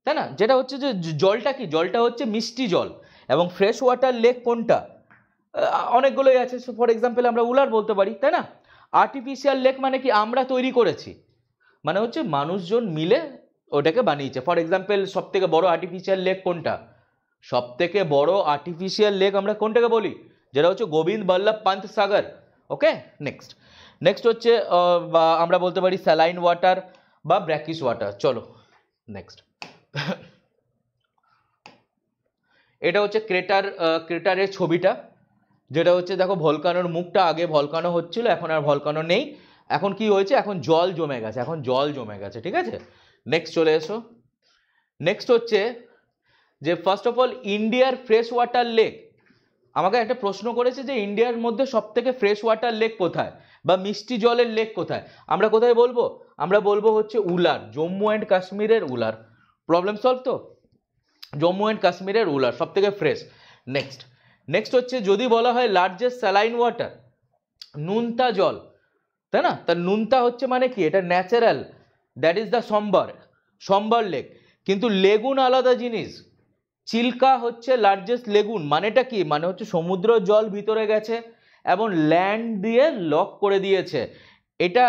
তাই না যেটা হচ্ছে যে জলটা কি জলটা হচ্ছে মিষ্টি জল এবং ফ্রেশ ওয়াটার লেক কোনটা অনেকগুলোই আছে ফর এক্সাম্পল আমরা উলার বলতে পারি তাই না আর্টিফিশিয়াল লেক মানে কি আমরা তৈরি করেছি মানে হচ্ছে মানুষজন মিলে ওটাকে বানিয়েছে ফর এক্সাম্পল সব থেকে বড় আর্টিফিশিয়াল লেক কোনটা সবথেকে বড় আর্টিফিশিয়াল লেক আমরা কোনটাকে বলি যেটা হচ্ছে Govind Ballabh Pant Sagar okay next next হচ্ছে আমরা বলতে পারি স্যালাইন ওয়াটার বা ব্র্যাকিস ওয়াটার চলো নেক্সট এটা হচ্ছে ক্রেটার ক্রেটারের ছবিটা যেটা হচ্ছে দেখো ভলকানোর মুখটা আগে ভলকানো হচ্ছিল এখন আর ভলকানো নেই এখন কি হয়েছে এখন জল জমে গেছে এখন জল জমে গেছে ঠিক আছে নেক্সট চলে এসো নেক্সট হচ্ছে যে ফার্স্ট অফ অল ইন্ডিয়ার ফ্রেশ ওয়াটার লেক আমাকে একটা প্রশ্ন করেছে যে ইন্ডিয়ার মধ্যে সব থেকে ফ্রেশ ওয়াটার লেক কোথায় বা মিষ্টি জলের লেক কোথায় আমরা কোথায় বলবো আমরা বলবো হচ্ছে উলার জম্মু অ্যান্ড কাশ্মীরের উলার প্রবলেম সলভ তো জম্মু অ্যান্ড কাশ্মীরের উলার সব থেকে ফ্রেশ নেক্সট নেক্সট হচ্ছে যদি বলা হয় লার্জেস্ট স্যালাইন ওয়াটার নুনতা জল তাই না তার নুনতা হচ্ছে মানে কি এটা natural that is the Sambhar Sambhar lake কিন্তু লেগুন আলাদা জিনিস চিল্কা হচ্ছে লার্জেস্ট লেগুন মানেটা কি মানে হচ্ছে সমুদ্র জল ভিতরে গেছে এবং ল্যান্ড দিয়ে লক করে দিয়েছে এটা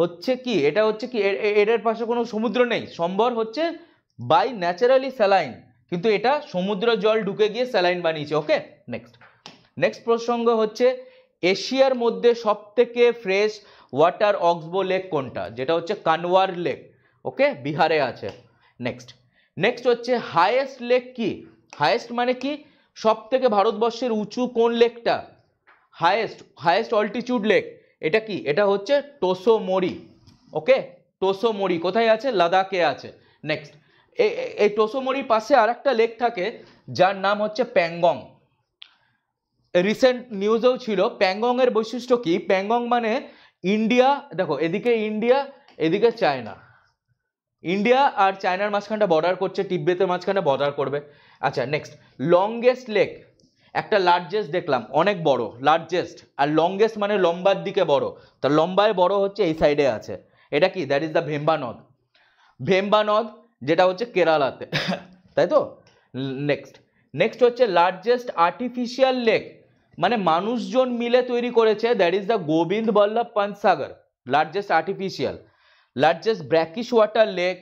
হচ্ছে কি এটা হচ্ছে কি এটার পাশে কোনো সমুদ্র নেই সম্বর হচ্ছে বাই ন্যাচারালি স্যালাইন কিন্তু এটা সমুদ্র জল ঢুকে গিয়ে স্যালাইন বানিয়েছে ওকে নেক্সট নেক্সট প্রসঙ্গ হচ্ছে এশিয়ার মধ্যে সব থেকে ফ্রেশ ওয়াটার অক্সবো লেক কোনটা যেটা হচ্ছে কানওয়ার লেক ওকে বিহারে আছে নেক্সট নেক্সট হচ্ছে হায়েস্ট লেক কি হায়েস্ট মানে কি সব থেকে ভারতবর্ষের উঁচু কোন লেকটা হায়েস্ট হায়েস্ট অল্টিচিউড লেক এটা কি এটা হচ্ছে টোসো মরি ওকে টোসো মরি কোথায় আছে লাদাখে আছে নেক্সট এই টোসো টোসোমরির পাশে আর একটা লেক থাকে যার নাম হচ্ছে প্যাংগং রিসেন্ট নিউজেও ছিল প্যাংগংয়ের বৈশিষ্ট্য কি প্যাংগং মানে ইন্ডিয়া দেখো এদিকে ইন্ডিয়া এদিকে চায়না ইন্ডিয়া আর চায়নার মাঝখানটা বর্ডার করছে টিব্বেতের মাঝখানে বর্ডার করবে আচ্ছা নেক্সট লংগেস্ট লেক একটা লার্জেস্ট দেখলাম অনেক বড় লার্জেস্ট আর লংগেস্ট মানে লম্বার দিকে বড় তা লম্বায় বড় হচ্ছে এই সাইডে আছে এটা কি দ্যাট ইজ দ্য ভেম্বা নদ ভেম্বা নদ যেটা হচ্ছে কেরালাতে [laughs] তাই তো নেক্সট নেক্সট হচ্ছে লার্জেস্ট আর্টিফিশিয়াল লেক মানে মানুষজন মিলে তৈরি করেছে that is the Govind Ballabh Pant largest artificial largest brackish water lake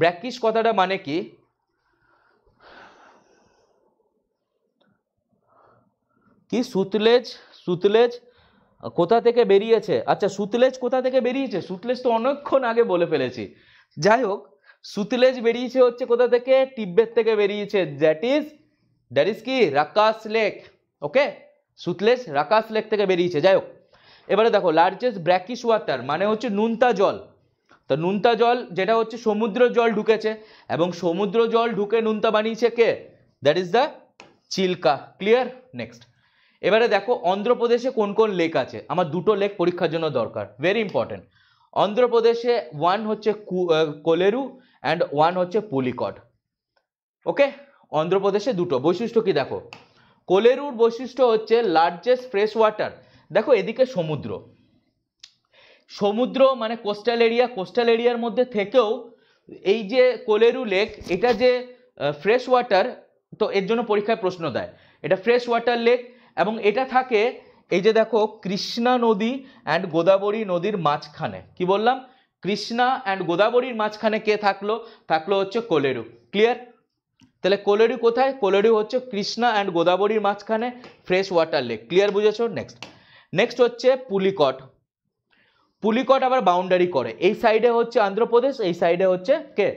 brackish কথাটা মানে কি কি সুতলেজ সুতলেজ কোথা থেকে বেরিয়েছে আচ্ছা সুতলেজ কোথা থেকে বেরিয়েছে সুতলেজ তো অনেকক্ষণ আগে বলে ফেলেছি যাই হোক সুতলেজ বেরিয়েছে হচ্ছে কোথা থেকে টিব্বেত থেকে বেরিয়েছে দ্যাট ইজ দ্যাট ইজ কি Rakas lake okay Sutlej Rakas lake থেকে বেরিয়েছে যাই হোক এবারে দেখো লার্জেস্ট ব্র্যাকিশ ওয়াটার মানে হচ্ছে নুনতা জল তো নুনতা জল যেটা হচ্ছে সমুদ্র জল ঢুকেছে এবং সমুদ্র জল ঢুকে নুনতা বানিয়েছে কে that is the Chilika clear next এবারে দেখো অন্ধ্রপ্রদেশে কোন কোন লেক আছে আমার দুটো লেক পরীক্ষার জন্য দরকার ভেরি ইম্পর্টেন্ট অন্ধ্রপ্রদেশে ওয়ান হচ্ছে কোলেরু অ্যান্ড ওয়ান হচ্ছে পুলিকট ওকে অন্ধ্রপ্রদেশে দুটো বৈশিষ্ট্য কি দেখো কোলেরুর বৈশিষ্ট্য হচ্ছে লার্জেস্ট ফ্রেশ ওয়াটার দেখো এদিকে সমুদ্র সমুদ্র মানে কোস্টাল এরিয়া কোস্টাল এরিয়ার মধ্যে থেকেও এই যে কোলেরু লেক এটা যে ফ্রেশ ওয়াটার তো এর জন্য পরীক্ষায় প্রশ্ন দেয় এটা ফ্রেশ ওয়াটার লেক এবং এটা থাকে এই যে দেখো কৃষ্ণা নদী অ্যান্ড গোদাবরী নদীর মাঝখানে কি বললাম কৃষ্ণা অ্যান্ড গোদাবরীর মাঝখানে কে থাকলো থাকলো হচ্ছে কোলেরু ক্লিয়ার তাহলে কোলেরু কোথায় কোলেরু হচ্ছে কৃষ্ণা অ্যান্ড গোদাবরীর মাঝখানে ফ্রেশ ওয়াটার লেক ক্লিয়ার বুঝেছো নেক্সট নেক্সট হচ্ছে পুলিকট পুলিকট আবার বাউন্ডারি করে এই সাইডে হচ্ছে আন্ধ্রপ্রদেশ এই সাইডে হচ্ছে কে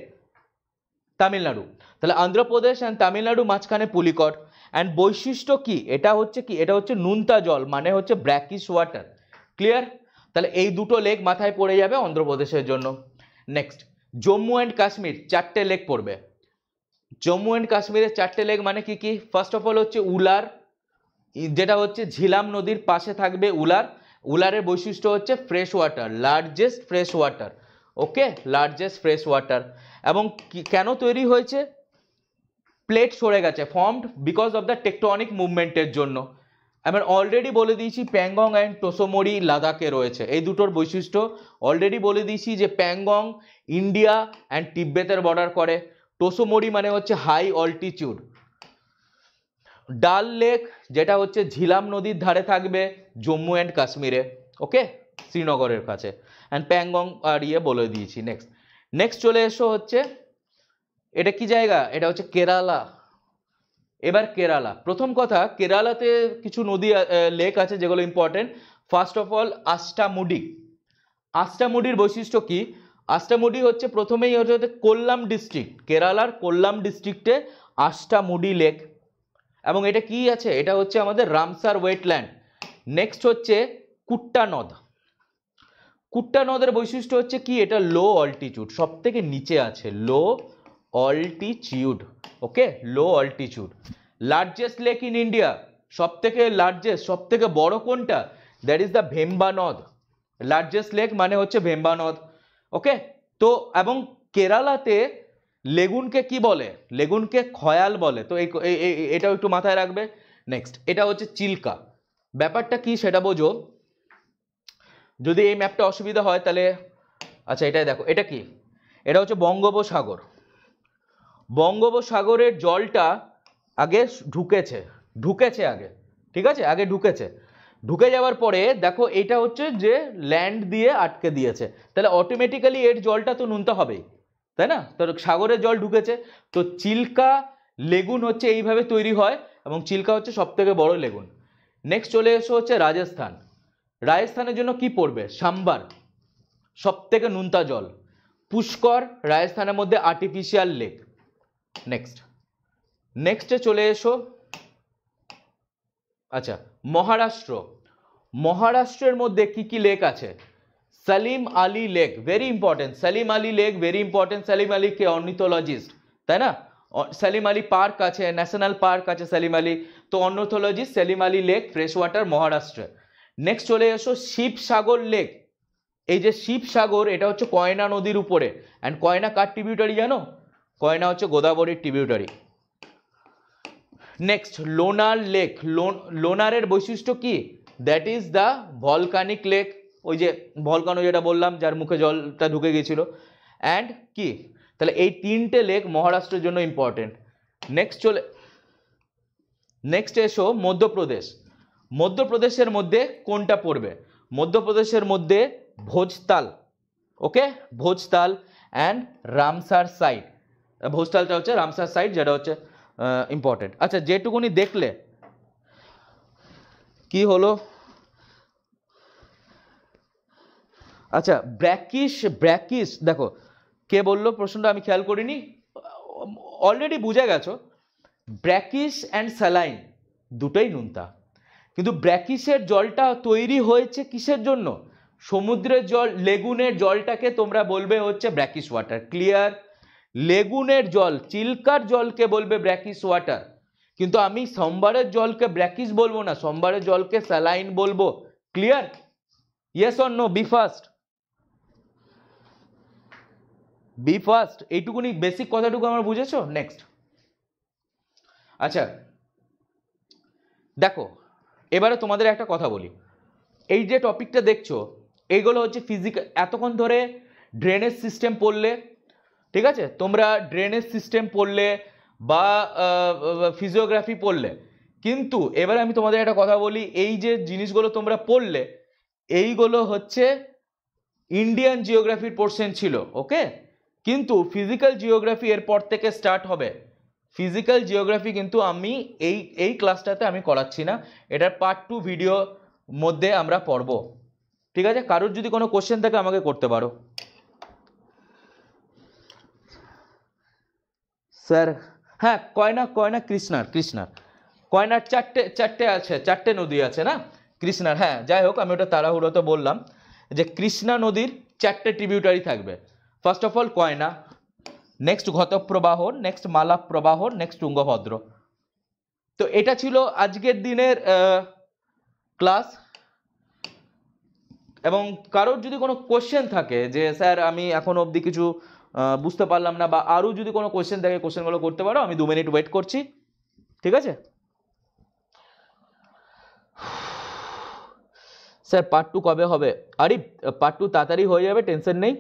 তামিলনাড়ু তাহলে আন্ধ্রপ্রদেশ অ্যান্ড তামিলনাড়ু মাঝখানে পুলিকট অ্যান্ড বৈশিষ্ট্য কি এটা হচ্ছে কি এটা হচ্ছে নুনতা জল মানে হচ্ছে ব্র্যাকিশ ওয়াটার ক্লিয়ার তাহলে এই দুটো লেক মাথায় পড়ে যাবে অন্ধ্রপ্রদেশের জন্য নেক্সট জম্মু অ্যান্ড কাশ্মীর চারটে লেক পড়বে জম্মু অ্যান্ড কাশ্মীরের চারটে লেক মানে কি কি ফার্স্ট অফ অল হচ্ছে উলার যেটা হচ্ছে ঝিলাম নদীর পাশে থাকবে উলার উলারের বৈশিষ্ট্য হচ্ছে fresh water largest fresh water okay largest fresh water এবং কেন তৈরি হয়েছে প্লেট সরে গেছে formed because of the tectonic মুভমেন্টের জন্য আমার অলরেডি বলে দিয়েছি প্যাংগং অ্যান্ড টোসোমরি লাদাখে রয়েছে এই দুটোর বৈশিষ্ট্য অলরেডি বলে দিয়েছি যে প্যাংগং ইন্ডিয়া অ্যান্ড তিব্বেতের বর্ডার করে টোসোমরি মানে হচ্ছে হাই অল্টিচিউড ডাল লেক যেটা হচ্ছে ঝিলাম নদীর ধারে থাকবে জম্মু অ্যান্ড কাশ্মীরে ওকে শ্রীনগরের কাছে অ্যান্ড প্যাংগং আর ইয়ে বলে দিয়েছি নেক্সট নেক্সট চলে এসো হচ্ছে এটা কি জায়গা এটা হচ্ছে কেরালা এবার কেরালা প্রথম কথা কেরালাতে কিছু নদী লেক আছে যেগুলো important first of all Ashtamudi আষ্টামুডির বৈশিষ্ট্য কি আষ্টামুডি হচ্ছে প্রথমেই হচ্ছে কোল্লাম ডিস্ট্রিক্ট কেরালার কোল্লাম ডিস্ট্রিক্টে আষ্টামুডি লেক এবং এটা কি আছে এটা হচ্ছে আমাদের রামসার ওয়েটল্যান্ড নেক্সট হচ্ছে কুট্টা নদ কুট্টা নদের বৈশিষ্ট্য হচ্ছে কি এটা লো অল্টিটিউড সব থেকে নিচে আছে low altitude okay low altitude largest lake in India সব থেকে লার্জেস্ট সব থেকে বড় কোনটা দ্যাট ইজ দ্য ভেম্বা নদ লার্জেস্ট লেক মানে হচ্ছে ভেম্বা নদ ওকে তো এবং কেরালাতে লেগুনকে কি বলে লেগুনকে খয়াল বলে তো এই এটাও একটু মাথায় রাখবে নেক্সট এটা হচ্ছে চিল্কা ব্যাপারটা কি সেটা বোঝো যদি এই ম্যাপটা অসুবিধা হয় তাহলে আচ্ছা এটাই দেখো এটা কি এটা হচ্ছে বঙ্গোপসাগর বঙ্গোপসাগরের জলটা আগে ঢুকেছে ঢুকেছে আগে ঠিক আছে আগে ঢুকেছে ঢুকে যাওয়ার পরে দেখো এটা হচ্ছে যে ল্যান্ড দিয়ে আটকে দিয়েছে তাহলে অটোমেটিক্যালি এর জলটা তো নুনতে হবেই তাই না তো সাগরের জল ঢুকেছে তো চিল্কা লেগুন হচ্ছে এইভাবে তৈরি হয় এবং চিল্কা হচ্ছে সবথেকে বড় লেগুন নেক্সট চলে এসো হচ্ছে রাজস্থান রাজস্থানের জন্য কি পড়বে সাম্বার সবথেকে নুনতা জল পুষ্কর রাজস্থানের মধ্যে আর্টিফিশিয়াল লেক নেক্সট নেক্সটে চলে এসো আচ্ছা মহারাষ্ট্র মহারাষ্ট্রের মধ্যে কি কি লেক আছে Salim Ali lake very important Salim Ali lake very important Salim Ali কে অর্নিথোলজিস্ট তাই না সালিম আলী পার্ক আছে ন্যাশনাল পার্ক আছে সালিম আলী তো ornithologist Salim Ali lake fresh water মহারাষ্ট্রে নেক্সট চলে এসো শিবসাগর লেক এই যে শিবসাগর এটা হচ্ছে কয়না নদীর উপরে অ্যান্ড কয়না কার ট্রিবিউটারি জানো কয়না হচ্ছে গোদাবরীর টিবিউটারি নেক্সট লোনার লেক লোনারের বৈশিষ্ট্য কি that is the volcanic lake ওই যে ভলকানো যেটা বললাম যার মুখে জলটা ঢুকে গিয়েছিল অ্যান্ড কি তাহলে এই তিনটে লেক মহারাষ্ট্রের জন্য ইম্পর্টেন্ট নেক্সট চলে নেক্সট এসো মধ্যপ্রদেশ মধ্যপ্রদেশের মধ্যে কোনটা পড়বে মধ্যপ্রদেশের মধ্যে Bhojtal okay Bhojtal and Ramsar site ভোস্টালটা হচ্ছে রামসার সাইট যেটা হচ্ছে ইম্পর্টেন্ট আচ্ছা যেটুকুনি দেখলে কি হলো আচ্ছা ব্র্যাকিশ ব্র্যাকিশ দেখো কে বললো প্রশ্নটা আমি খেয়াল করিনি অলরেডি বুঝে গেছো ব্র্যাকিশ অ্যান্ড স্যালাইন দুটোই নুনতা কিন্তু ব্র্যাকিশের জলটা তৈরি হয়েছে কিসের জন্য সমুদ্রের জল লেগুনের জলটাকে তোমরা বলবে হচ্ছে ব্র্যাকিশ ওয়াটার ক্লিয়ার লেগুনের জল চিল্কার জলকে বলবে ব্র্যাকিস ওয়াটার কিন্তু আমি সোমবারের জলকে ব্র্যাকিস বলবো না সোমবারের জলকে স্যালাইন বলবো clear yes or no be first be first এইটুকুনি বেসিক কথাটুকু আমার বুঝেছো নেক্সট আচ্ছা দেখো এবারে তোমাদের একটা কথা বলি এই যে টপিকটা দেখছো এইগুলো হচ্ছে ফিজিক্যাল এতক্ষণ ধরে ড্রেনেজ সিস্টেম পড়লে ঠিক আছে তোমরা ড্রেনেজ সিস্টেম পড়লে বা ফিজিওগ্রাফি পড়লে কিন্তু এবার আমি তোমাদের একটা কথা বলি এই যে জিনিসগুলো তোমরা পড়লে এইগুলো হচ্ছে ইন্ডিয়ান জিওগ্রাফির পোর্শন ছিল ওকে কিন্তু ফিজিক্যাল জিওগ্রাফি এরপর থেকে স্টার্ট হবে ফিজিক্যাল জিওগ্রাফি কিন্তু আমি এই এই ক্লাসটাতে আমি করাচ্ছি না এটার পার্ট টু ভিডিও মধ্যে আমরা পড়ব ঠিক আছে কারোর যদি কোনো কোশ্চেন থাকে আমাকে করতে পারো স্যার হ্যাঁ কয়না কয়না কৃষ্ণার কৃষ্ণার কয়নার চারটে চারটে আছে চারটে নদী আছে না কৃষ্ণার হ্যাঁ যাই হোক আমি ওটা তাড়াহুড়োতে বললাম যে কৃষ্ণা নদীর চারটে ট্রিবিউটারি থাকবে first of all Koyna next Ghataprabha next Malaprabha next তুঙ্গভদ্র তো এটা ছিল আজকের দিনের ক্লাস এবং কারোর যদি কোনো কোশ্চেন থাকে যে স্যার আমি এখন অবধি কিছু বুঝতে পারলাম না বা আরও যদি কোনো কোয়েশ্চেন থাকে কোয়েশ্চেনগুলো করতে পারো আমি দু মিনিট ওয়েট করছি ঠিক আছে স্যার পার্ট টু কবে হবে আরে পার্ট টু তাড়াতাড়ি হয়ে যাবে টেনশন নেই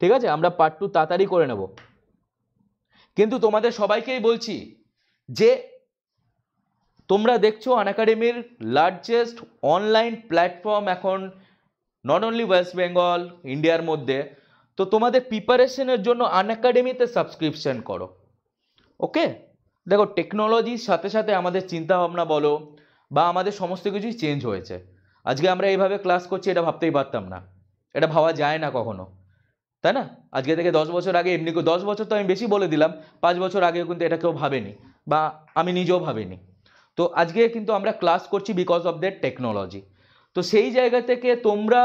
ঠিক আছে আমরা পার্ট টু তাড়াতাড়ি করে নেব কিন্তু তোমাদের সবাইকেই বলছি যে তোমরা দেখছো আনাকাডেমির লার্জেস্ট অনলাইন প্ল্যাটফর্ম এখন নট অনলি ওয়েস্ট বেঙ্গল ইন্ডিয়ার মধ্যে তো তোমাদের প্রিপারেশনের জন্য আন একাডেমিতে সাবস্ক্রিপশন করো ওকে দেখো টেকনোলজির সাথে সাথে আমাদের চিন্তাভাবনা বলো বা আমাদের সমস্ত কিছুই চেঞ্জ হয়েছে আজকে আমরা এইভাবে ক্লাস করছি এটা ভাবতেই পারতাম না এটা ভাবা যায় না কখনো তাই না আজকে থেকে দশ বছর আগে এমনি দশ বছর তো আমি বেশি বলে দিলাম পাঁচ বছর আগেও কিন্তু এটা কেউ ভাবেনি বা আমি নিজেও ভাবিনি তো আজকে কিন্তু আমরা ক্লাস করছি বিকজ অফ দ্য টেকনোলজি তো সেই জায়গা থেকে তোমরা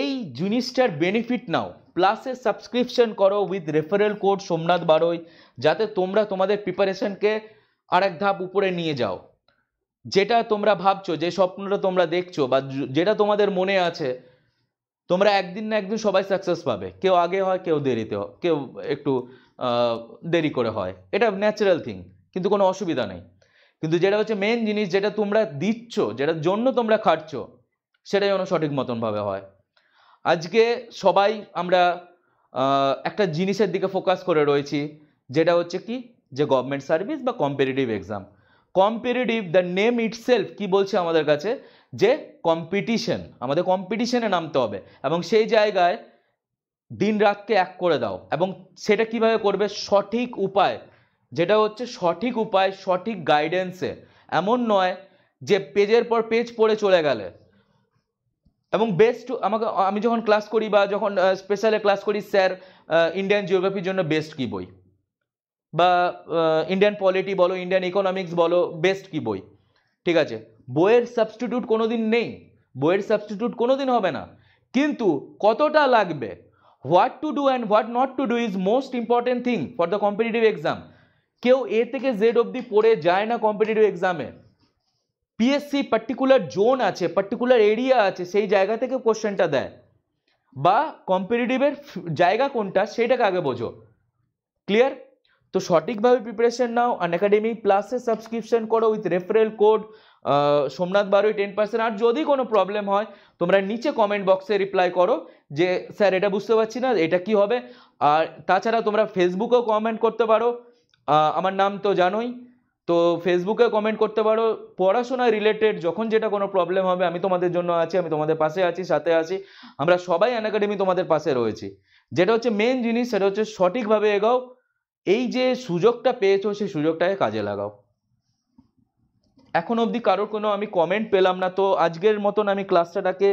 এই জিনিসটার বেনিফিট নাও প্লাসে সাবস্ক্রিপশন করো উইথ রেফারেল কোড সোমনাথ বারোই যাতে তোমরা তোমাদের প্রিপারেশনকে আরেক ধাপ উপরে নিয়ে যাও যেটা তোমরা ভাবছো যে স্বপ্নটা তোমরা দেখছো বা যেটা তোমাদের মনে আছে তোমরা একদিন না একদিন সবাই সাকসেস পাবে কেউ আগে হয় কেউ দেরিতে হয় কেউ একটু দেরি করে হয় এটা ন্যাচারাল থিং কিন্তু কোনো অসুবিধা নেই কিন্তু যেটা হচ্ছে মেন জিনিস যেটা তোমরা দিচ্ছ যেটার জন্য তোমরা খাটছো সেটাই যেন সঠিক মতনভাবে হয় আজকে সবাই আমরা একটা জিনিসের দিকে ফোকাস করে রয়েছি যেটা হচ্ছে কি যে গভর্নমেন্ট সার্ভিস বা competitive exam competitive the name self কি বলছে আমাদের কাছে যে কম্পিটিশন আমাদের কম্পিটিশনে নামতে হবে এবং সেই জায়গায় দিন রাতকে এক করে দাও এবং সেটা কিভাবে করবে সঠিক উপায় যেটা হচ্ছে সঠিক উপায় সঠিক গাইডেন্সে এমন নয় যে পেজের পর পেজ পড়ে চলে গেলে এবং বেস্ট আমাকে আমি যখন ক্লাস করি বা যখন স্পেশালে ক্লাস করি স্যার ইন্ডিয়ান জিওগ্রাফির জন্য বেস্ট কী বই বা ইন্ডিয়ান পলিটি বলো ইন্ডিয়ান ইকোনমিক্স বলো বেস্ট কী বই ঠিক আছে বইয়ের সাবস্টিটিউট কোনো দিন নেই বইয়ের সাবস্টিটিউট কোনো দিন হবে না কিন্তু কতটা লাগবে what to do and what not to do is most important thing for the competitive exam কেউ এ থেকে জেড অবধি পড়ে যায় না কম্পিটিটিভ এক্সামে পিএসসি পার্টিকুলার জোন আছে পার্টিকুলার এরিয়া আছে সেই জায়গা থেকে কোশ্চেনটা দেয় বা কম্পিটিটিভের জায়গা কোনটা সেটাকে আগে বোঝো ক্লিয়ার তো সঠিকভাবে প্রিপারেশন নাও আন একাডেমি প্লাসে সাবস্ক্রিপশন করো with referral code Somnath Baroi ten percent আর যদি কোনো প্রবলেম হয় তোমরা নিচে কমেন্ট বক্সে রিপ্লাই করো যে স্যার এটা বুঝতে পারছি না এটা কি হবে আর তাছাড়া তোমরা ফেসবুকেও কমেন্ট করতে পারো আমার নাম তো জানোই তো ফেসবুকে কমেন্ট করতে পারো পড়াশোনা রিলেটেড যখন যেটা কোনো প্রবলেম হবে আমি তোমাদের জন্য আছি আমি তোমাদের পাশে আছি সাথে আছি আমরা সবাই অ্যানাকাডেমি তোমাদের পাশে রয়েছি যেটা হচ্ছে মেন জিনিস সেটা হচ্ছে সঠিকভাবে এগাও এই যে সুযোগটা পেয়েছো সেই সুযোগটাকে কাজে লাগাও এখন অবধি কারোর কোনো আমি কমেন্ট পেলাম না তো আজকের মতন আমি ক্লাসটাটাকে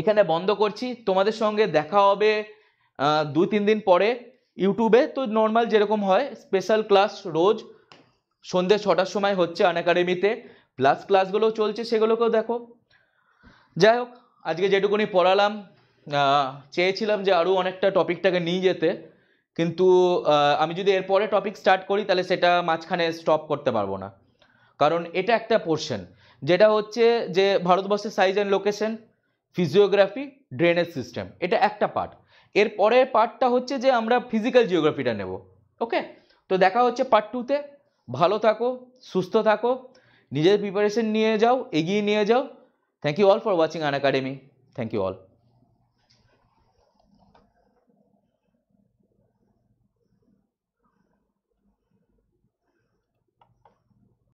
এখানে বন্ধ করছি তোমাদের সঙ্গে দেখা হবে দু তিন দিন পরে ইউটিউবে তো নর্মাল যেরকম হয় স্পেশাল ক্লাস রোজ সন্ধ্যে ছটার সময় হচ্ছে আন একাডেমিতে প্লাস ক্লাসগুলো চলছে সেগুলোকেও দেখো যাই হোক আজকে যেটুকুনি পড়ালাম চেয়েছিলাম যে আরও অনেকটা টপিকটাকে নিয়ে যেতে কিন্তু আমি যদি এরপরে টপিক স্টার্ট করি তাহলে সেটা মাঝখানে স্টপ করতে পারবো না কারণ এটা একটা পোর্শন যেটা হচ্ছে যে ভারতবর্ষের size and location physiography drainage system এটা একটা পার্ট এর পরের পার্টটা হচ্ছে যে আমরা ফিজিক্যাল জিওগ্রাফিটা নেব ওকে তো দেখা হচ্ছে পার্ট টুতে ভালো থাকো সুস্থ থাকো নিজের প্রিপারেশন নিয়ে যাও এগিয়ে নিয়ে যাও thank you all for watching Unacademy thank you all